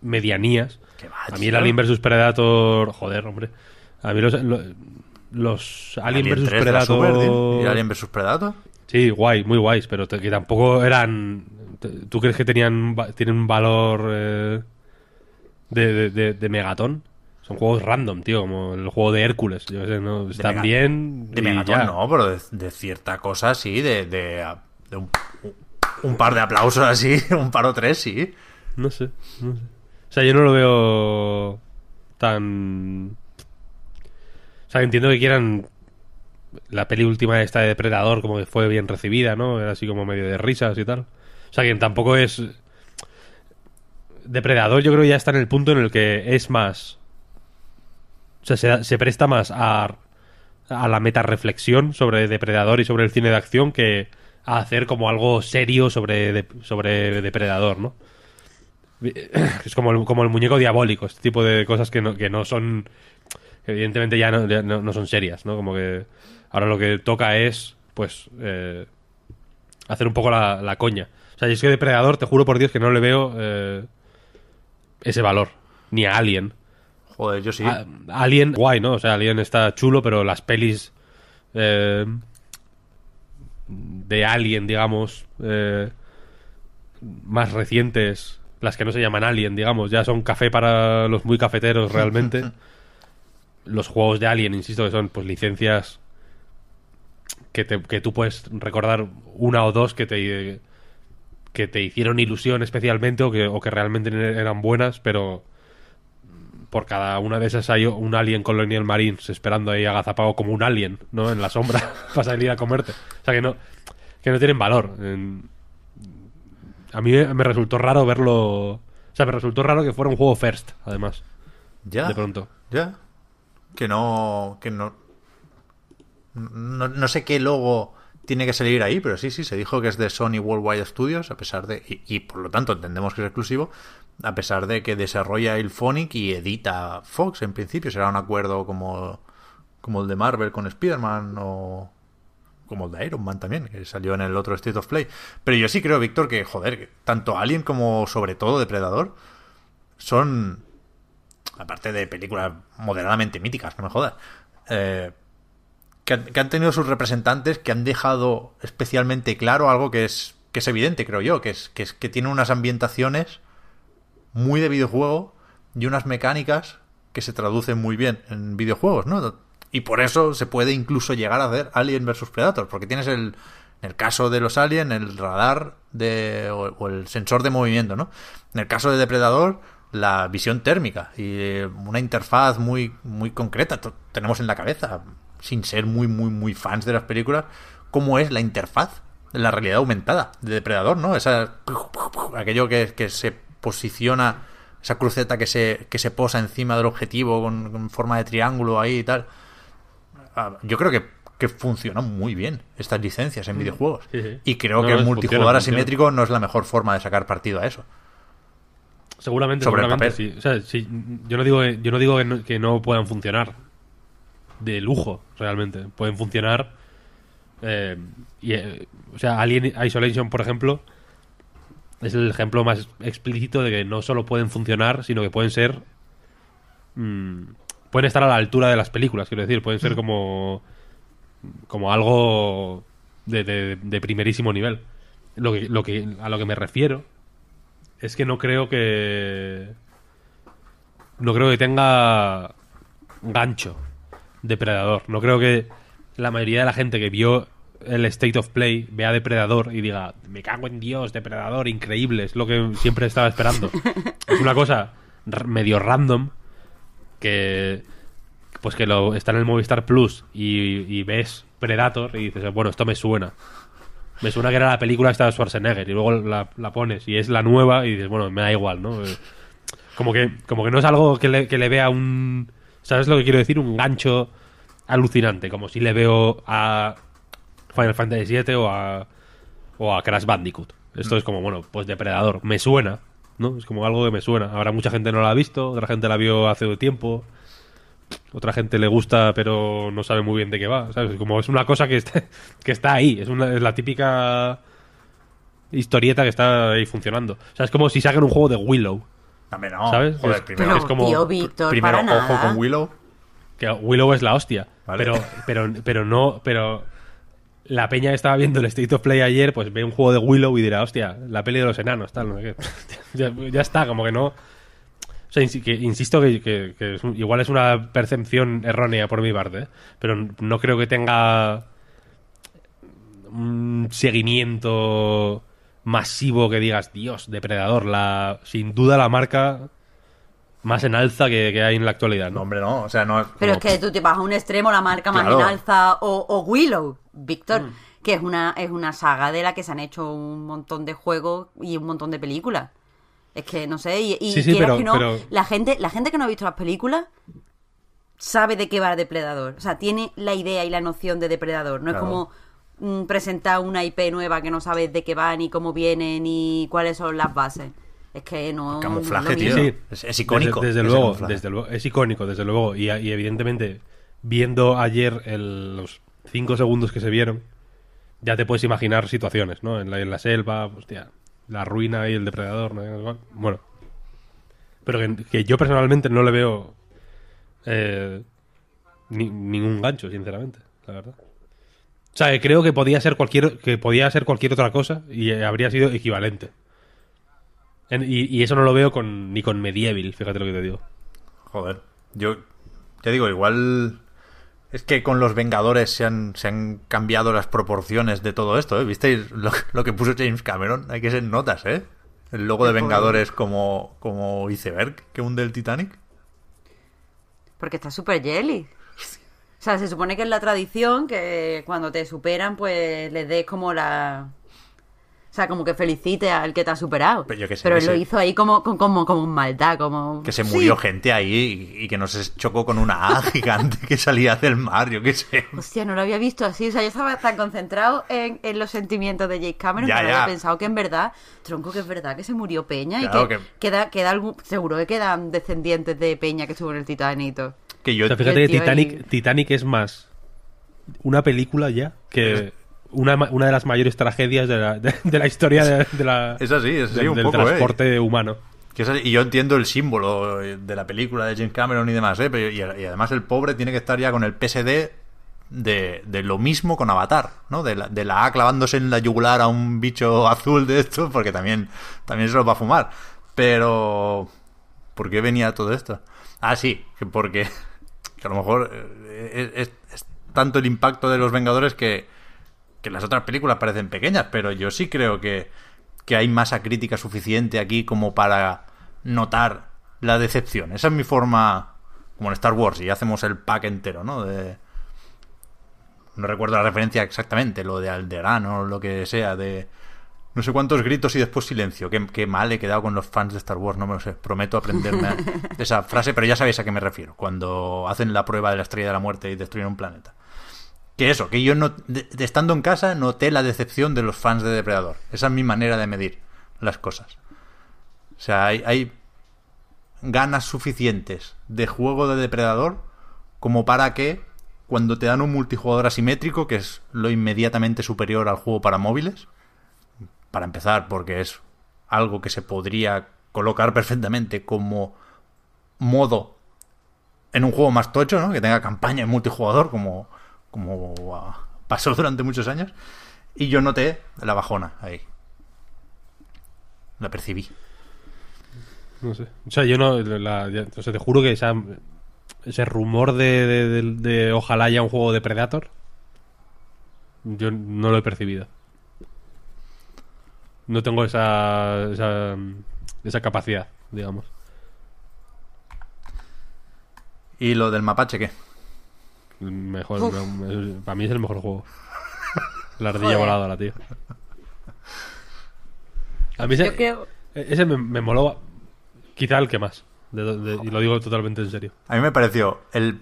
medianías. A mí el Alien vs Predator, joder, hombre. A mí los, los Alien, vs Predator. ¿Y Alien vs Predator? Sí, guay, muy guays, pero que tampoco eran. ¿Tú crees que tenían tienen un valor eh, de, de, megatón? Son juegos random, tío, como el juego de Hércules. Yo sé, ¿no? Están bien. De megatón, no, pero de, cierta cosa sí, de, un, par de aplausos así, un par o tres sí. no sé. O sea, yo no lo veo tan o sea, entiendo que quieran la peli última esta de Depredador como que fue bien recibida, ¿no? Era así como medio de risas y tal. O sea, que tampoco es... Depredador yo creo que ya está en el punto en el que es más... O sea, se, se presta más a, la meta reflexión sobre Depredador y sobre el cine de acción que a hacer como algo serio sobre, sobre Depredador, ¿no? Es como el, como el muñeco diabólico, este tipo de cosas que no, que no son evidentemente ya no, son serias, ¿no? Como que ahora lo que toca es, pues, eh, hacer un poco la, coña. O sea, si es que Depredador, te juro por Dios que no le veo eh, ese valor, ni a Alien. Joder, yo sí. Alien, guay, ¿no? O sea, Alien está chulo, pero las pelis eh, de Alien, digamos, más recientes, las que no se llaman Alien, digamos, ya son café para los muy cafeteros realmente. los juegos de Alien, insisto, que son pues licencias que, que tú puedes recordar una o dos que te, que te hicieron ilusión especialmente o que, o que realmente eran buenas, pero por cada una de esas hay un alien colonial marines esperando ahí agazapado como un alien, ¿no? En la sombra para salir a comerte. O sea que no, que no tienen valor. A mí me resultó raro verlo. O sea, me resultó raro que fuera un juego first, además. Ya. De pronto. Ya que no. que no, no, sé qué logo tiene que salir ahí, pero sí, sí, se dijo que es de Sony Worldwide Studios, a pesar de. Y, por lo tanto entendemos que es exclusivo, a pesar de que desarrolla Phonic y edita Fox, en principio. Será un acuerdo como. como el de Marvel con Spider-Man o como el de Iron Man también, que salió en el otro State of Play. Pero yo sí creo, Víctor, que, joder, que tanto Alien como sobre todo Depredador son aparte de películas moderadamente míticas, no me jodas, eh, que, han tenido sus representantes que han dejado especialmente claro algo que es, que es evidente, creo yo, que es, que es que tiene unas ambientaciones muy de videojuego y unas mecánicas que se traducen muy bien en videojuegos, ¿no? Y por eso se puede incluso llegar a hacer Alien versus Predator, porque tienes el, en el caso de los Alien, el radar de, o, el sensor de movimiento, ¿no? En el caso de Depredador, la visión térmica y eh, una interfaz muy, muy concreta. Tenemos en la cabeza, sin ser muy, muy, muy fans de las películas, cómo es la interfaz la realidad aumentada de Depredador, ¿no? Esa, aquello que, que se posiciona, esa cruceta que se, que se posa encima del objetivo con, forma de triángulo ahí y tal. Ah, yo creo que que funcionan muy bien estas licencias en mm. videojuegos. Y creo que el multijugador asimétrico no es la mejor forma de sacar partido a eso. Seguramente, sobre Sí. yo no digo, yo no digo que no, puedan funcionar de lujo, realmente. Pueden funcionar. Eh, eh, o sea, Alien Isolation, por ejemplo, es el ejemplo más explícito de que no solo pueden funcionar, sino que pueden ser. Mm, pueden estar a la altura de las películas, quiero decir. Pueden ser como. como algo de, de primerísimo nivel. Lo que, lo que, a lo que me refiero es que no creo que. No creo que tenga gancho depredador. No creo que la mayoría de la gente que vio el State of Play vea Depredador y diga, me cago en Dios, Depredador, increíble, es lo que siempre estaba esperando. es una cosa medio random que pues que lo está en el Movistar Plus y, y ves Predator y dices, bueno, esto me suena. Me suena que era la película esta de Schwarzenegger y luego la, pones y es la nueva y dices, bueno, me da igual, ¿no? Eh, como que, como que no es algo que le, vea un... ¿Sabes lo que quiero decir? Un gancho alucinante, como si le veo a Final Fantasy VII o a, o a Crash Bandicoot. Esto es como, bueno, pues depredador. Me suena, ¿no? Es como algo que me suena. Ahora mucha gente no la ha visto, otra gente la vio hace tiempo otra gente le gusta pero no sabe muy bien de qué va, ¿sabes? Como es una cosa que está, que está ahí, es, una, la típica historieta que está ahí funcionando. O sea, es como si sacan un juego de Willow. También no, ¿sabes? es, primero, como, primero ojo con Willow. Que Willow es la hostia, pero, pero, pero no, pero la peña que estaba viendo el State of Play ayer, pues ve un juego de Willow y dirá, hostia, la peli de los enanos, tal, no ya, está, como que no, o sea, insisto que, igual es una percepción errónea por mi parte, pero no creo que tenga un seguimiento masivo que digas, Dios, depredador, la, sin duda la marca más en alza que, hay en la actualidad. ¿no? hombre, no, o sea, no Pero es que tú te vas a un extremo, la marca más en alza, o, Willow, Víctor. Mm. Que es una, es una saga de la que se han hecho un montón de juegos y un montón de películas. Es que no sé, y, y que no, la gente, la gente que no ha visto las películas sabe de qué va depredador. O sea, tiene la idea y la noción de depredador. No es como mm, presentar una IP nueva que no sabes de qué va, ni cómo viene, ni cuáles son las bases. Es que no. es, icónico. Desde, luego, desde luego. Es icónico, desde luego. Y, evidentemente, viendo ayer los cinco segundos que se vieron, ya te puedes imaginar situaciones, ¿no? En la, en la selva, hostia la ruina y el depredador. ¿no? Bueno. Pero que, yo personalmente no le veo eh, ningún gancho, sinceramente, la verdad. O sea, creo que podía ser cualquier, que podía ser cualquier otra cosa y eh, habría sido equivalente. y, eso no lo veo con, ni con Medieval, fíjate lo que te digo. Joder, yo te digo, igual es que con los Vengadores se han, se han cambiado las proporciones de todo esto, ¿eh? ¿Visteis lo, que puso James Cameron? Hay que ser notas, ¿eh? El logo de Vengadores como, como iceberg que hunde el Titanic. Porque está súper jelly. O sea, se supone que es la tradición que cuando te superan, pues les des como la, como que felicite al que te ha superado. Pero, lo hizo ahí como, como, como maldad, como... Que se murió gente ahí y, que no se chocó con una A gigante que salía del mar, yo qué sé. Hostia, no lo había visto así. O sea, yo estaba tan concentrado en, los sentimientos de Jake Cameron que había pensado que en verdad, tronco, que es verdad que se murió Peña y que, Queda, queda Seguro que quedan descendientes de Peña que estuvo en el Titanito. Que yo... fíjate que Titanic, Titanic es más una película ya que una, de las mayores tragedias de la, de, la historia de, la, es así, es del, un ¿eh? transporte humano. y yo entiendo el símbolo eh, de la película de James Cameron y demás, ¿eh? y, además el pobre tiene que estar ya con el PSD de, lo mismo con Avatar, ¿no? De la, A clavándose en la yugular a un bicho azul de esto, porque también, también se los va a fumar. Pero... ¿Por qué venía todo esto? Ah, sí, porque a lo mejor eh, es tanto el impacto de los Vengadores que que las otras películas parecen pequeñas, pero yo sí creo que, hay masa crítica suficiente aquí como para notar la decepción. Esa es mi forma, como en Star Wars, y hacemos el pack entero, ¿no? De, no recuerdo la referencia exactamente, lo de Alderán o lo que sea, de no sé cuántos gritos y después silencio. Qué, mal he quedado con los fans de Star Wars, no me sé. Prometo aprenderme esa frase, pero ya sabéis a qué me refiero. Cuando hacen la prueba de la estrella de la muerte y destruyen un planeta que eso, que yo no, estando en casa noté la decepción de los fans de Depredador. Esa es mi manera de medir las cosas. O sea, hay, hay ganas suficientes de juego de Depredador como para que cuando te dan un multijugador asimétrico, que es lo inmediatamente superior al juego para móviles, para empezar, porque es algo que se podría colocar perfectamente como modo en un juego más tocho, ¿no? Que tenga campaña en multijugador, como como ah, pasó durante muchos años, y yo noté la bajona ahí. La percibí. No sé. O sea, yo no. o te juro que ese rumor de, ojalá haya un juego de Predator, yo no lo he percibido. No tengo esa, esa, esa capacidad, digamos. ¿Y lo del mapache qué? Mejor, para mí es el mejor juego. La ardilla voladora, tío. A mí ese, e- ese me, me, moló quizá el que más. y lo digo totalmente en serio. A mí me pareció el,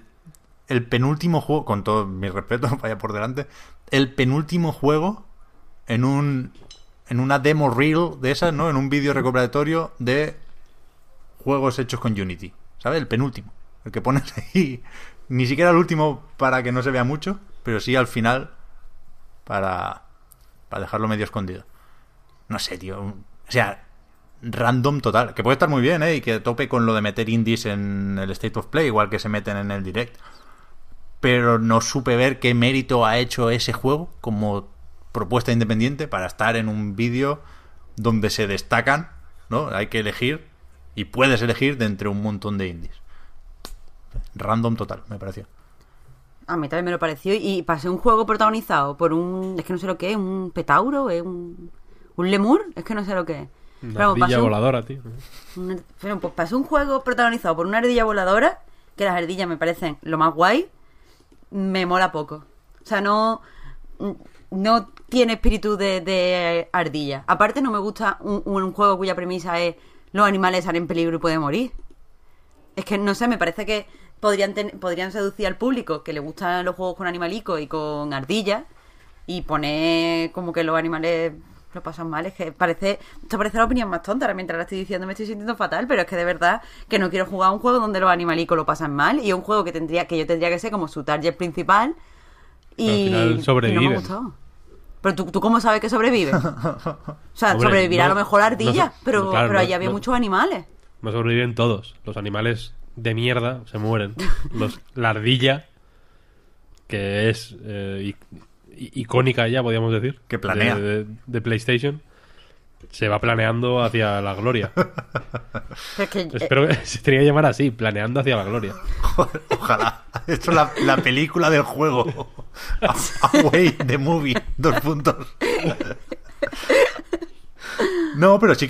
penúltimo juego, con todo mi respeto, vaya por delante, el penúltimo juego en un en una demo reel de esas, ¿no? En un vídeo recopilatorio de juegos hechos con Unity. ¿Sabes? El penúltimo. El que pones ahí ni siquiera el último para que no se vea mucho, pero sí al final para, para dejarlo medio escondido. No sé, tío. O sea, random total. Que puede estar muy bien, ¿eh? Y que tope con lo de meter indies en el State of Play, igual que se meten en el Direct. Pero no supe ver qué mérito ha hecho ese juego como propuesta independiente para estar en un vídeo donde se destacan, ¿no? Hay que elegir y puedes elegir de entre un montón de indies. Random total, me pareció. A mí también me lo pareció. Y pasé un juego protagonizado por un. Es que no sé lo que es, un petauro, es un. lemur? Es que no sé lo que es. Una ardilla voladora, tío. pero pues pasé un juego protagonizado por una ardilla voladora, que las ardillas me parecen lo más guay, me mola poco. O sea, no. No tiene espíritu de, ardilla. Aparte, no me gusta un, un juego cuya premisa es los animales están en peligro y pueden morir. Es que no sé, me parece que podrían, podrían seducir al público que le gustan los juegos con animalicos y con ardillas y poner como que los animales lo pasan mal. Es que parece, esto parece la opinión más tonta. mientras la estoy diciendo me estoy sintiendo fatal, pero es que de verdad que no quiero jugar a un juego donde los animalicos lo pasan mal y un juego que tendría que yo tendría que ser como su target principal y, al final no Pero tú, tú cómo sabes que sobrevive? O sea, sobrevivirá a lo mejor ardilla, pero, pero allí había muchos animales. No sobreviven todos. Los animales de mierda se mueren. Los, la ardilla, que es eh, icónica ya, podríamos decir. Que planea. De, PlayStation. Se va planeando hacia la gloria. Eh, Espero que se tenía que llamar así, planeando hacia la gloria. ojalá. Esto es la, película del juego. Away the movie. Dos puntos. No, pero sí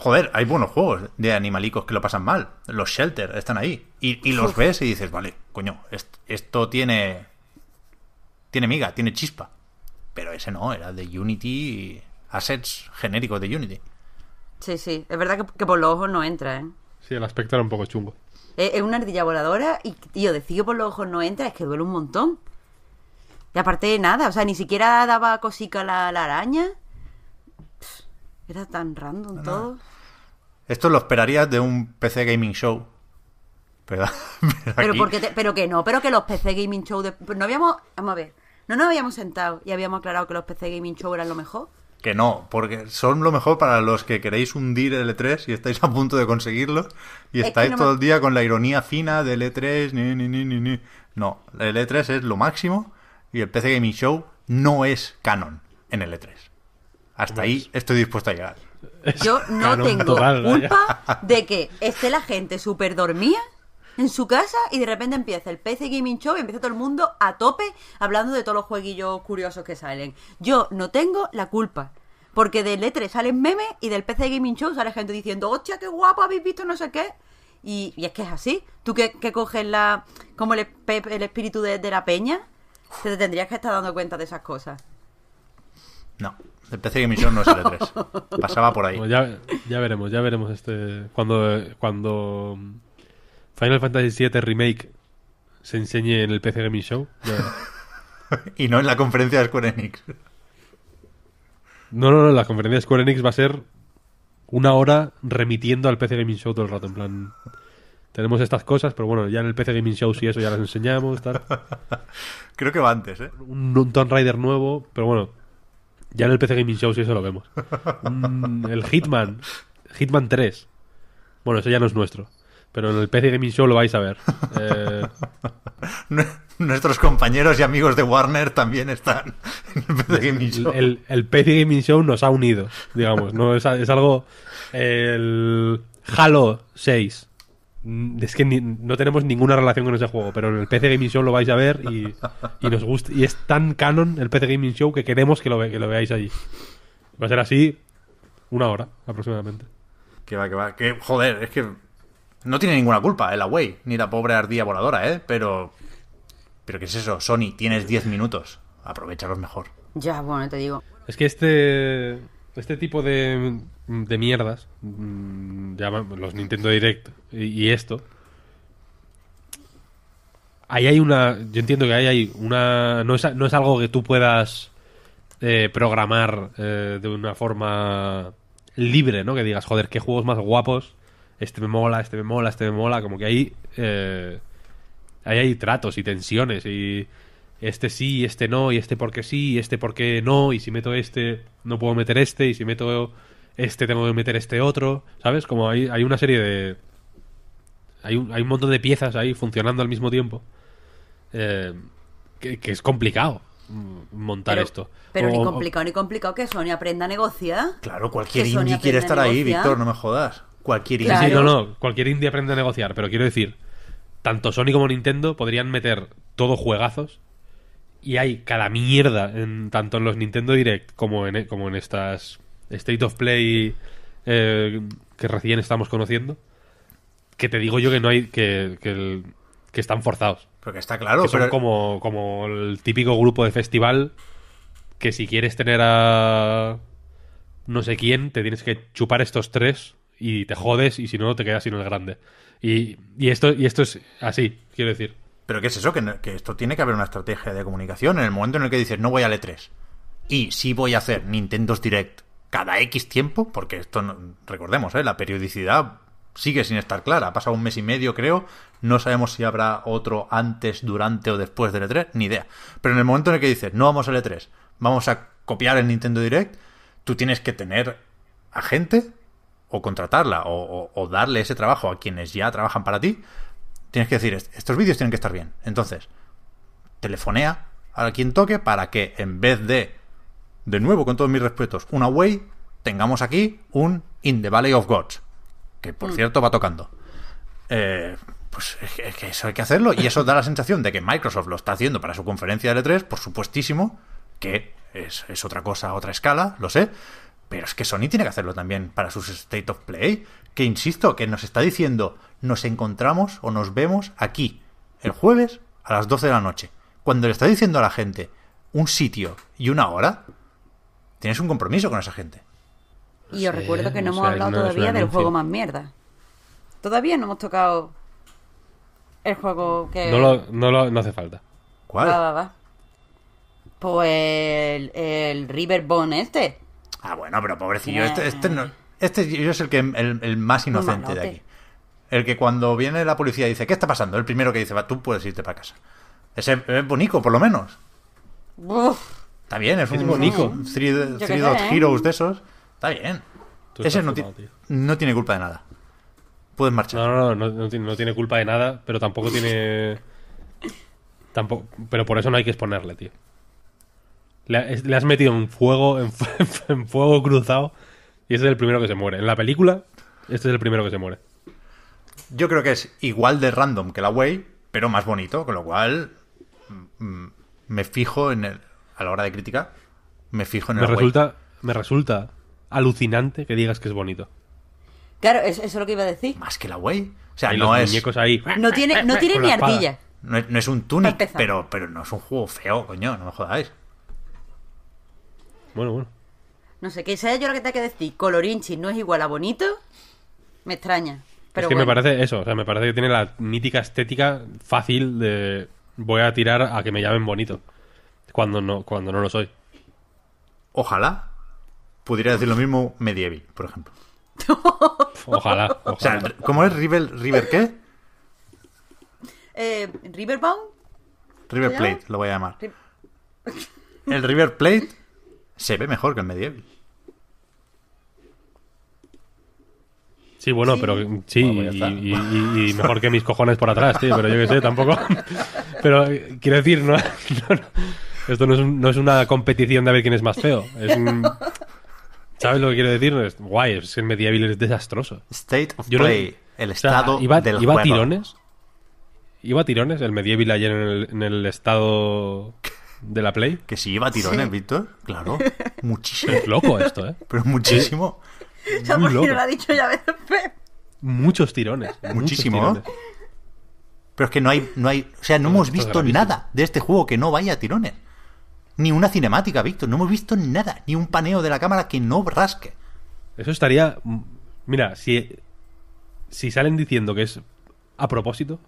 Joder, hay buenos juegos de animalicos que lo pasan mal. Los Shelter están ahí. Y, los ves y dices, vale, coño, esto, tiene. Tiene miga, tiene chispa. Pero ese no, era de Unity. Assets genéricos de Unity. Sí, sí. Es verdad que, por los ojos no entra, ¿eh? Sí, el aspecto era un poco chungo. Es, una ardilla voladora y, tío, decir que por los ojos no entra es que duele un montón. Y aparte, nada, o sea, ni siquiera daba cosica la araña. Era tan random todo. Esto lo esperarías de un PC Gaming Show. Pero, pero, que no, pero que los PC Gaming Show. no habíamos. Vamos a ver. No nos habíamos sentado y habíamos aclarado que los PC Gaming Show eran lo mejor. Que no, porque son lo mejor para los que queréis hundir el E3 y estáis a punto de conseguirlo y estáis todo el día con la ironía fina del E3. No, el E3 es lo máximo y el PC Gaming Show no es canon en el E3. Hasta ahí estoy dispuesto a llegar. Yo no tengo culpa de que esté la gente súper dormida en su casa y de repente empieza el PC Gaming Show y empieza todo el mundo a tope hablando de todos los jueguillos curiosos que salen. Yo no tengo la culpa. Porque del E3 salen memes y del PC Gaming Show sale gente diciendo, hostia, qué guapo, habéis visto no sé qué. Y, es que es así. Tú que, coges la, como el, espíritu de, de, la peña, te tendrías que estar dando cuenta de esas cosas. No. El PC Gaming Show no es el 3 e Pasaba por ahí. ya, veremos, ya veremos este cuando cuando Final Fantasy VII Remake se enseñe en el PC Gaming Show. y no en la conferencia de Square Enix. No, no, no, la conferencia de Square Enix va a ser una hora remitiendo al PC Gaming Show todo el rato, en plan... Tenemos estas cosas, pero bueno, ya en el PC Gaming Show sí eso ya las enseñamos, Creo que va antes, ¿eh? Un, un Tomb Raider nuevo, pero bueno, ya en el PC Gaming Show sí eso lo vemos. Mm, el Hitman. Hitman 3. Bueno, eso ya no es nuestro. Pero en el PC Gaming Show lo vais a ver. Eh, Nuestros compañeros y amigos de Warner también están en el PC Gaming Show. PC Gaming Show nos ha unido, digamos. ¿no? Es, algo. El Halo 6 Mm, es que no tenemos ninguna relación con ese juego, pero en el PC Gaming Show lo vais a ver y, nos gusta. Y es tan canon el PC Gaming Show que queremos que lo, veáis allí. Va a ser así una hora aproximadamente. Que va, que va. Que, joder, es que no tiene ninguna culpa el eh, Away, ni la pobre ardilla voladora, ¿eh? Pero. Pero ¿qué es eso? Sony, tienes 10 minutos. Aprovechalos mejor. Ya, bueno, te digo. Es que este. Este tipo de, de mierdas, mm, los Nintendo Direct y, esto, ahí hay una, yo entiendo que ahí hay una, no es, algo que tú puedas eh, programar eh, de una forma libre, ¿no? Que digas, joder, qué juegos más guapos, este me mola, este me mola, este me mola, como que ahí, eh, ahí hay tratos y tensiones y este sí y este no y este porque sí y este porque no y si meto este no puedo meter este y si meto este tengo que meter este otro, ¿sabes? Como hay, una serie de... Hay un, montón de piezas ahí funcionando al mismo tiempo. Eh, que, es complicado mm, montar esto. Pero ni complicado, ni complicado que Sony aprenda a negociar. Claro, cualquier indie quiere estar ahí, Víctor, no me jodas. Cualquier indie. no, no, cualquier indie aprende a negociar, pero quiero decir, tanto Sony como Nintendo podrían meter todo juegazos y hay cada mierda en, tanto en los Nintendo Direct como en, como en estas State of Play eh, que recién estamos conociendo, que te digo yo que no hay. que, están forzados. Porque está claro. Que son como, el típico grupo de festival que si quieres tener a no sé quién, te tienes que chupar estos tres y te jodes y si no, te quedas no el grande. Y, esto, y esto es así, quiero decir. Pero ¿qué es eso? Que, esto tiene que haber una estrategia de comunicación en el momento en el que dices no voy a L 3 y si voy a hacer Nintendo Direct cada X tiempo, porque esto, recordemos, ¿eh? la periodicidad sigue sin estar clara. Ha pasado un mes y medio, creo. No sabemos si habrá otro antes, durante o después del E3, ni idea. Pero en el momento en el que dices, no vamos al E3, vamos a copiar el Nintendo Direct, tú tienes que tener a gente o contratarla o, o darle ese trabajo a quienes ya trabajan para ti. Tienes que decir, estos vídeos tienen que estar bien. Entonces, telefonea a quien toque para que en vez de de nuevo con todos mis respetos, ...una way tengamos aquí un In the Valley of Gods, que por mm. cierto va tocando. Eh, pues es que eso hay que hacerlo y eso da la sensación de que Microsoft lo está haciendo para su conferencia de l e 3 por supuestísimo, que es, es otra cosa, otra escala, lo sé, pero es que Sony tiene que hacerlo también para sus State of Play, que insisto, que nos está diciendo, nos encontramos o nos vemos aquí, el jueves a las 12 de la noche. Cuando le está diciendo a la gente un sitio y una hora, Tienes un compromiso con esa gente. Y os recuerdo que no hemos hablado todavía del juego más mierda. Todavía no hemos tocado el juego que. No, hace falta. ¿Cuál? Va, va, va. Pues el, el Riverbone este. Ah, bueno, pero pobrecillo. Este, eh. este, este yo es el, que, el, más inocente de aquí. El que cuando viene la policía dice, ¿qué está pasando? El primero que dice, va, tú puedes irte para casa. Ese es bonito, por lo menos. Está bien, es, un bonito. Dot ¿eh? Heroes de esos. Está bien. Ese no, tiene culpa de nada. Puedes marchar. No, no, no, no, tiene culpa de nada, pero tampoco tiene. Tampoco, pero por eso no hay que exponerle, tío. Le, has metido en fuego, en, fuego cruzado, y ese es el primero que se muere. En la película, este es el primero que se muere. Yo creo que es igual de random que la Way, pero más bonito, con lo cual mm, mm, me fijo en el, a la hora de crítica me fijo en el me resulta, me resulta alucinante que digas que es bonito. Claro, eso, es lo que iba a decir. Más que la wey. O sea, no es. No tiene, no tiene ni ardilla. No es, un túnel pero, pero no es un juego feo, coño, no me jodáis. Bueno, bueno. No sé, que sea yo lo que te que decir, Colorinchi no es igual a bonito, me extraña. Pero es que me parece eso, o sea, me parece que tiene la mítica estética fácil de voy a tirar a que me llamen bonito. Cuando no, cuando no lo soy. Ojalá pudiera decir lo mismo Medieval, por ejemplo. ojalá, O sea, ¿cómo es River, River qué? Eh, Riverbound. River Plate, lo voy a llamar. el River Plate se ve mejor que el Medieval. Sí, bueno, pero sí, pues y, mejor que mis cojones por atrás, tío, pero yo qué sé, tampoco. Pero eh, quiero decir, no, esto no es, no es una competición de a ver quién es más feo. Es un... ¿Sabes lo que quiero decir? guay, es que el medieval es desastroso. State of play, el estado del juego iba, tirones. Iba a tirones el medieval ayer en el, estado de la play. Que sí iba a tirones, Víctor. Claro, muchísimo. Es loco esto, ¿eh? Pero muchísimo. lo ha dicho ya Muchos tirones. Muchísimo. Pero es que no hay, no hay, o sea, no, no hemos visto nada de este juego que no vaya a tirones ni una cinemática, Víctor. No hemos visto nada, ni un paneo de la cámara que no rasque. Eso estaría. Mm, mira, si, si salen diciendo que es a propósito,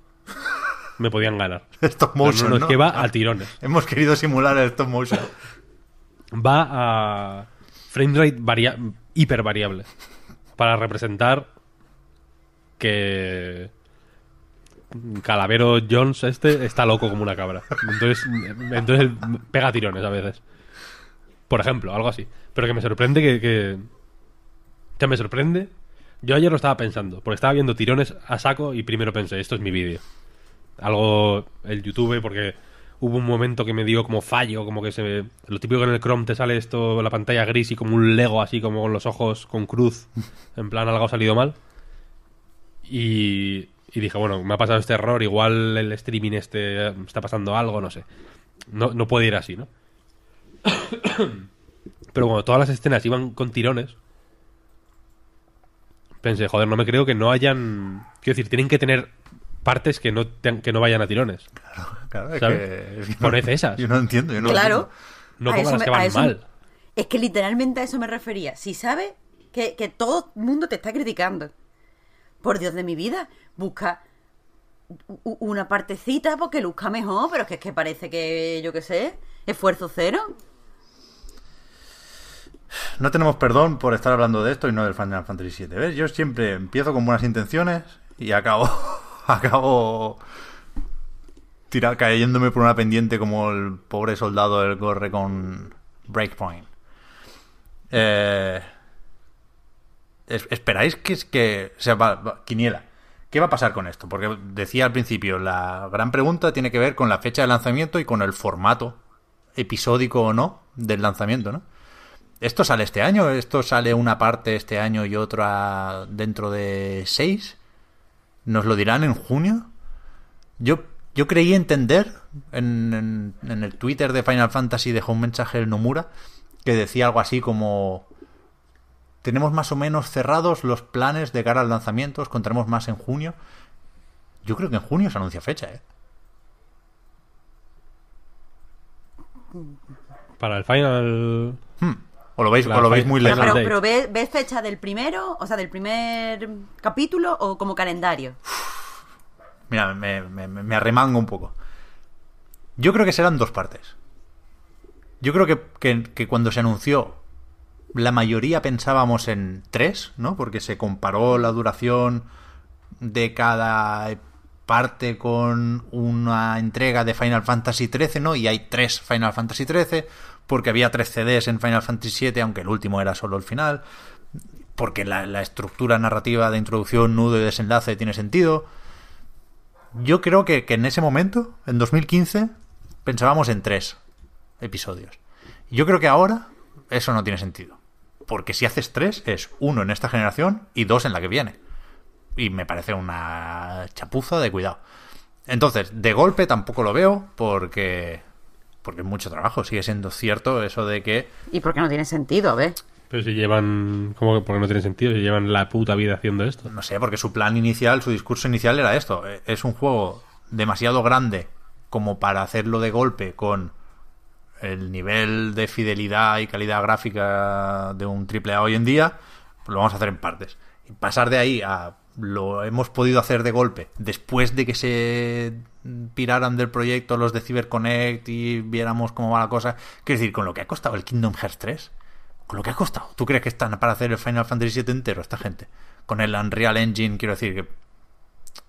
me podían ganar. stop motion. No, que va ah, a tirones. Hemos querido simular el stop motion. Va a framerate varia hiper variable para representar que Calavero Jones este está loco como una cabra. Entonces, entonces pega tirones a veces. Por ejemplo, algo así. Pero que me sorprende que... que... me sorprende. Yo ayer lo estaba pensando, porque estaba viendo tirones a saco y primero pensé, esto es mi vídeo. Algo el YouTube, porque hubo un momento que me dio como fallo, como que se... Lo típico que en el Chrome te sale esto, la pantalla gris y como un Lego así, como con los ojos con cruz. En plan, algo ha salido mal. Y y dije, bueno, me ha pasado este error, igual el streaming este eh, está pasando algo, no sé. No, puede ir así, ¿no? Pero bueno, todas las escenas iban con tirones. Pensé, joder, no me creo que no hayan... Quiero decir, tienen que tener partes que no, que no vayan a tirones. Claro, claro. Es esas. Yo no entiendo, yo no Claro. No pongan las que van mal. Es que literalmente a eso me refería. Si sabes que, que todo el mundo te está criticando por Dios de mi vida, busca una partecita porque luzca mejor, pero es que, es que parece que, yo qué sé, esfuerzo cero. No tenemos perdón por estar hablando de esto y no del Final Fantasy VII. ¿Ves? Yo siempre empiezo con buenas intenciones y acabo, acabo cayéndome por una pendiente como el pobre soldado del corre con Breakpoint. Eh, ¿Esperáis que, que sea, va, Quiniela, ¿qué va a pasar con esto? Porque decía al principio, la gran pregunta tiene que ver con la fecha de lanzamiento y con el formato episódico o no del lanzamiento, ¿no? ¿Esto sale este año? ¿Esto sale una parte este año y otra dentro de seis? ¿Nos lo dirán en junio? Yo, yo creí entender en, en el Twitter de Final Fantasy dejó un mensaje el Nomura que decía algo así como tenemos más o menos cerrados los planes de cara al lanzamiento. Os contaremos más en junio. Yo creo que en junio se anuncia fecha, ¿eh? Para el final. Hmm. O lo veis, muy lejos. Pero, ¿ves, fecha del primero? O sea, del primer capítulo o como calendario. Mira, me, arremango un poco. Yo creo que serán dos partes. Yo creo que cuando se anunció la mayoría pensábamos en tres, ¿no? Porque se comparó la duración de cada parte con una entrega de Final Fantasy XIII, ¿no? Y hay tres Final Fantasy XIII, porque había tres CDs en Final Fantasy VII, aunque el último era solo el final, porque la, estructura narrativa de introducción, nudo y desenlace tiene sentido. Yo creo que, que en ese momento, en 2015, pensábamos en tres episodios. Yo creo que ahora eso no tiene sentido porque si haces tres, es uno en esta generación y dos en la que viene. Y me parece una chapuza de cuidado. Entonces, de golpe tampoco lo veo porque. Porque es mucho trabajo, sigue siendo cierto eso de que. Y porque no tiene sentido, ¿ves? Pero si llevan. ¿Cómo que porque no tiene sentido? Si llevan la puta vida haciendo esto. No sé, porque su plan inicial, su discurso inicial era esto. Es un juego demasiado grande como para hacerlo de golpe con el nivel de fidelidad y calidad gráfica de un A hoy en día, pues lo vamos a hacer en partes. Y pasar de ahí a lo hemos podido hacer de golpe, después de que se piraran del proyecto los de CyberConnect y viéramos cómo va la cosa, quiero decir, con lo que ha costado el Kingdom Hearts 3, con lo que ha costado, ¿tú crees que están para hacer el Final Fantasy VII entero esta gente? Con el Unreal Engine, quiero decir que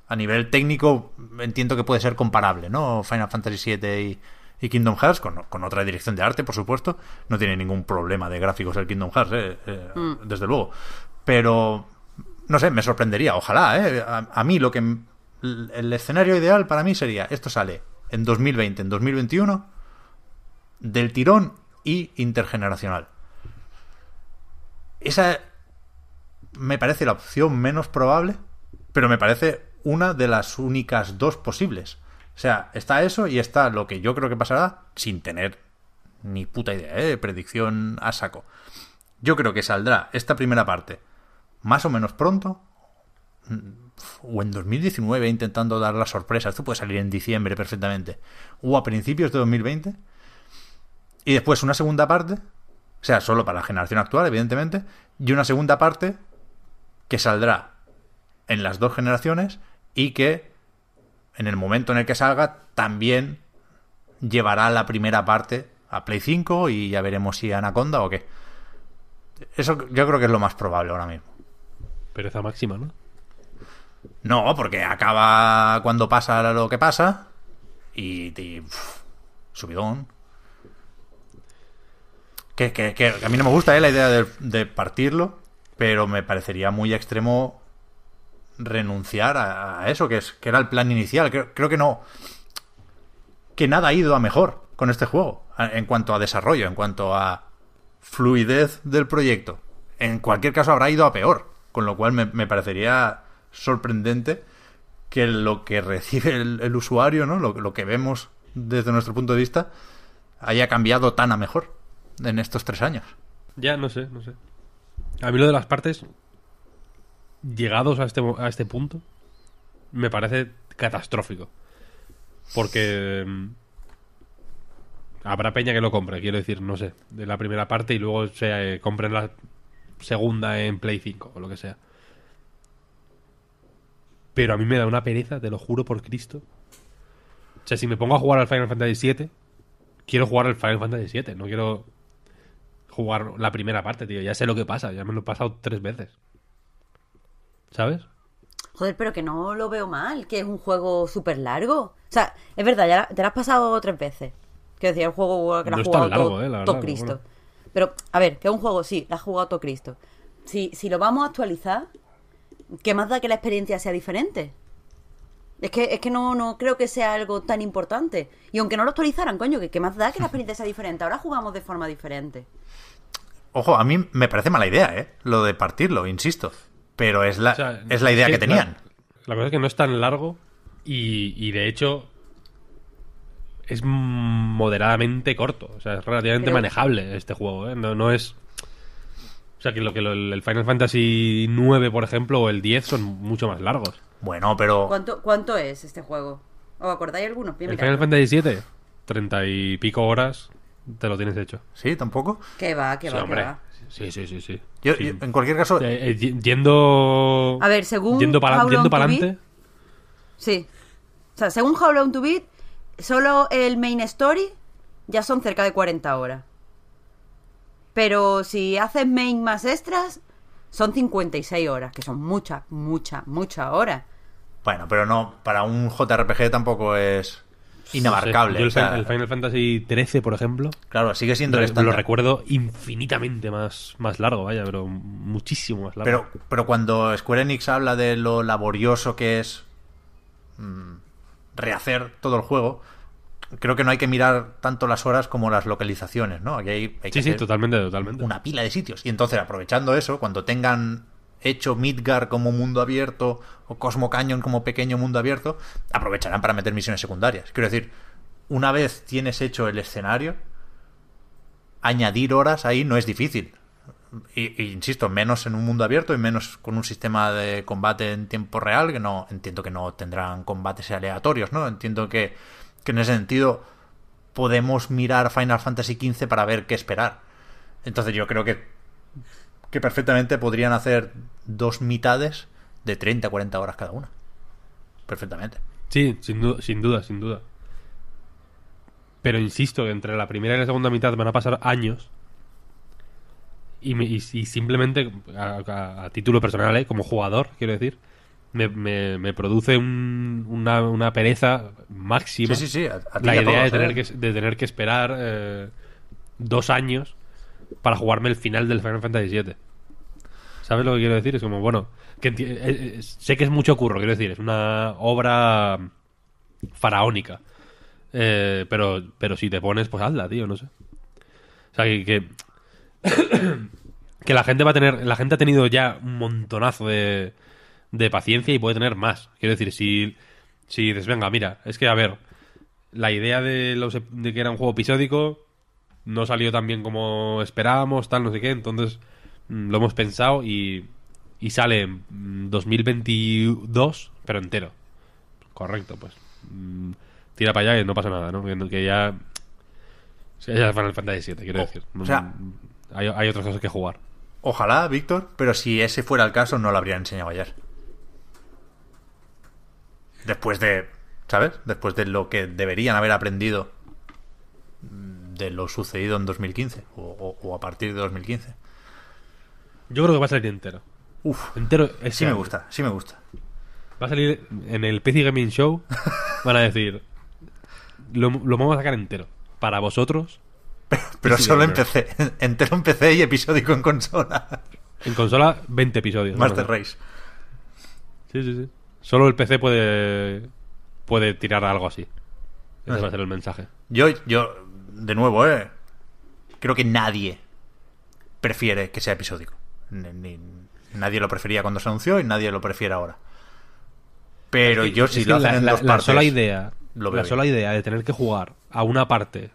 a nivel técnico entiendo que puede ser comparable, ¿no? Final Fantasy VII y y Kingdom Hearts, con, otra dirección de arte, por supuesto, no tiene ningún problema de gráficos el Kingdom Hearts, eh, eh, mm. desde luego. Pero, no sé, me sorprendería, ojalá, eh. A, mí lo que... el escenario ideal para mí sería, esto sale en 2020, en 2021, del tirón y intergeneracional. Esa me parece la opción menos probable, pero me parece una de las únicas dos posibles. O sea, está eso y está lo que yo creo que pasará sin tener ni puta idea, ¿eh? Predicción a saco. Yo creo que saldrá esta primera parte más o menos pronto. Mm, o en 2019 intentando dar la sorpresa. Esto puede salir en diciembre perfectamente. O a principios de 2020. Y después una segunda parte. O sea, solo para la generación actual, evidentemente. Y una segunda parte que saldrá en las dos generaciones y que en el momento en el que salga, también llevará la primera parte a Play 5 y ya veremos si Anaconda o qué. Eso yo creo que es lo más probable ahora mismo. Pereza máxima, ¿no? No, porque acaba cuando pasa lo que pasa y, subidón. Que, a mí no me gusta eh, la idea de partirlo, pero me parecería muy extremo renunciar a, eso, que, es, que era el plan inicial. Creo, creo, que no. Que nada ha ido a mejor con este juego. En cuanto a desarrollo, en cuanto a fluidez del proyecto. En cualquier caso, habrá ido a peor. Con lo cual me, parecería sorprendente que lo que recibe el, usuario, ¿no? Lo, lo, que vemos desde nuestro punto de vista, haya cambiado tan a mejor en estos tres años. Ya, no sé, no sé. A mí lo de las partes, llegados a este, a este punto, me parece catastrófico. Porque mm, habrá peña que lo compre, quiero decir, no sé, de la primera parte y luego se eh, compren la segunda en Play 5 o lo que sea. Pero a mí me da una pereza, te lo juro por Cristo. O sea, si me pongo a jugar al Final Fantasy VII, quiero jugar al Final Fantasy VII, no quiero jugar la primera parte, tío. Ya sé lo que pasa, ya me lo he pasado tres veces. ¿sabes? Joder, pero que no lo veo mal, que es un juego súper largo. O sea, es verdad, ya te lo has pasado tres veces. Que decía, el juego que lo jugado todo, eh, Cristo. Pero, a ver, que es un juego, sí, lo has jugado todo Cristo. Si, si lo vamos a actualizar, ¿qué más da que la experiencia sea diferente? Es que, es que no, no creo que sea algo tan importante. Y aunque no lo actualizaran, coño, ¿qué más da que la experiencia sea diferente. Ahora jugamos de forma diferente. Ojo, a mí me parece mala idea, ¿eh? Lo de partirlo, insisto pero es la, es la idea que, tenían. La, cosa es que no es tan largo y, de hecho es moderadamente corto. O sea, es relativamente manejable este juego. ¿eh? No, no es. O sea, que, lo, que el Final Fantasy 9, por ejemplo, o el 10 son mucho más largos. Bueno, pero. ¿Cuánto, cuánto es este juego? ¿O acordáis algunos? el Final Fantasy 7, treinta y pico horas te lo tienes hecho. ¿Sí? ¿Tampoco? Que va, que va, va sí, sí, sí. sí. en cualquier caso. Eh, eh, yendo. A ver, según. Yendo para adelante. Sí. O sea, según How Long to Beat, solo el main story ya son cerca de 40 horas. Pero si haces main más extras, son 56 horas, que son muchas, muchas, muchas horas. Bueno, pero no, para un JRPG tampoco es inabarcable. el, Final Fantasy XIII, por ejemplo. Claro, sigue siendo Lo recuerdo infinitamente más, más largo, vaya, pero muchísimo más largo. Pero, pero cuando Square Enix habla de lo laborioso que es mm, rehacer todo el juego, creo que no hay que mirar tanto las horas como las localizaciones, ¿no? Aquí hay, sí, sí, totalmente, totalmente. Una pila de sitios. Y entonces, aprovechando eso, cuando tengan hecho Midgar como mundo abierto o Cosmo Canyon como pequeño mundo abierto, aprovecharán para meter misiones secundarias. Quiero decir, una vez tienes hecho el escenario, añadir horas ahí no es difícil. Y, insisto, menos en un mundo abierto y menos con un sistema de combate en tiempo real, que no entiendo que no tendrán combates aleatorios, ¿no? Entiendo que, que en ese sentido podemos mirar Final Fantasy XV para ver qué esperar. Entonces yo creo que, que perfectamente podrían hacer dos mitades de 30, 40 horas cada una. Perfectamente. Sí, sin, sin duda, sin duda. Pero insisto que entre la primera y la segunda mitad van a pasar años. Y, simplemente, a, título personal, ¿eh? como jugador, quiero decir, me, produce una, una, pereza máxima. la idea ¿eh? de, tener que, tener que esperar eh, dos años para jugarme el final del Final Fantasy VII. ¿Sabes lo que quiero decir? Es como, bueno, eh, eh, eh, sé que es mucho curro, quiero decir, es una obra faraónica. pero, pero si te pones, pues hazla, tío, no sé. O sea, que, que, la gente va a tener. La gente ha tenido ya un montonazo de, de paciencia y puede tener más. Quiero decir, si, si dices, venga, mira, es que a ver, la idea de, los, de que era un juego episódico no salió tan bien como esperábamos, tal, no sé qué, entonces Mm, lo hemos pensado y, y sale mm, en 2022, pero entero. Correcto, pues. Mm, tira para allá y no pasa nada, ¿no? Que, que ya. Ya es Final Fantasy VII, quiero decir. O sea, hay, hay otras cosas que jugar. Ojalá, Víctor, pero si ese fuera el caso, no lo habrían enseñado ayer. Después de. ¿Sabes? Después de lo que deberían haber aprendido de lo sucedido en 2015 o a partir de 2015. Yo creo que va a salir entero. Uf, entero. sí me gusta, sí me gusta. Va a salir en el PC Gaming Show. van a decir: lo, vamos a sacar entero. Para vosotros. Pero, solo en PC. Entero en PC y episódico en consola. En consola, 20 episodios. Master Race. Sí, sí, sí. Solo el PC puede, puede tirar algo así. Ese va a ser el mensaje. Yo, yo, de nuevo, eh. Creo que nadie prefiere que sea episódico nadie lo prefería cuando se anunció y nadie lo prefiere ahora. Pero yo sí si lo hacen la, sola idea, la idea de tener que jugar a una parte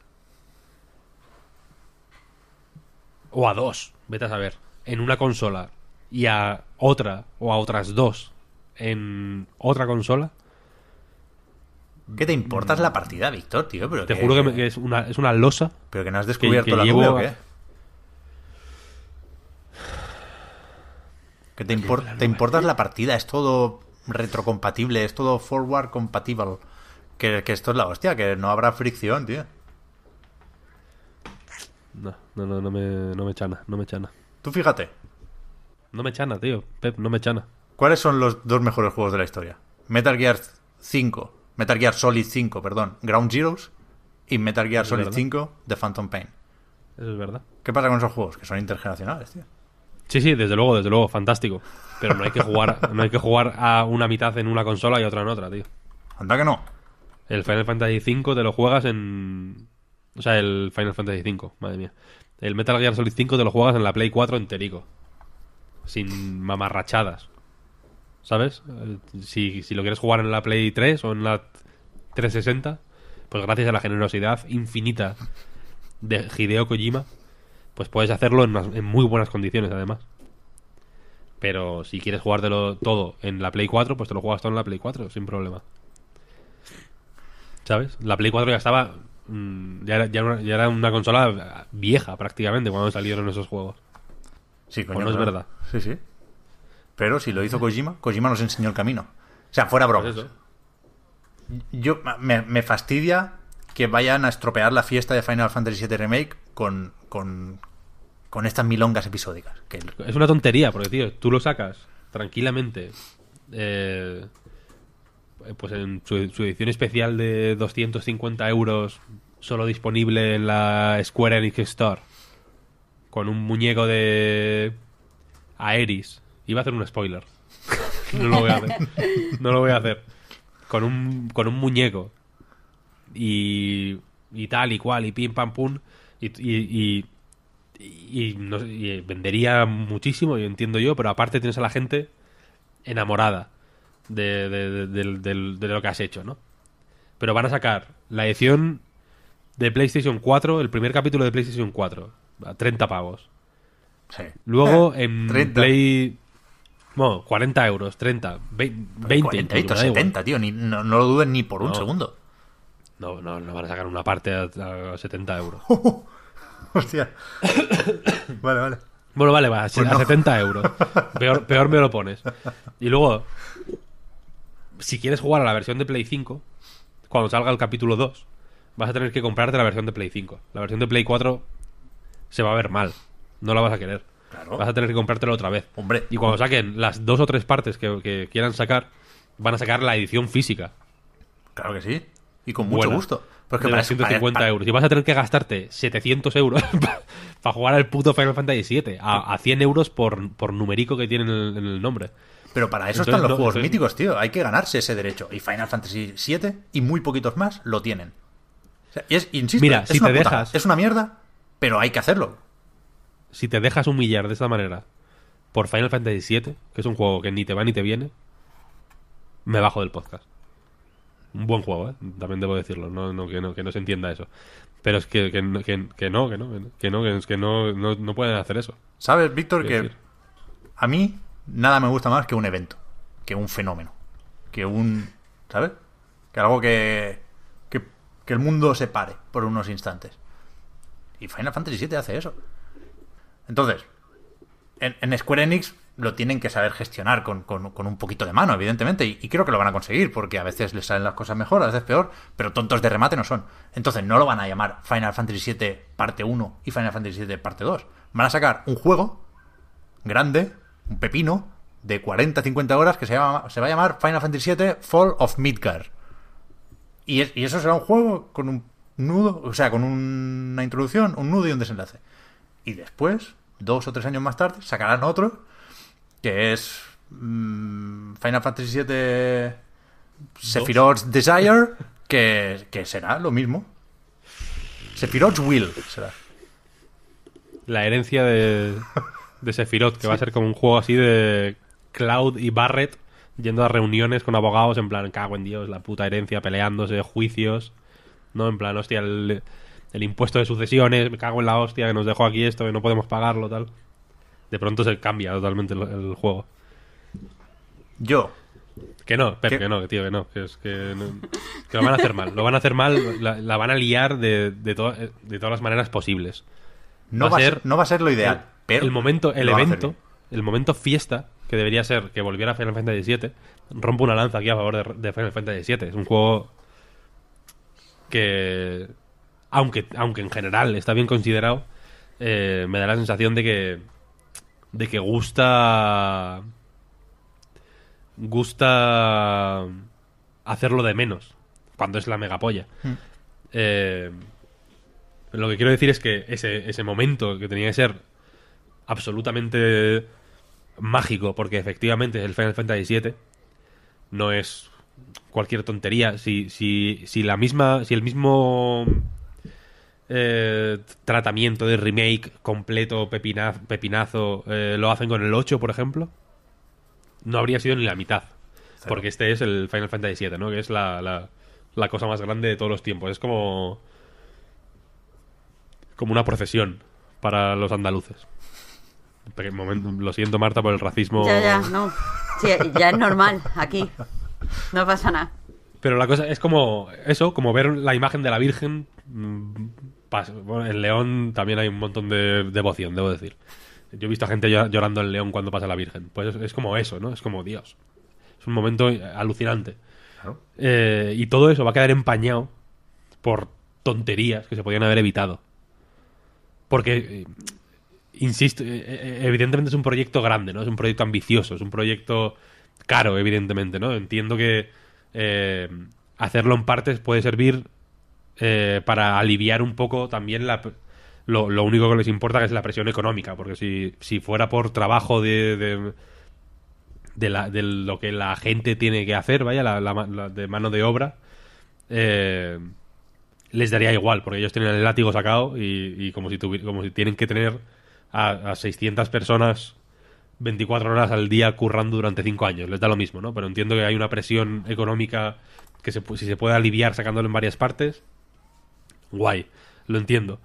o a dos, vete a saber, en una consola y a otra o a otras dos en otra consola. ¿Qué te importa es la mm. partida, Víctor, tío? te juro que, es, una, losa. Pero que no has descubierto la Que te, importa te eh. importas la partida, es todo retrocompatible, es todo forward compatible. Que, esto es la hostia, que no habrá fricción, tío. No, no, no, no me, chana, no me chana. Tú fíjate. No me chana, tío. Pep, no me chana. ¿Cuáles son los dos mejores juegos de la historia? Metal Gear 5, Metal Gear Solid 5, perdón, Ground Zeroes y Metal Gear Solid 5 The Phantom Pain. Eso es verdad. ¿Qué pasa con esos juegos? Que son intergeneracionales, tío. Sí, sí, desde luego, desde luego, fantástico. Pero no hay que jugar, no hay que jugar a una mitad en una consola y otra en otra, tío. Anda que no. El Final Fantasy V te lo juegas en. O sea, el Final Fantasy V, madre mía. El Metal Gear Solid V te lo juegas en la Play 4 enterico. Sin mamarrachadas. ¿Sabes? Si, si lo quieres jugar en la Play 3 o en la 360, pues gracias a la generosidad infinita de Hideo Kojima, pues puedes hacerlo en, muy buenas condiciones además. Pero si quieres jugártelo todo en la Play 4, pues te lo juegas todo en la Play 4, sin problema. ¿Sabes? La Play 4 ya estaba. Mm, ya era, una, consola vieja prácticamente cuando salieron esos juegos. Sí, es verdad. Sí, sí. Pero si lo hizo Kojima, Kojima nos enseñó el camino. O sea, fuera bromas. Pues Yo, me, fastidia que vayan a estropear la fiesta de Final Fantasy VII Remake con, con estas milongas episódicas. Que... Es una tontería, porque, tío, tú lo sacas tranquilamente. Eh, pues en su, edición especial de 250 euros, solo disponible en la Square Enix Store, con un muñeco de Aeris. Iba a hacer un spoiler. no lo voy a hacer. No lo voy a hacer. Con un, con un muñeco. Y, y tal y cual, y pim pam pum. y y, vendería muchísimo, yo entiendo yo, pero aparte tienes a la gente enamorada de, de, lo que has hecho, ¿no? Pero van a sacar la edición de PlayStation 4, el primer capítulo de PlayStation 4, a 30 pavos. Sí. Luego en Play... Bueno, 40 euros, 30, 20... 40 70, tío, no, lo duden ni por un segundo. No, no, no van a sacar una parte a, a 70 euros. Vale, vale. Bueno, vale, va, pues a, 70 euros. Peor, me lo pones. Y luego, si quieres jugar a la versión de Play 5, cuando salga el capítulo 2, vas a tener que comprarte la versión de Play 5. La versión de Play 4 se va a ver mal. No la vas a querer. Vas a tener que comprártela otra vez. Hombre. Y cuando saquen las dos o tres partes que, quieran sacar, van a sacar la edición física. Claro que sí. Y con mucho gusto. Porque para 150 euros. Y vas a tener que gastarte 700 euros para jugar al puto Final Fantasy VII. A, 100 euros por, por numerico que tiene en el, nombre. Pero para eso están los juegos míticos, tío. Hay que ganarse ese derecho. Y Final Fantasy VII y muy poquitos más lo tienen. es, te Es una mierda, pero hay que hacerlo. Si te dejas humillar de esa manera por Final Fantasy VII, que es un juego que ni te va ni te viene, me bajo del podcast. Un buen juego, ¿eh? También debo decirlo, no, no, que, no, se entienda eso. Pero es que, no, que no, que no, que, no, pueden hacer eso. ¿Sabes, Víctor, que a mí nada me gusta más que un evento, que un fenómeno, que un... ¿Sabes? Que algo que, que, el mundo se pare por unos instantes. Y Final Fantasy VII hace eso. Entonces, en, en Square Enix lo tienen que saber gestionar con, un poquito de mano, evidentemente, y, creo que lo van a conseguir, porque a veces les salen las cosas mejor, a veces peor, pero tontos de remate no son. Entonces no lo van a llamar Final Fantasy VII parte 1 y Final Fantasy VII parte 2. Van a sacar un juego grande, un pepino, de 40-50 horas que se, llama, se va a llamar Final Fantasy VII Fall of Midgar. Y, eso será un juego con un nudo, o sea, con una introducción, un nudo y un desenlace. Y después, dos o tres años más tarde, sacarán otro que es mm, Final Fantasy VII Sephiroth's Desire, que, será lo mismo. Sephiroth's Will será. La herencia de, de Sephiroth, que va a ser como un juego así de Cloud y Barrett yendo a reuniones con abogados en plan, cago en Dios, la puta herencia, peleándose, juicios, ¿no? En plan, hostia, el, el impuesto de sucesiones, me cago en la hostia que nos dejó aquí esto, que no podemos pagarlo, tal de pronto se cambia totalmente el, juego. Yo. Que no, pero que no, tío, que no. Que, lo van a hacer mal. Lo van a hacer mal, la, van a liar de, de, todas las maneras posibles. No va, a ser, no va a ser lo ideal, el, pero. El momento, el evento, el momento fiesta, que debería ser que volviera a Final Fantasy VII, rompo una lanza aquí a favor de, de Final Fantasy VII. Es un juego que. Aunque, aunque en general está bien considerado, eh, me da la sensación de que de que gusta gusta hacerlo de menos cuando es la megapolla. Mm. Eh, lo que quiero decir es que ese, ese, momento que tenía que ser absolutamente mágico, porque efectivamente es el Final Fantasy VII, no es cualquier tontería. Si, si, si la misma, si el mismo eh, tratamiento de remake completo, pepinazo, eh, lo hacen con el 8, por ejemplo, no habría sido ni la mitad. Porque este es el Final Fantasy VII, Que es la, la, cosa más grande de todos los tiempos. Es como. como una procesión para los andaluces. Momento, lo siento, Marta, por el racismo. Ya, ya, no. ya es normal aquí. No pasa nada. Pero la cosa es como eso, como ver la imagen de la Virgen mm, bueno, en León también hay un montón de devoción, debo decir. Yo he visto a gente llorando en León cuando pasa la Virgen. Pues es, como eso, ¿no? Es como Dios. Es un momento eh, alucinante. Eh, y todo eso va a quedar empañado por tonterías que se podían haber evitado. Porque, eh, insisto, evidentemente es un proyecto grande, ¿no? Es un proyecto ambicioso, es un proyecto caro, evidentemente, ¿no? Entiendo que hacerlo en partes puede servir eh, para aliviar un poco también lo, único que les importa que es la presión económica, porque si, fuera por trabajo de, lo que la gente tiene que hacer, vaya, la, de mano de obra, eh, les daría igual, porque ellos tienen el látigo sacado y, y como, si como si tienen que tener a, a 600 personas 24 horas al día currando durante 5 años, les da lo mismo, ¿no? Pero entiendo que hay una presión económica que si se puede aliviar sacándolo en varias partes, guay, lo entiendo.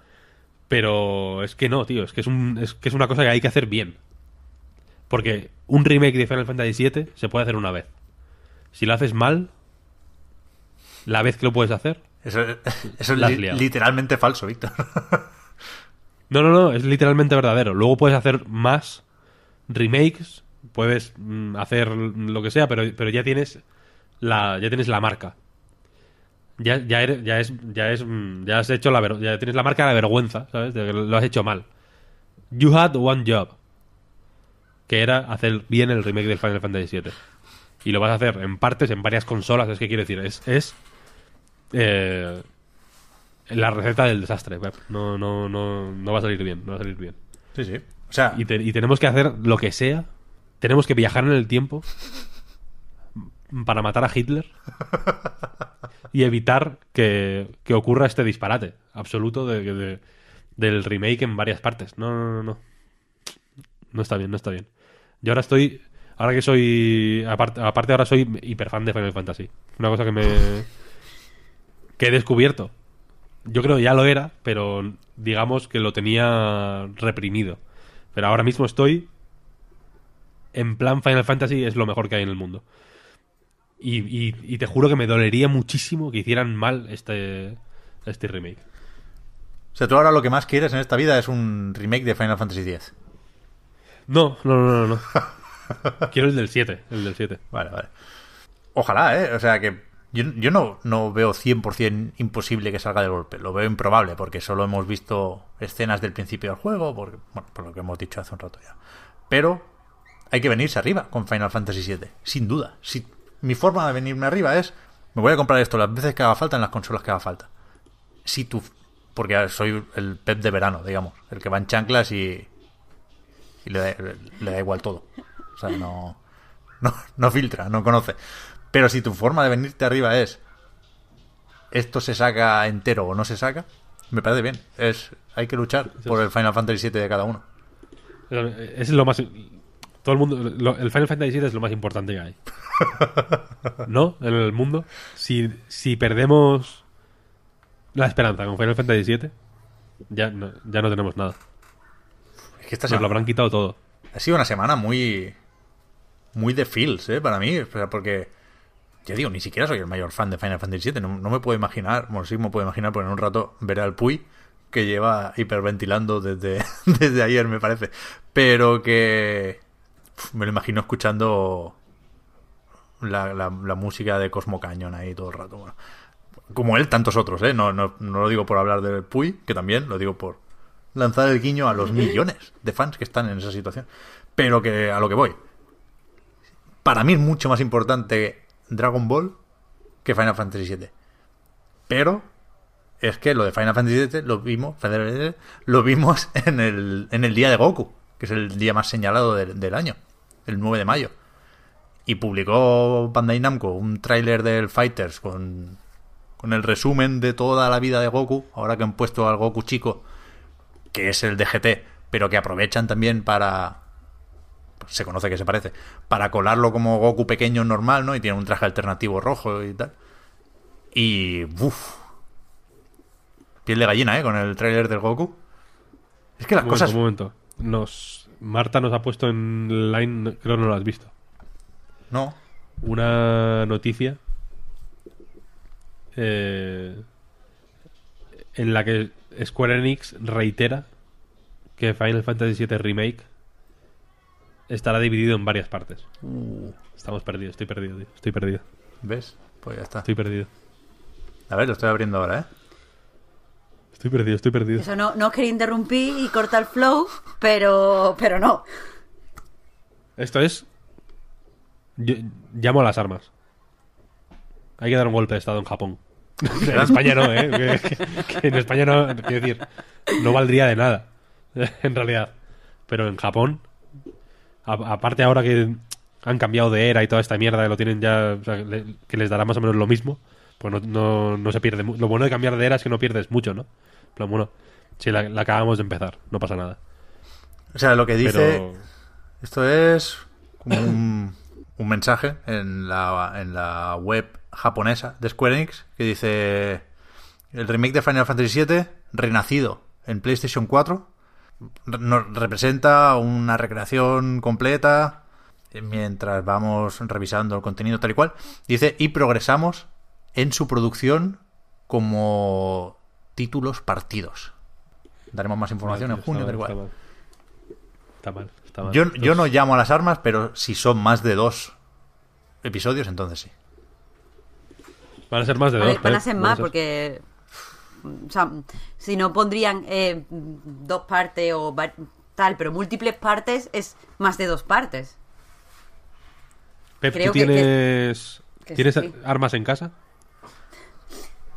Pero es que no, tío, es que es, una cosa que hay que hacer bien. Porque un remake de Final Fantasy VII se puede hacer una vez. Si lo haces mal, la vez que lo puedes hacer. Eso, es literalmente falso, Víctor. no, no, no, es literalmente verdadero. Luego puedes hacer más remakes, puedes mm, hacer lo que sea, pero, ya, tienes ya tienes la marca ya, ya, ya, es, ya es, mm, ya has hecho la ya tienes la marca de la vergüenza, ¿sabes? De que lo has hecho mal. You had one job, que era hacer bien el remake del Final Fantasy VII. Y lo vas a hacer en partes, en varias consolas, es que quiero decir, es, es eh, la receta del desastre, No, no, no, no va a salir bien, no va a salir bien. Sí, sí. O sea, y, y tenemos que hacer lo que sea, tenemos que viajar en el tiempo para matar a Hitler. y evitar que, ocurra este disparate absoluto del remake en varias partes. No, no, no, no. está bien, no está bien. Yo ahora estoy. Ahora que soy. Aparte, aparte ahora soy hiperfan de Final Fantasy. Una cosa que me. que he descubierto. Yo creo que ya lo era, pero digamos que lo tenía reprimido. Pero ahora mismo estoy en plan Final Fantasy es lo mejor que hay en el mundo. Y, te juro que me dolería muchísimo que hicieran mal este, este remake. O sea, tú ahora lo que más quieres en esta vida es un remake de Final Fantasy X. No, no, no, no. Quiero el del 7, el del 7. Vale, vale. Ojalá, ¿eh? O sea, que yo, yo no, no veo 100% imposible que salga de golpe. Lo veo improbable porque solo hemos visto escenas del principio del juego, por, por lo que hemos dicho hace un rato ya. Pero hay que venirse arriba con Final Fantasy VII, sin duda. Si mi forma de venirme arriba es, me voy a comprar esto las veces que haga falta en las consolas que haga falta. Si tú, porque soy el pep de verano, digamos, el que va en chanclas y, le, da, igual todo. O sea, no, no, filtra, no conoce. Pero si tu forma de venirte arriba es, esto se saca entero o no se saca, me parece bien. Es, hay que luchar por el Final Fantasy VII de cada uno. Eh, es lo más todo el mundo. el Final Fantasy VII es lo más importante que hay. ¿No? En el mundo. Si, si perdemos la esperanza con Final Fantasy VII, ya no, ya no tenemos nada. Es que esta semana, lo habrán quitado todo. Ha sido una semana muy. Muy de feels, ¿eh? Para mí. Porque. Ya digo, ni siquiera soy el mayor fan de Final Fantasy VII. No, me puedo imaginar. Bueno, sí me puedo imaginar, porque en un rato ver al Puy que lleva hiperventilando desde ayer, me parece. Pero que me lo imagino escuchando la, música de Cosmo Cañón ahí todo el rato. como él, tantos otros, ¿eh? No, no, no lo digo por hablar del Puy, que también lo digo por lanzar el guiño a los millones de fans que están en esa situación. Pero que a lo que voy. Para mí es mucho más importante Dragon Ball que Final Fantasy VII. Pero es que lo de Final Fantasy VII lo vimos, lo vimos en el, en el día de Goku que es el día más señalado del año, el 9 de mayo. Y publicó Bandai Namco un tráiler del Fighters con, con el resumen de toda la vida de Goku, ahora que han puesto al Goku chico, que es el DGT, pero que aprovechan también para... Pues se conoce que se parece. Para colarlo como Goku pequeño normal, ¿no? Y tiene un traje alternativo rojo y tal. Y... uff. piel de gallina, ¿eh? Con el tráiler del Goku. Es que las cosas nos Marta nos ha puesto en line, creo que no lo has visto. No. Una noticia eh, en la que Square Enix reitera que Final Fantasy VII Remake estará dividido en varias partes. Uh. Estamos perdidos, estoy perdido, estoy perdido. ¿Ves? Pues ya está. Estoy perdido. A ver, lo estoy abriendo ahora, ¿eh? Estoy perdido, estoy perdido. Eso no, no quería interrumpir y cortar el flow, pero, pero no. Esto es. llamo a las armas. Hay que dar un golpe de estado en Japón. en España no, ¿eh? en España no. Quiero decir, no valdría de nada. en realidad. Pero en Japón. aparte, ahora que han cambiado de era y toda esta mierda, lo tienen ya. o sea, que les dará más o menos lo mismo. Pues no, no, se pierde. Lo bueno de cambiar de era es que no pierdes mucho, ¿no? la, acabamos de empezar, no pasa nada. O sea, lo que dice. Esto es un, mensaje en la, en la web japonesa de Square Enix que dice: El remake de Final Fantasy VII, renacido en PlayStation 4, nos representa una recreación completa. Eh, mientras vamos revisando el contenido tal y cual, dice: Y progresamos en su producción como títulos partidos. Daremos más información en junio, Está mal. Yo, yo pues no llamo a las armas, pero si son más de dos episodios, entonces sí. Van a ser más de dos. ¿eh? van a ser más, porque. O sea, si no pondrían eh, dos partes o tal, pero múltiples partes es más de dos partes. tienes, ¿tienes armas en casa?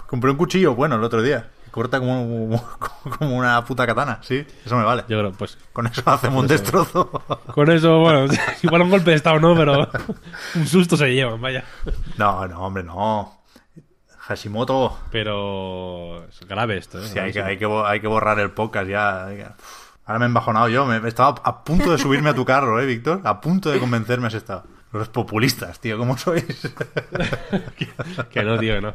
Compré un cuchillo bueno el otro día corta como, como, una puta katana, sí, eso me vale. Yo creo, pues. Con eso hacemos un pues destrozo. Con eso, bueno, igual un golpe de estado no, pero un susto se lleva, vaya. No, no, hombre, no. Hashimoto. Pero es grave esto, ¿eh? Sí, hay que, borrar el podcast ya. Ahora me he embajonado yo. Me, estaba a punto de subirme a tu carro, ¿eh, Víctor? A punto de convencerme has estado. Los populistas, tío, ¿cómo sois? que, no, tío, que no.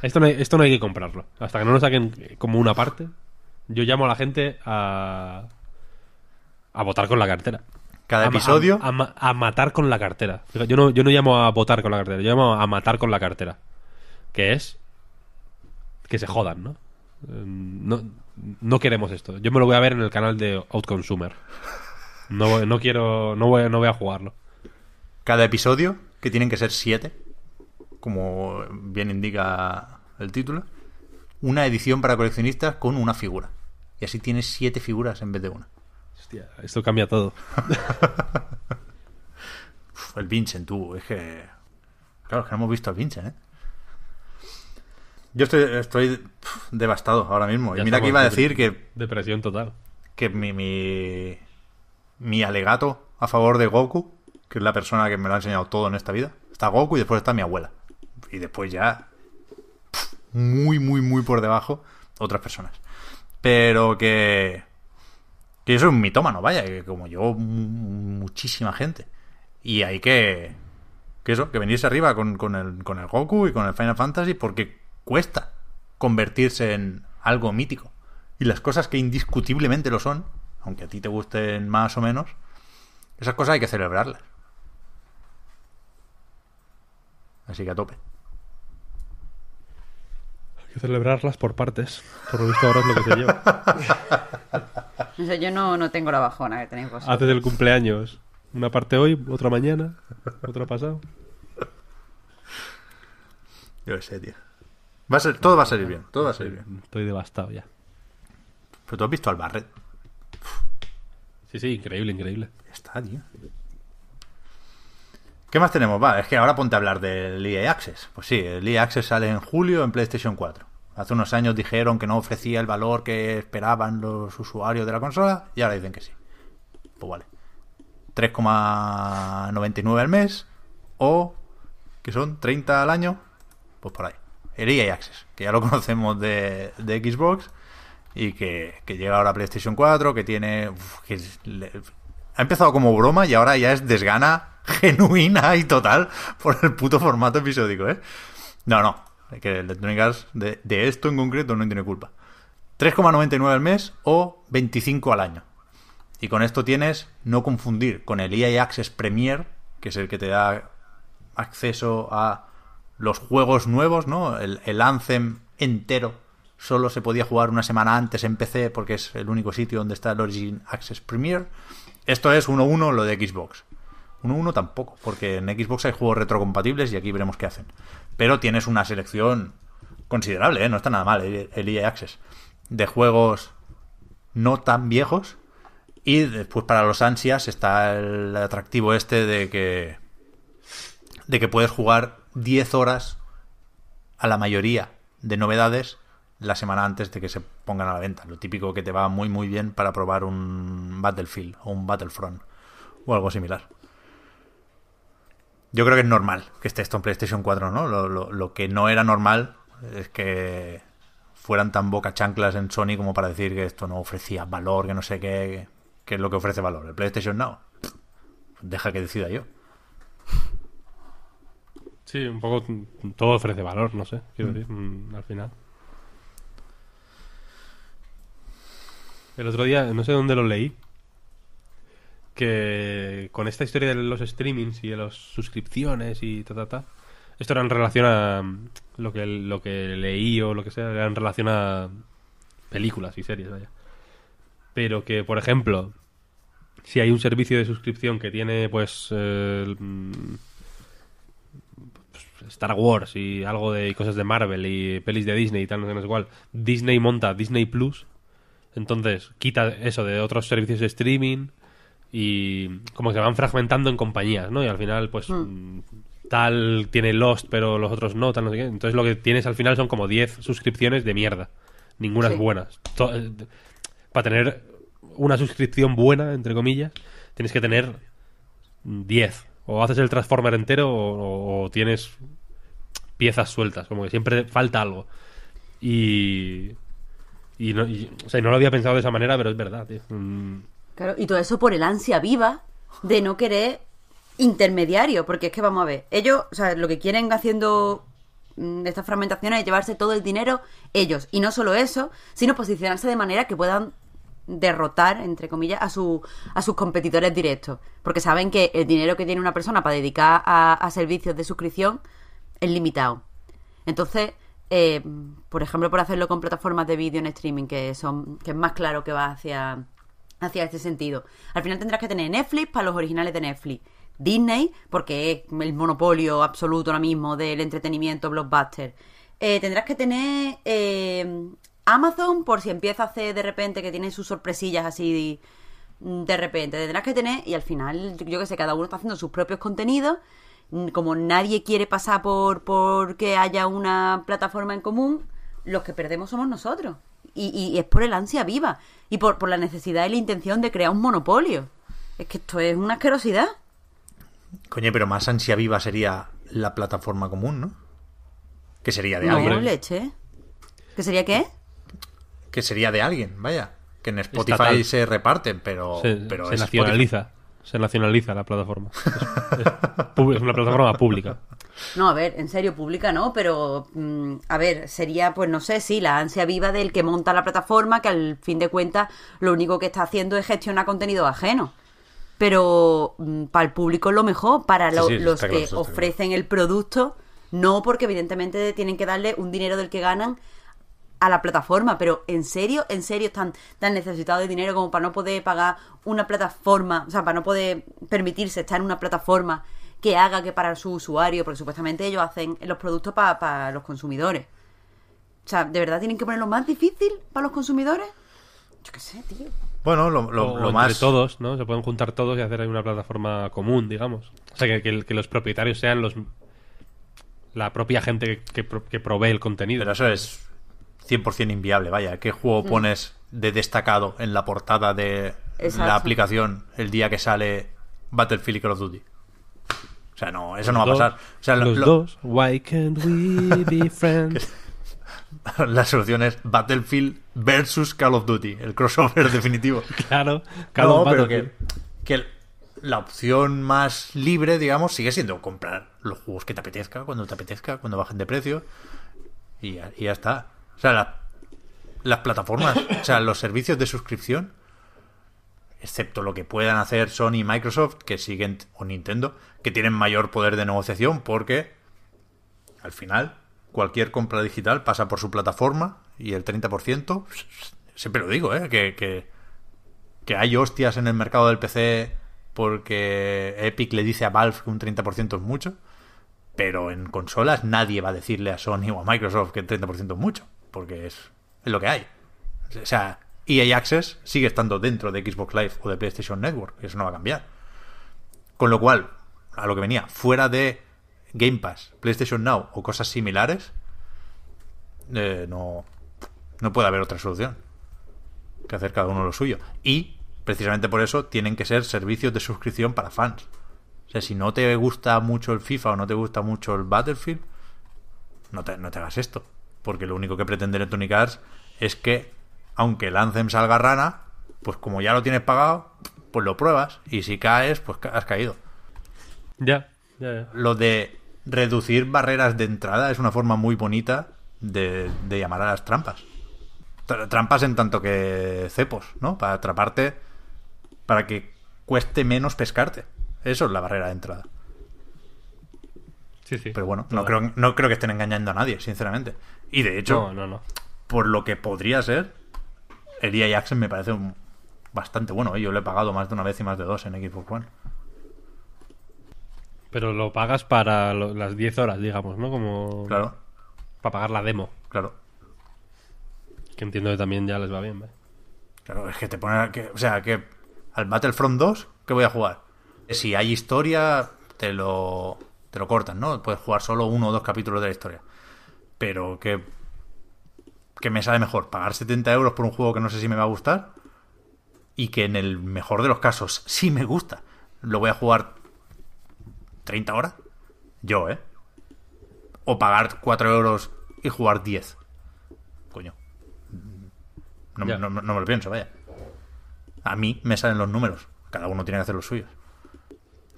Esto no, hay, que comprarlo. Hasta que no lo saquen como una parte, yo llamo a la gente a, a votar con la cartera. Cada episodio. A, matar con la cartera. Yo no, yo no llamo a votar con la cartera, yo llamo a matar con la cartera. Que es que se jodan, ¿no? Mm, no, queremos esto. Yo me lo voy a ver en el canal de Outconsumer. No, no quiero, no no voy a jugarlo cada episodio, que tienen que ser siete, como bien indica el título, una edición para coleccionistas con una figura. Y así tienes siete figuras en vez de una. Hostia, esto cambia todo. el Vincent, tú, es que. Claro, es que no hemos visto al Vincent, ¿eh? Yo estoy, devastado ahora mismo. y mira que iba a decir que. Depresión total. Que mi. Mi alegato a favor de Goku que es la persona que me lo ha enseñado todo en esta vida. Está Goku y después está mi abuela. Y después ya, muy, muy, muy por debajo, otras personas. Pero que... Que eso es un mitómano, vaya, que como yo, muchísima gente. Y hay que... Que eso, que venirse arriba con, el, con el Goku y con el Final Fantasy porque cuesta convertirse en algo mítico. Y las cosas que indiscutiblemente lo son, aunque a ti te gusten más o menos, esas cosas hay que celebrarlas. Así que a tope. Hay que celebrarlas por partes. Por lo visto ahora es lo que se lleva. yo no, tengo la bajona que tenéis vosotros. del cumpleaños. Una parte hoy, otra mañana, otra pasado. Yo sé, tío. Va ser, todo va a salir bien, todo Estoy devastado ya. Pero tú has visto al Barret. Sí, sí, increíble, increíble. está, tío. ¿Qué más tenemos? Va, es que ahora ponte a hablar del EA Access. Pues sí, el EA Access sale en julio en PlayStation 4. Hace unos años dijeron que no ofrecía el valor que esperaban los usuarios de la consola y ahora dicen que sí. Pues vale. 3,99 al mes o que son 30 al año, pues por ahí. El EA Access, que ya lo conocemos de, Xbox y que, llega ahora a PlayStation 4, que tiene... ha empezado como broma y ahora ya es desgana genuina y total por el puto formato episódico, ¿eh? No, no. Que de, esto en concreto no tiene culpa. 3,99 al mes o 25 al año. Y con esto tienes no confundir con el EA Access Premier, que es el que te da acceso a los juegos nuevos, ¿no? El, el, Anthem entero solo se podía jugar una semana antes en PC porque es el único sitio donde está el Origin Access Premier. Esto es 1-1 lo de Xbox uno 1 tampoco, porque en Xbox hay juegos retrocompatibles y aquí veremos qué hacen. Pero tienes una selección considerable, ¿eh? no está nada mal ¿eh? el, el EA Access, de juegos no tan viejos. Y después para los ansias está el atractivo este de que, de que puedes jugar 10 horas a la mayoría de novedades la semana antes de que se pongan a la venta. Lo típico que te va muy muy bien para probar un Battlefield o un Battlefront o algo similar. Yo creo que es normal que esté esto en PlayStation 4, ¿no? Lo, que no era normal es que fueran tan boca chanclas en Sony como para decir que esto no ofrecía valor, que no sé qué, es lo que ofrece valor. El PlayStation Now, deja que decida yo. Sí, un poco todo ofrece valor, no sé, quiero mm. decir, mm, al final. El otro día, no sé dónde lo leí, que con esta historia de los streamings y de las suscripciones y ta, ta, ta, esto era en relación a mm, lo que, lo que leí o lo que sea, era en relación a películas y series, vaya. Pero que, por ejemplo, si hay un servicio de suscripción que tiene, pues, eh, mm, pues Star Wars y algo de cosas de Marvel y pelis de Disney y tal, no sé, no sé cuál, Disney monta Disney Plus, entonces quita eso de otros servicios de streaming y como que van fragmentando en compañías, ¿no? Y al final, pues, hmm. mm, tal tiene Lost, pero los otros no, tal, no sé qué. Entonces lo que tienes al final son como 10 suscripciones de mierda. Ninguna es buena. Eh, para tener una suscripción buena, entre comillas, tienes que tener 10. Mm, o haces el Transformer entero o, tienes piezas sueltas. Como que siempre falta algo. Y... Y no, o sea, no lo había pensado de esa manera, pero es verdad, tío. Mm, y todo eso por el ansia viva de no querer intermediario, porque es que vamos a ver, ellos, o sea, lo que quieren haciendo mm, estas fragmentaciones es llevarse todo el dinero ellos, y no solo eso, sino posicionarse de manera que puedan derrotar, entre comillas, a, su, a sus competidores directos, porque saben que el dinero que tiene una persona para dedicar a, servicios de suscripción es limitado. Entonces, eh, por ejemplo, por hacerlo con plataformas de vídeo en streaming, que son que es más claro que va hacia hacia este sentido. Al final tendrás que tener Netflix para los originales de Netflix. Disney, porque es el monopolio absoluto ahora mismo del entretenimiento blockbuster. Eh, tendrás que tener eh, Amazon por si empieza a hacer de repente que tiene sus sorpresillas así de repente. Tendrás que tener, y al final, yo que sé, cada uno está haciendo sus propios contenidos. Mm, como nadie quiere pasar por, por que haya una plataforma en común, los que perdemos somos nosotros y, y, es por el ansia viva y por, por la necesidad y la intención de crear un monopolio. Es que esto es una asquerosidad. Coño, pero más ansia viva sería la plataforma común, ¿no? Que sería de alguien. leche. ¿Que sería qué? Que sería de alguien, vaya. Que en Spotify se reparten, pero. Se, pero se nacionaliza se nacionaliza la plataforma. Es, una plataforma pública. No, a ver, en serio, pública no, pero mm, a ver, sería, pues no sé, si la ansia viva del que monta la plataforma, que al fin de cuentas lo único que está haciendo es gestionar contenido ajeno. Pero mm, para el público es lo mejor, para los que ofrecen el producto, no, porque evidentemente tienen que darle un dinero del que ganan a la plataforma, pero en serio, en serio están tan necesitados de dinero como para no poder pagar una plataforma, o sea, para no poder permitirse estar en una plataforma que haga que para su usuario, porque supuestamente ellos hacen los productos para los consumidores. O sea, ¿de verdad tienen que ponerlo más difícil para los consumidores? Yo qué sé, tío. Bueno, lo, más. todos, ¿no? Se pueden juntar todos y hacer ahí una plataforma común, digamos. O sea, que, los propietarios sean los. La propia gente que, que, provee el contenido. Pero eso es 100% inviable, vaya. ¿Qué juego mm. pones de destacado en la portada de la aplicación el día que sale Battlefield y Call of Duty? O sea, no, eso no va a pasar. O sea, los dos, why can't we be friends? la solución es Battlefield versus Call of Duty, el crossover definitivo. claro, Call no, pero que, la opción más libre, digamos, sigue siendo comprar los juegos que te apetezca, cuando te apetezca, cuando bajen de precio, y y ya está. O sea, las plataformas, o sea, los servicios de suscripción, excepto lo que puedan hacer Sony y Microsoft, que siguen, o Nintendo, que tienen mayor poder de negociación porque al final cualquier compra digital pasa por su plataforma y el 30%, siempre lo digo, ¿eh? que, que hay hostias en el mercado del PC porque Epic le dice a Valve que un 30% es mucho, pero en consolas nadie va a decirle a Sony o a Microsoft que el 30% es mucho porque es, lo que hay. O sea, EA Access sigue estando dentro de Xbox Live o de PlayStation Network, eso no va a cambiar. Con lo cual, a lo que venía, fuera de Game Pass, PlayStation Now o cosas similares, eh, no, puede haber otra solución que hacer cada uno lo suyo. Y precisamente por eso tienen que ser servicios de suscripción para fans. O sea, si no te gusta mucho el FIFA o no te gusta mucho el Battlefield, no te hagas esto porque lo único que pretende Electronic es que, aunque el salga rana, pues como ya lo tienes pagado, pues lo pruebas. Y si caes, pues has caído. Ya, ya, Lo de reducir barreras de entrada es una forma muy bonita de, llamar a las trampas. trampas en tanto que cepos, ¿no? Para atraparte, para que cueste menos pescarte. Eso es la barrera de entrada. Sí, sí. Pero bueno, no creo, no creo que estén engañando a nadie, sinceramente. Y de hecho, por lo que podría ser, El EA Jackson me parece bastante bueno. ¿eh? Yo lo he pagado más de una vez y más de dos en Xbox One. Pero lo pagas para las 10 horas, digamos, ¿no? Como... Claro. Para pagar la demo. Claro. Que entiendo que también ya les va bien, ¿eh? Claro, es que te pone... o sea, que al Battlefront 2, ¿qué voy a jugar? Si hay historia, te lo, te lo cortan, ¿no? Puedes jugar solo uno o dos capítulos de la historia pero que, que me sale mejor pagar 70 euros por un juego que no sé si me va a gustar y que en el mejor de los casos Si me gusta. Lo voy a jugar 30 horas. Yo, ¿eh? O pagar 4 euros y jugar 10. Coño. No, no, no, me lo pienso, vaya. A mí me salen los números. Cada uno tiene que hacer los suyos.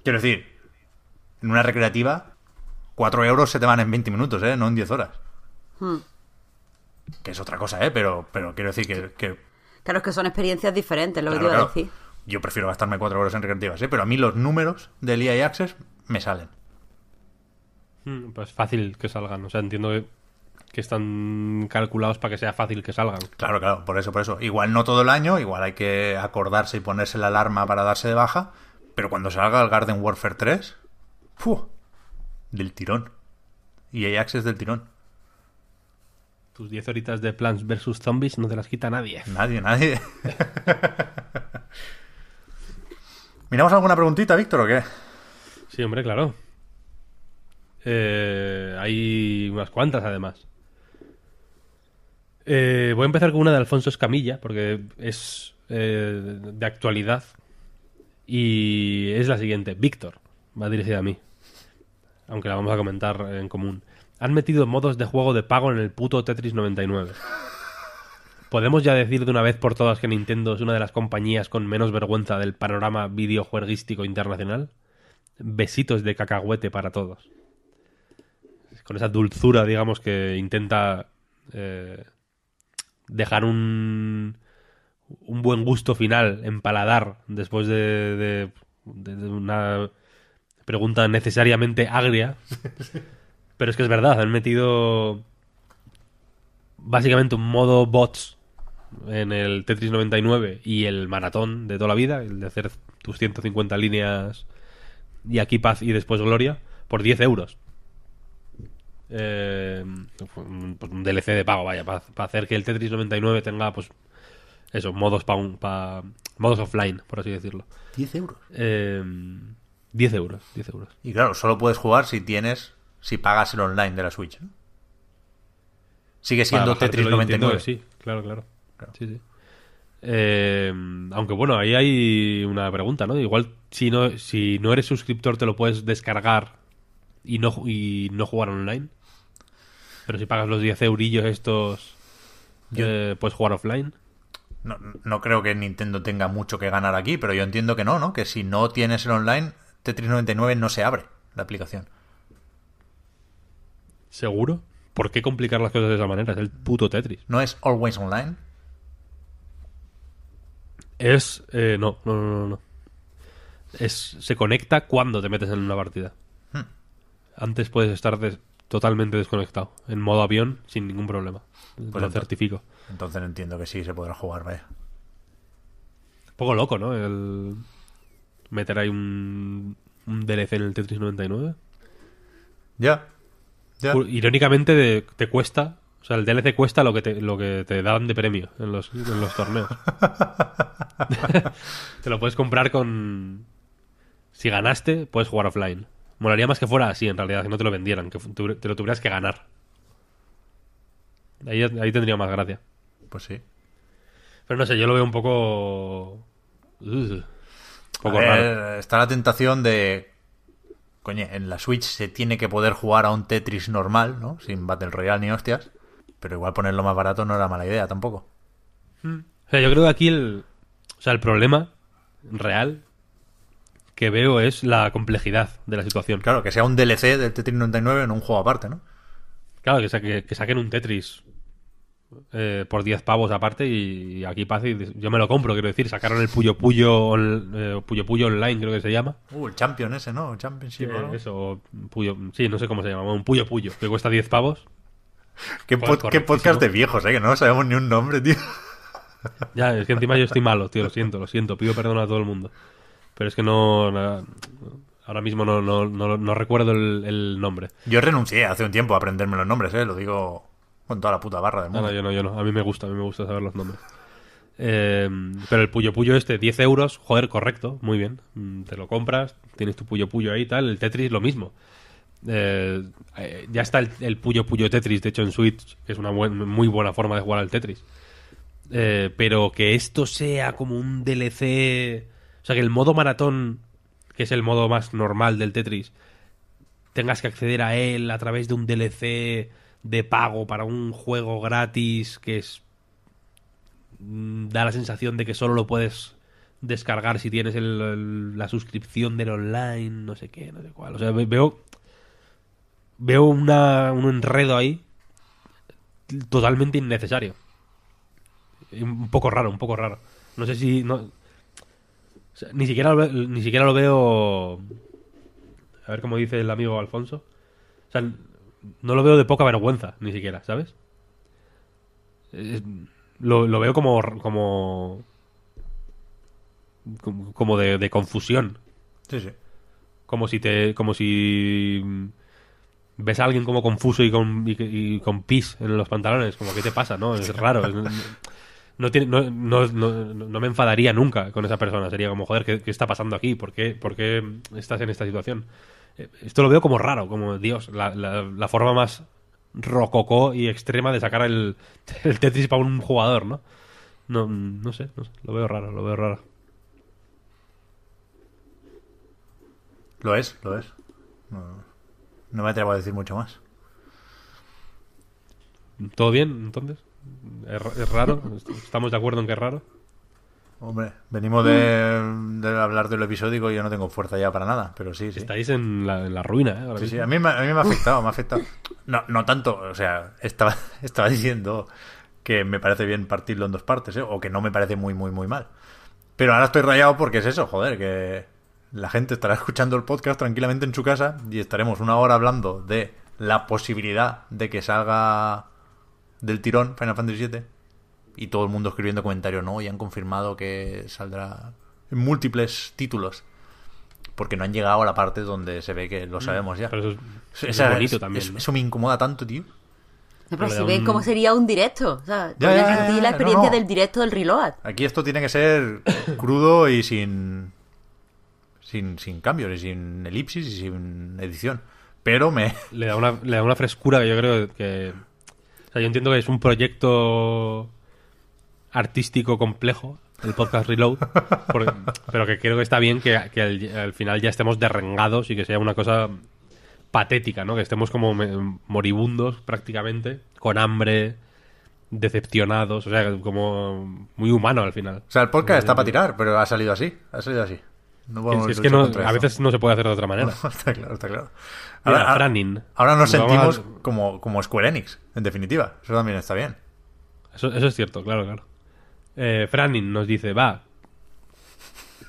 Quiero decir, en una recreativa, 4 euros se te van en 20 minutos, ¿eh? No en 10 horas. Hmm. Que es otra cosa, ¿eh? Pero, pero quiero decir que, Claro, es que son experiencias diferentes, lo que iba a decir. Yo prefiero gastarme cuatro horas en recreativas, Pero a mí los números del y e Access me salen. Hmm, pues fácil que salgan. O sea, entiendo que, están calculados para que sea fácil que salgan. Claro, claro, por eso, por eso. Igual no todo el año, igual hay que acordarse y ponerse la alarma para darse de baja. Pero cuando salga el Garden Warfare 3, Del tirón. Y hay e Access del tirón. Tus 10 horitas de Plants vs. Zombies no te las quita nadie. Nadie, nadie. ¿Miramos alguna preguntita, Víctor, o qué? Sí, hombre, claro. Eh, hay unas cuantas, además. Eh, voy a empezar con una de Alfonso Escamilla, porque es eh, de actualidad. Y es la siguiente. Víctor, va dirigida a mí. Aunque la vamos a comentar en común. Han metido modos de juego de pago en el puto Tetris 99. ¿Podemos ya decir de una vez por todas que Nintendo es una de las compañías con menos vergüenza del panorama videojueguístico internacional? Besitos de cacahuete para todos. Con esa dulzura, digamos, que intenta eh, dejar un, buen gusto final en paladar después de, de, de una pregunta necesariamente agria. Pero es que es verdad, han metido básicamente un modo bots en el Tetris 99 y el maratón de toda la vida, el de hacer tus 150 líneas y aquí paz y después gloria, por 10 euros. Eh, un pues, DLC de pago, vaya, para hacer que el Tetris 99 tenga, pues, eso, modos, pa un, modos offline, por así decirlo. 10 euros. 10 eh, euros, 10 euros. Y claro, solo puedes jugar si tienes si pagas el online de la Switch. Sigue siendo Tetris 99. Sí, claro, claro. Eh, aunque bueno, ahí hay una pregunta, ¿no? Igual si no, si no eres suscriptor te lo puedes descargar y no, y no jugar online. Pero si pagas los 10 eurillos estos, eh, puedes jugar offline. No, no, creo que Nintendo tenga mucho que ganar aquí, pero yo entiendo que no, ¿no? Que si no tienes el online, Tetris 99 no se abre la aplicación. ¿Seguro? ¿Por qué complicar las cosas de esa manera? Es el puto Tetris. ¿No es Always Online? Es. Eh, no, no, no, no. Es, se conecta cuando te metes en una partida. Hmm. Antes puedes estar totalmente desconectado, en modo avión, sin ningún problema. Pues Lo certifico. Entonces entiendo que sí se podrá jugar, vaya. Un poco loco, ¿no? El meter ahí un, un DLC en el Tetris 99. Ya. Irónicamente te cuesta, o sea, el DLC cuesta lo que te, lo que te dan de premio en los, torneos. te lo puedes comprar con... Si ganaste, puedes jugar offline. Molaría más que fuera así, en realidad, que no te lo vendieran, que te lo tuvieras que ganar. Ahí, tendría más gracia. Pues sí. Pero no sé, yo lo veo un poco... un poco raro. Está la tentación de coño, en la Switch se tiene que poder jugar a un Tetris normal, ¿no? Sin Battle Royale ni hostias. Pero igual ponerlo más barato no era mala idea tampoco. Hmm. O sea, yo creo que aquí el, o sea, el problema real que veo es la complejidad de la situación. Claro, que sea un DLC del Tetris 99 en un juego aparte, ¿no? Claro, que, que saquen un Tetris eh, por 10 pavos aparte y, aquí pasa y yo me lo compro, quiero decir, sacaron el Puyo eh, Puyo, Puyo Online creo que se llama. Uh, el Champion ese, ¿no? El Championship. sí, no sé cómo se llama, un Puyo Puyo, que cuesta 10 pavos. ¿Qué, podcast de viejos, eh, que no sabemos ni un nombre, tío. Ya, es que encima yo estoy malo, tío, lo siento, lo siento, pido perdón a todo el mundo. Pero es que no... ahora mismo no, no, recuerdo el, el, nombre. Yo renuncié hace un tiempo a aprenderme los nombres, eh, lo digo con toda la puta barra del mundo. No, yo no, yo no. A mí me gusta, a mí me gusta saber los nombres. Eh, pero el Puyo Puyo este, 10 euros, joder, correcto, muy bien. Mm, te lo compras, tienes tu Puyo Puyo ahí y tal. El Tetris, lo mismo. Eh, eh, ya está el, Puyo Puyo Tetris, de hecho en Switch, que es una muy buena forma de jugar al Tetris. pero que esto sea como un DLC. O sea, que el modo maratón, que es el modo más normal del Tetris, tengas que acceder a él a través de un DLC de pago para un juego gratis que es mm, da la sensación de que solo lo puedes descargar si tienes la suscripción del online, no sé qué, no sé cuál. O sea, veo veo un enredo ahí totalmente innecesario. Un poco raro, un poco raro. No sé si no, ni siquiera ni siquiera lo veo a ver cómo dice el amigo Alfonso. O sea, no lo veo de poca vergüenza, ni siquiera, ¿sabes? lo, lo, veo como. como. como de, de, confusión. Sí, sí. Como si te. como si. Mm, ves a alguien como confuso y con, y, con pis en los pantalones. Como, ¿qué te pasa, no? Es raro. no, tiene, no, no, no, no, me enfadaría nunca con esa persona. Sería como, joder, ¿qué, qué está pasando aquí? ¿Por qué, ¿Por qué estás en esta situación? Eh, esto lo veo como raro, como Dios, la, forma más rococó y extrema de sacar el, el Tetris para un jugador, ¿no? No, no sé, no sé, lo veo raro, lo veo raro. Lo es, lo es. No, me atrevo a decir mucho más. ¿Todo bien, entonces? ¿Es, es raro? ¿Estamos de acuerdo en que es raro? Hombre, venimos de, hablar del episodio episódico y yo no tengo fuerza ya para nada, pero sí, Estáis en la, ruina, ¿eh? sí, sí, a mí, me, ha afectado, me ha afectado. No, no tanto, o sea, estaba, diciendo que me parece bien partirlo en dos partes, ¿eh? o que no me parece muy, muy, muy mal. Pero ahora estoy rayado porque es eso, joder, que la gente estará escuchando el podcast tranquilamente en su casa y estaremos una hora hablando de la posibilidad de que salga del tirón Final Fantasy VII y todo el mundo escribiendo comentario no, y han confirmado que saldrá en múltiples títulos. Porque no han llegado a la parte donde se ve que lo mm, sabemos ya. Pero eso es, bonito también. me incomoda tanto, tío. pero, si cómo sería un directo. O sea, ya, la experiencia del directo del reload. Aquí esto tiene que ser crudo y sin, sin, sin cambios, y sin elipsis y sin edición. Pero me. Le da una, le da una frescura que yo creo que. O sea, yo entiendo que es un proyecto artístico complejo, el podcast Reload, pero que creo que está bien que, al, final ya estemos derrengados y que sea una cosa patética, ¿no? Que estemos como moribundos prácticamente, con hambre, decepcionados, o sea, como muy humano al final. O sea, el podcast está para tirar, pero ha salido así, ha salido así. a veces no se puede hacer de otra manera. está claro, está claro. Ahora, ahora, nos sentimos como, como Square Enix, en definitiva. Eso también está bien. Eso, eso es cierto, claro, claro. Eh, Franin nos dice, va.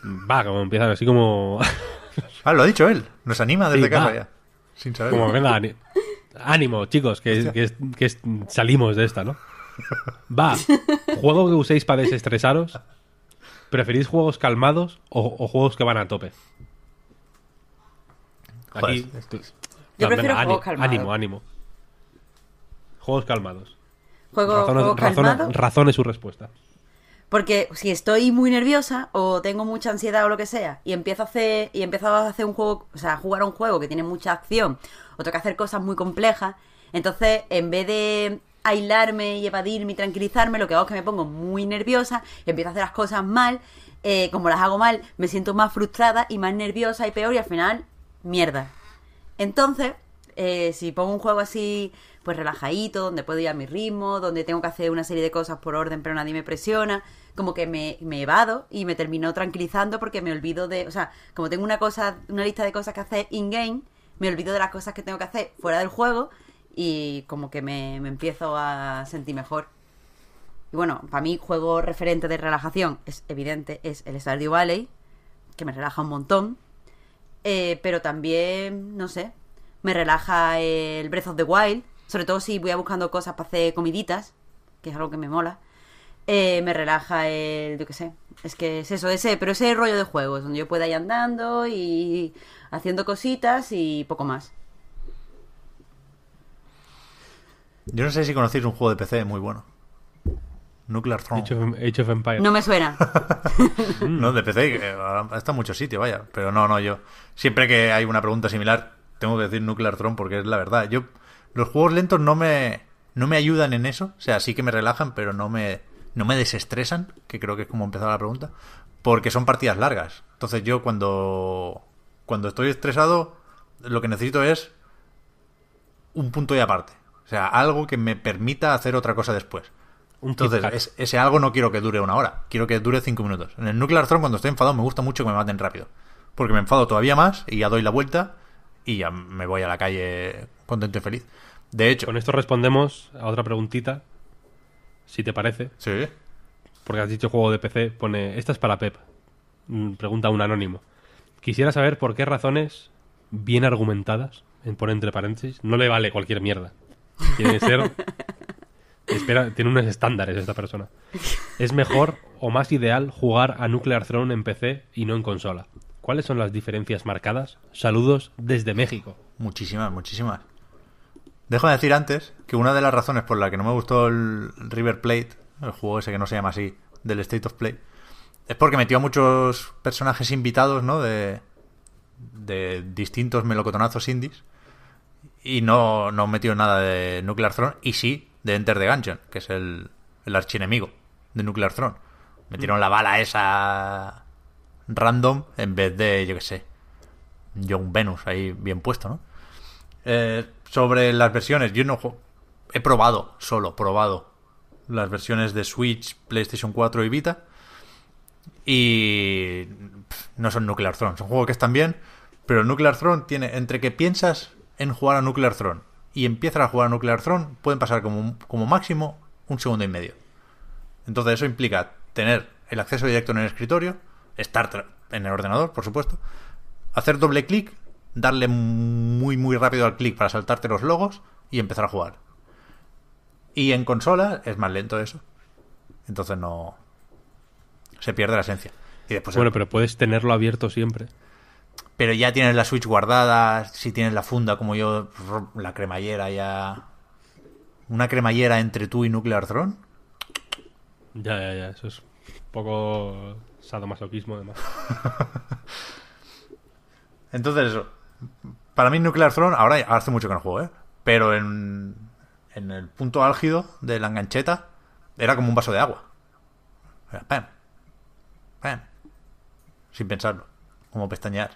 Va, como empiezan así como. ah, lo ha dicho él. Nos anima desde casa ya. Sin saber. Como venga, ánimo, chicos, que, salimos de esta, ¿no? Va. Juego que uséis para desestresaros. ¿Preferís juegos calmados o, juegos que van a tope? Aquí, yo prefiero juegos calmados. Ánimo, ánimo. Juegos calmados. Juego, calmado. su respuesta. Porque si estoy muy nerviosa o tengo mucha ansiedad o lo que sea, y empiezo a hacer, y empiezo a hacer un juego, o sea, a jugar a un juego que tiene mucha acción, o tengo que hacer cosas muy complejas, entonces en vez de aislarme y evadirme y tranquilizarme, lo que hago es que me pongo muy nerviosa, Y empiezo a hacer las cosas mal, eh, como las hago mal, me siento más frustrada y más nerviosa y peor, y al final, mierda. Entonces, eh, si pongo un juego así pues relajadito, donde puedo ir a mi ritmo, donde tengo que hacer una serie de cosas por orden, pero nadie me presiona, como que me, me evado y me termino tranquilizando porque me olvido de, o sea, como tengo una cosa, una lista de cosas que hacer in-game, me olvido de las cosas que tengo que hacer fuera del juego y como que me, me empiezo a sentir mejor. Y bueno, para mí juego referente de relajación es evidente, es el Stardew Valley, que me relaja un montón. Eh, pero también, no sé, me relaja el Breath of the Wild, sobre todo si voy a buscando cosas para hacer comiditas, que es algo que me mola, eh, me relaja el, yo qué sé, es que es eso, ese, pero ese rollo de juegos, donde yo pueda ir andando y haciendo cositas y poco más. Yo no sé si conocéis un juego de PC muy bueno. Nuclear Throne. Em-, no me suena. no, de PC ah, está en muchos sitios, vaya. Pero no, no, yo. Siempre que hay una pregunta similar, tengo que decir Nuclear Throne porque es la verdad. Yo los juegos lentos no me, no me ayudan en eso. O sea, sí que me relajan, pero no me, no me desestresan, que creo que es como empezaba la pregunta, porque son partidas largas. Entonces yo cuando, cuando estoy estresado, lo que necesito es un punto de aparte. O sea, algo que me permita hacer otra cosa después. Entonces, ese algo no quiero que dure una hora, quiero que dure cinco minutos. En el Nuclear Throne, cuando estoy enfadado, me gusta mucho que me maten rápido. Porque me enfado todavía más y ya doy la vuelta y ya me voy a la calle contento y feliz. De hecho. Con esto respondemos a otra preguntita, si te parece. Sí. Porque has dicho juego de PC, pone. Esta es para Pep. Mm, pregunta un anónimo. Quisiera saber por qué razones bien argumentadas, en pone entre paréntesis, no le vale cualquier mierda. Tiene que ser. espera, tiene unos estándares esta persona. Es mejor o más ideal jugar a Nuclear Throne en PC y no en consola. ¿Cuáles son las diferencias marcadas? Saludos desde México. Muchísimas, muchísimas. Dejo de decir antes que una de las razones por la que no me gustó el River Plate, el juego ese que no se llama así, del State of Play, es porque metió a muchos personajes invitados, ¿no? De, de distintos melocotonazos indies. Y no, no metió nada de Nuclear Throne. Y sí, de Enter the Gungeon, que es el, el archienemigo de Nuclear Throne. Metieron mm. la bala esa random en vez de, yo que sé, John Venus ahí bien puesto, ¿no? Eh, sobre las versiones, yo no he probado, solo probado las versiones de Switch, PlayStation 4 y Vita. Y no son Nuclear Throne, son juegos que están bien, pero Nuclear Throne tiene, entre que piensas en jugar a Nuclear Throne y empiezas a jugar a Nuclear Throne, pueden pasar como, como máximo un segundo y medio. Entonces eso implica tener el acceso directo en el escritorio, estar en el ordenador, por supuesto, hacer doble clic, darle muy, muy rápido al clic para saltarte los logos y empezar a jugar. Y en consola es más lento eso. Entonces no. Se pierde la esencia. bueno, pero puedes tenerlo abierto siempre. Pero ya tienes la Switch guardada, si tienes la funda como yo, la cremallera ya. Una cremallera entre tú y Nuclear Throne. Ya, ya, ya. Eso es un poco masoquismo, además. Entonces, Para mí, Nuclear Throne, ahora hace mucho que no juego, ¿eh? Pero en, en el punto álgido de la engancheta, era como un vaso de agua. pam, Sin pensarlo. Como pestañear.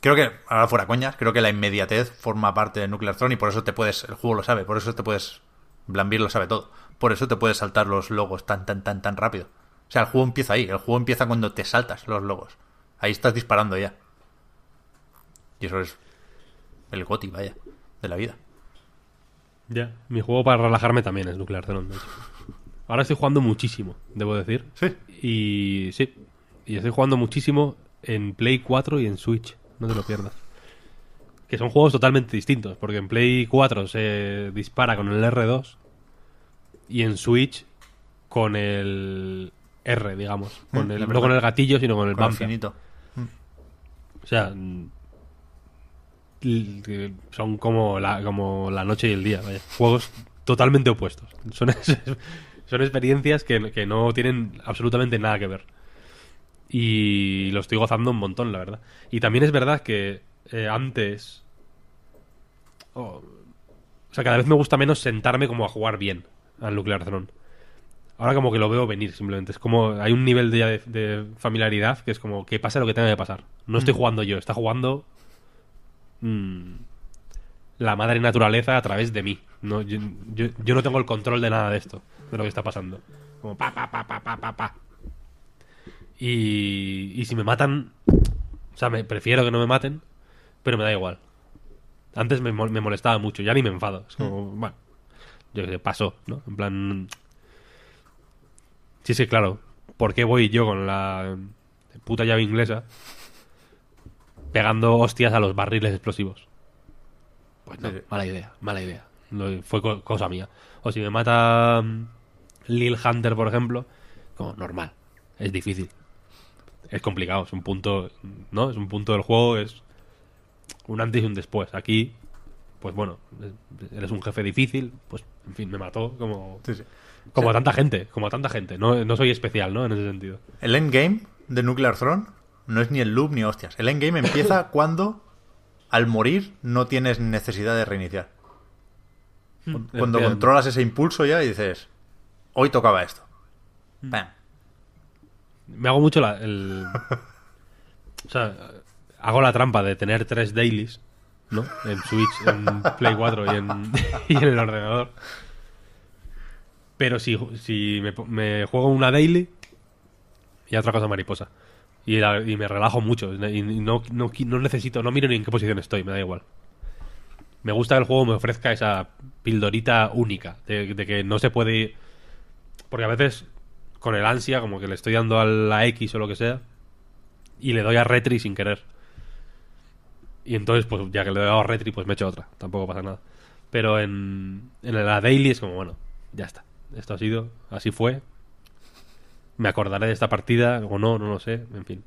Creo que, ahora fuera coñas, creo que la inmediatez forma parte de Nuclear Throne y por eso te puedes, el juego lo sabe, por eso te puedes, Blambir lo sabe todo, por eso te puedes saltar los logos tan, tan, tan, tan rápido. O sea, el juego empieza ahí. El juego empieza cuando te saltas los logos. Ahí estás disparando ya. Y eso es el goti, vaya, de la vida. Ya, mi juego para relajarme también es Nuclear Throne, Ahora estoy jugando muchísimo, debo decir. Sí. Y sí, y estoy jugando muchísimo en Play 4 y en Switch. No te lo pierdas. Que son juegos totalmente distintos, porque en Play 4 se dispara con el R2 y en Switch con el R, digamos. Mm, con el, no con el gatillo, sino con el con mm. O sea, son como la, como la noche y el día. Juegos totalmente opuestos. Son, son experiencias que, no tienen absolutamente nada que ver. Y lo estoy gozando un montón, la verdad. Y también es verdad que eh, antes... o sea, cada vez me gusta menos sentarme como a jugar bien al Nuclear Throne ahora como que lo veo venir simplemente. Es como hay un nivel de, de familiaridad que es como que pase lo que tenga que pasar. No estoy mm. jugando yo, está jugando mm, la madre naturaleza a través de mí. yo, no tengo el control de nada de esto, de lo que está pasando. Como pa, pa, pa, pa, pa, pa, pa. Y, y si me matan, o sea, me, prefiero que no me maten, pero me da igual. Antes me, molestaba mucho, ya ni me enfado. Es como, mm. bueno, yo qué sé, pasó, ¿no? En plan, Sí sí claro, ¿por qué voy yo con la puta llave inglesa pegando hostias a los barriles explosivos? Pues no, mala idea, mala idea. fue cosa mía. O si me mata mm, Lil Hunter, por ejemplo, como normal. Es difícil. Es complicado, es un punto, ¿no? Es un punto del juego, es un antes y un después. Aquí, pues bueno, eres un jefe difícil, pues en fin, me mató como... Como a tanta gente, como a tanta gente. No, soy especial, ¿no? En ese sentido. El endgame de Nuclear Throne no es ni el loop ni hostias. El endgame empieza cuando al morir no tienes necesidad de reiniciar. Hmm. Cuando controlas ese impulso ya y dices, hoy tocaba esto. Hmm. Me hago mucho la, o sea, hago la trampa de tener tres dailies, ¿no? En Switch, en Play 4 y en, y en el ordenador. Pero si, me, juego una daily y otra cosa mariposa. Y, me relajo mucho. Y no, necesito, no miro ni en qué posición estoy, me da igual. Me gusta que el juego me ofrezca esa pildorita única. De, que no se puede. Porque a veces con el ansia, como que le estoy dando a la X o lo que sea, y le doy a Retri sin querer. Y entonces, pues ya que le doy dado a Retri, pues me echo otra. Tampoco pasa nada. Pero en, en la Daily es como, bueno, ya está esto ha sido, así fue. Me acordaré de esta partida o no, no lo sé, en fin.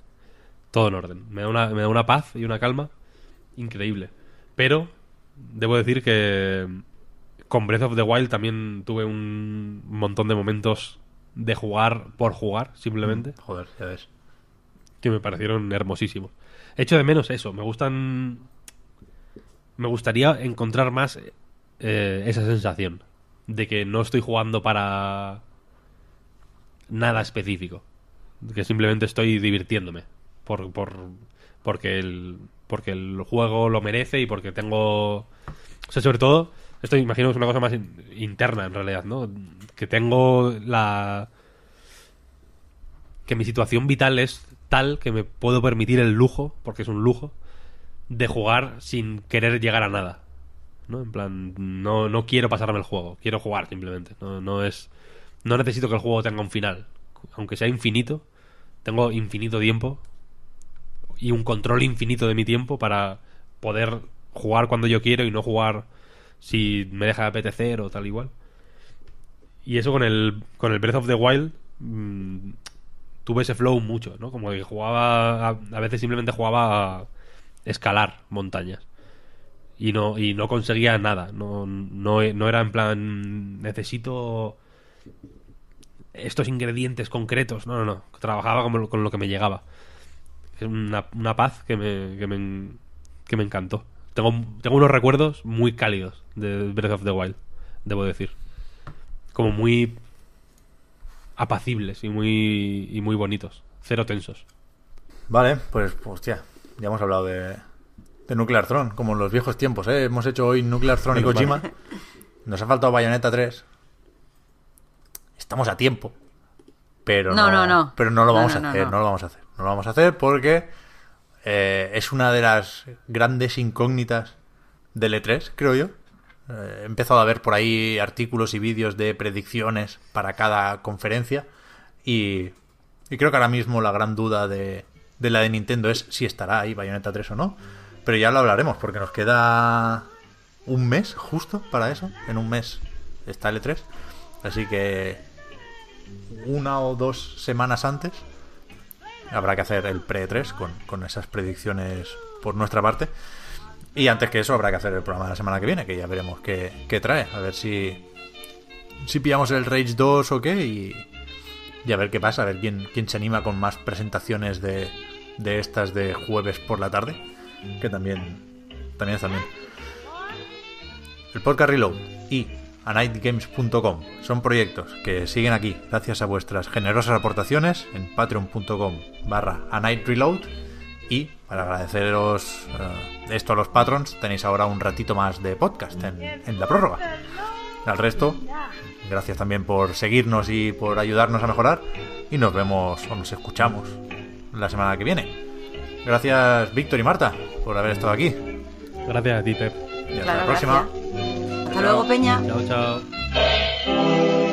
Todo en orden. Me da una, me da una paz y una calma increíble. Pero debo decir que con Breath of the Wild también tuve un montón de momentos de jugar por jugar, simplemente. Mm, joder, ya ves. Que me parecieron hermosísimos. Echo de menos eso. Me gustan. Me gustaría encontrar más eh, esa sensación de que no estoy jugando para nada específico. Que simplemente estoy divirtiéndome. Por, por, porque, el, porque el juego lo merece y porque tengo... O sea, sobre todo, esto imagino que es una cosa más interna en realidad, ¿no? Que tengo la... Que mi situación vital es tal que me puedo permitir el lujo, porque es un lujo, de jugar sin querer llegar a nada. En plan, no, quiero pasarme el juego, quiero jugar simplemente. No, es. No necesito que el juego tenga un final. Aunque sea infinito, tengo infinito tiempo y un control infinito de mi tiempo para poder jugar cuando yo quiero y no jugar si me deja de apetecer o tal igual. Y eso con el, con el Breath of the Wild mm, tuve ese flow mucho, ¿no? Como que jugaba, a, a veces simplemente jugaba a escalar montañas y no, y no conseguía nada. No, no, era en plan, necesito estos ingredientes concretos. No, no, no. Trabajaba con, con lo que me llegaba. Es una, paz que me, que me, que me encantó. Tengo, tengo, unos recuerdos muy cálidos de Breath of the Wild, debo decir. Como muy apacibles y muy, y muy bonitos. Cero tensos. Vale, pues, hostia, ya hemos hablado de, de Nuclear Throne, como en los viejos tiempos, ¿eh? Hemos hecho hoy Nuclear Throne y Kojima. Nos ha faltado Bayonetta 3. Estamos a tiempo. Pero no, Pero no lo vamos a hacer, no. lo vamos a hacer. No lo vamos a hacer porque eh, es una de las grandes incógnitas del E3, creo yo. Eh, he empezado a ver por ahí artículos y vídeos de predicciones para cada conferencia. Y, creo que ahora mismo la gran duda de, de la de Nintendo es si estará ahí Bayonetta 3 o no. Pero ya lo hablaremos, porque nos queda un mes justo para eso. En un mes está e 3 Así que una o dos semanas antes habrá que hacer el pre-3 e con, esas predicciones por nuestra parte. Y antes que eso habrá que hacer el programa de la semana que viene, que ya veremos qué, trae. A ver si, si pillamos el Rage 2 o qué. Y, a ver qué pasa, a ver quién, quién se anima con más presentaciones de, de estas de jueves por la tarde que también, también El podcast Reload y anightgames.com son proyectos que siguen aquí gracias a vuestras generosas aportaciones en patreon.com barra anightreload y para agradeceros eh, esto a los patrons tenéis ahora un ratito más de podcast en la prórroga. Al resto, gracias también por seguirnos y por ayudarnos a mejorar y nos vemos o nos escuchamos la semana que viene. Gracias, Víctor y Marta, por haber estado aquí. Gracias a ti, Pep. Y hasta la próxima. Hasta luego, Peña. Chao, chao.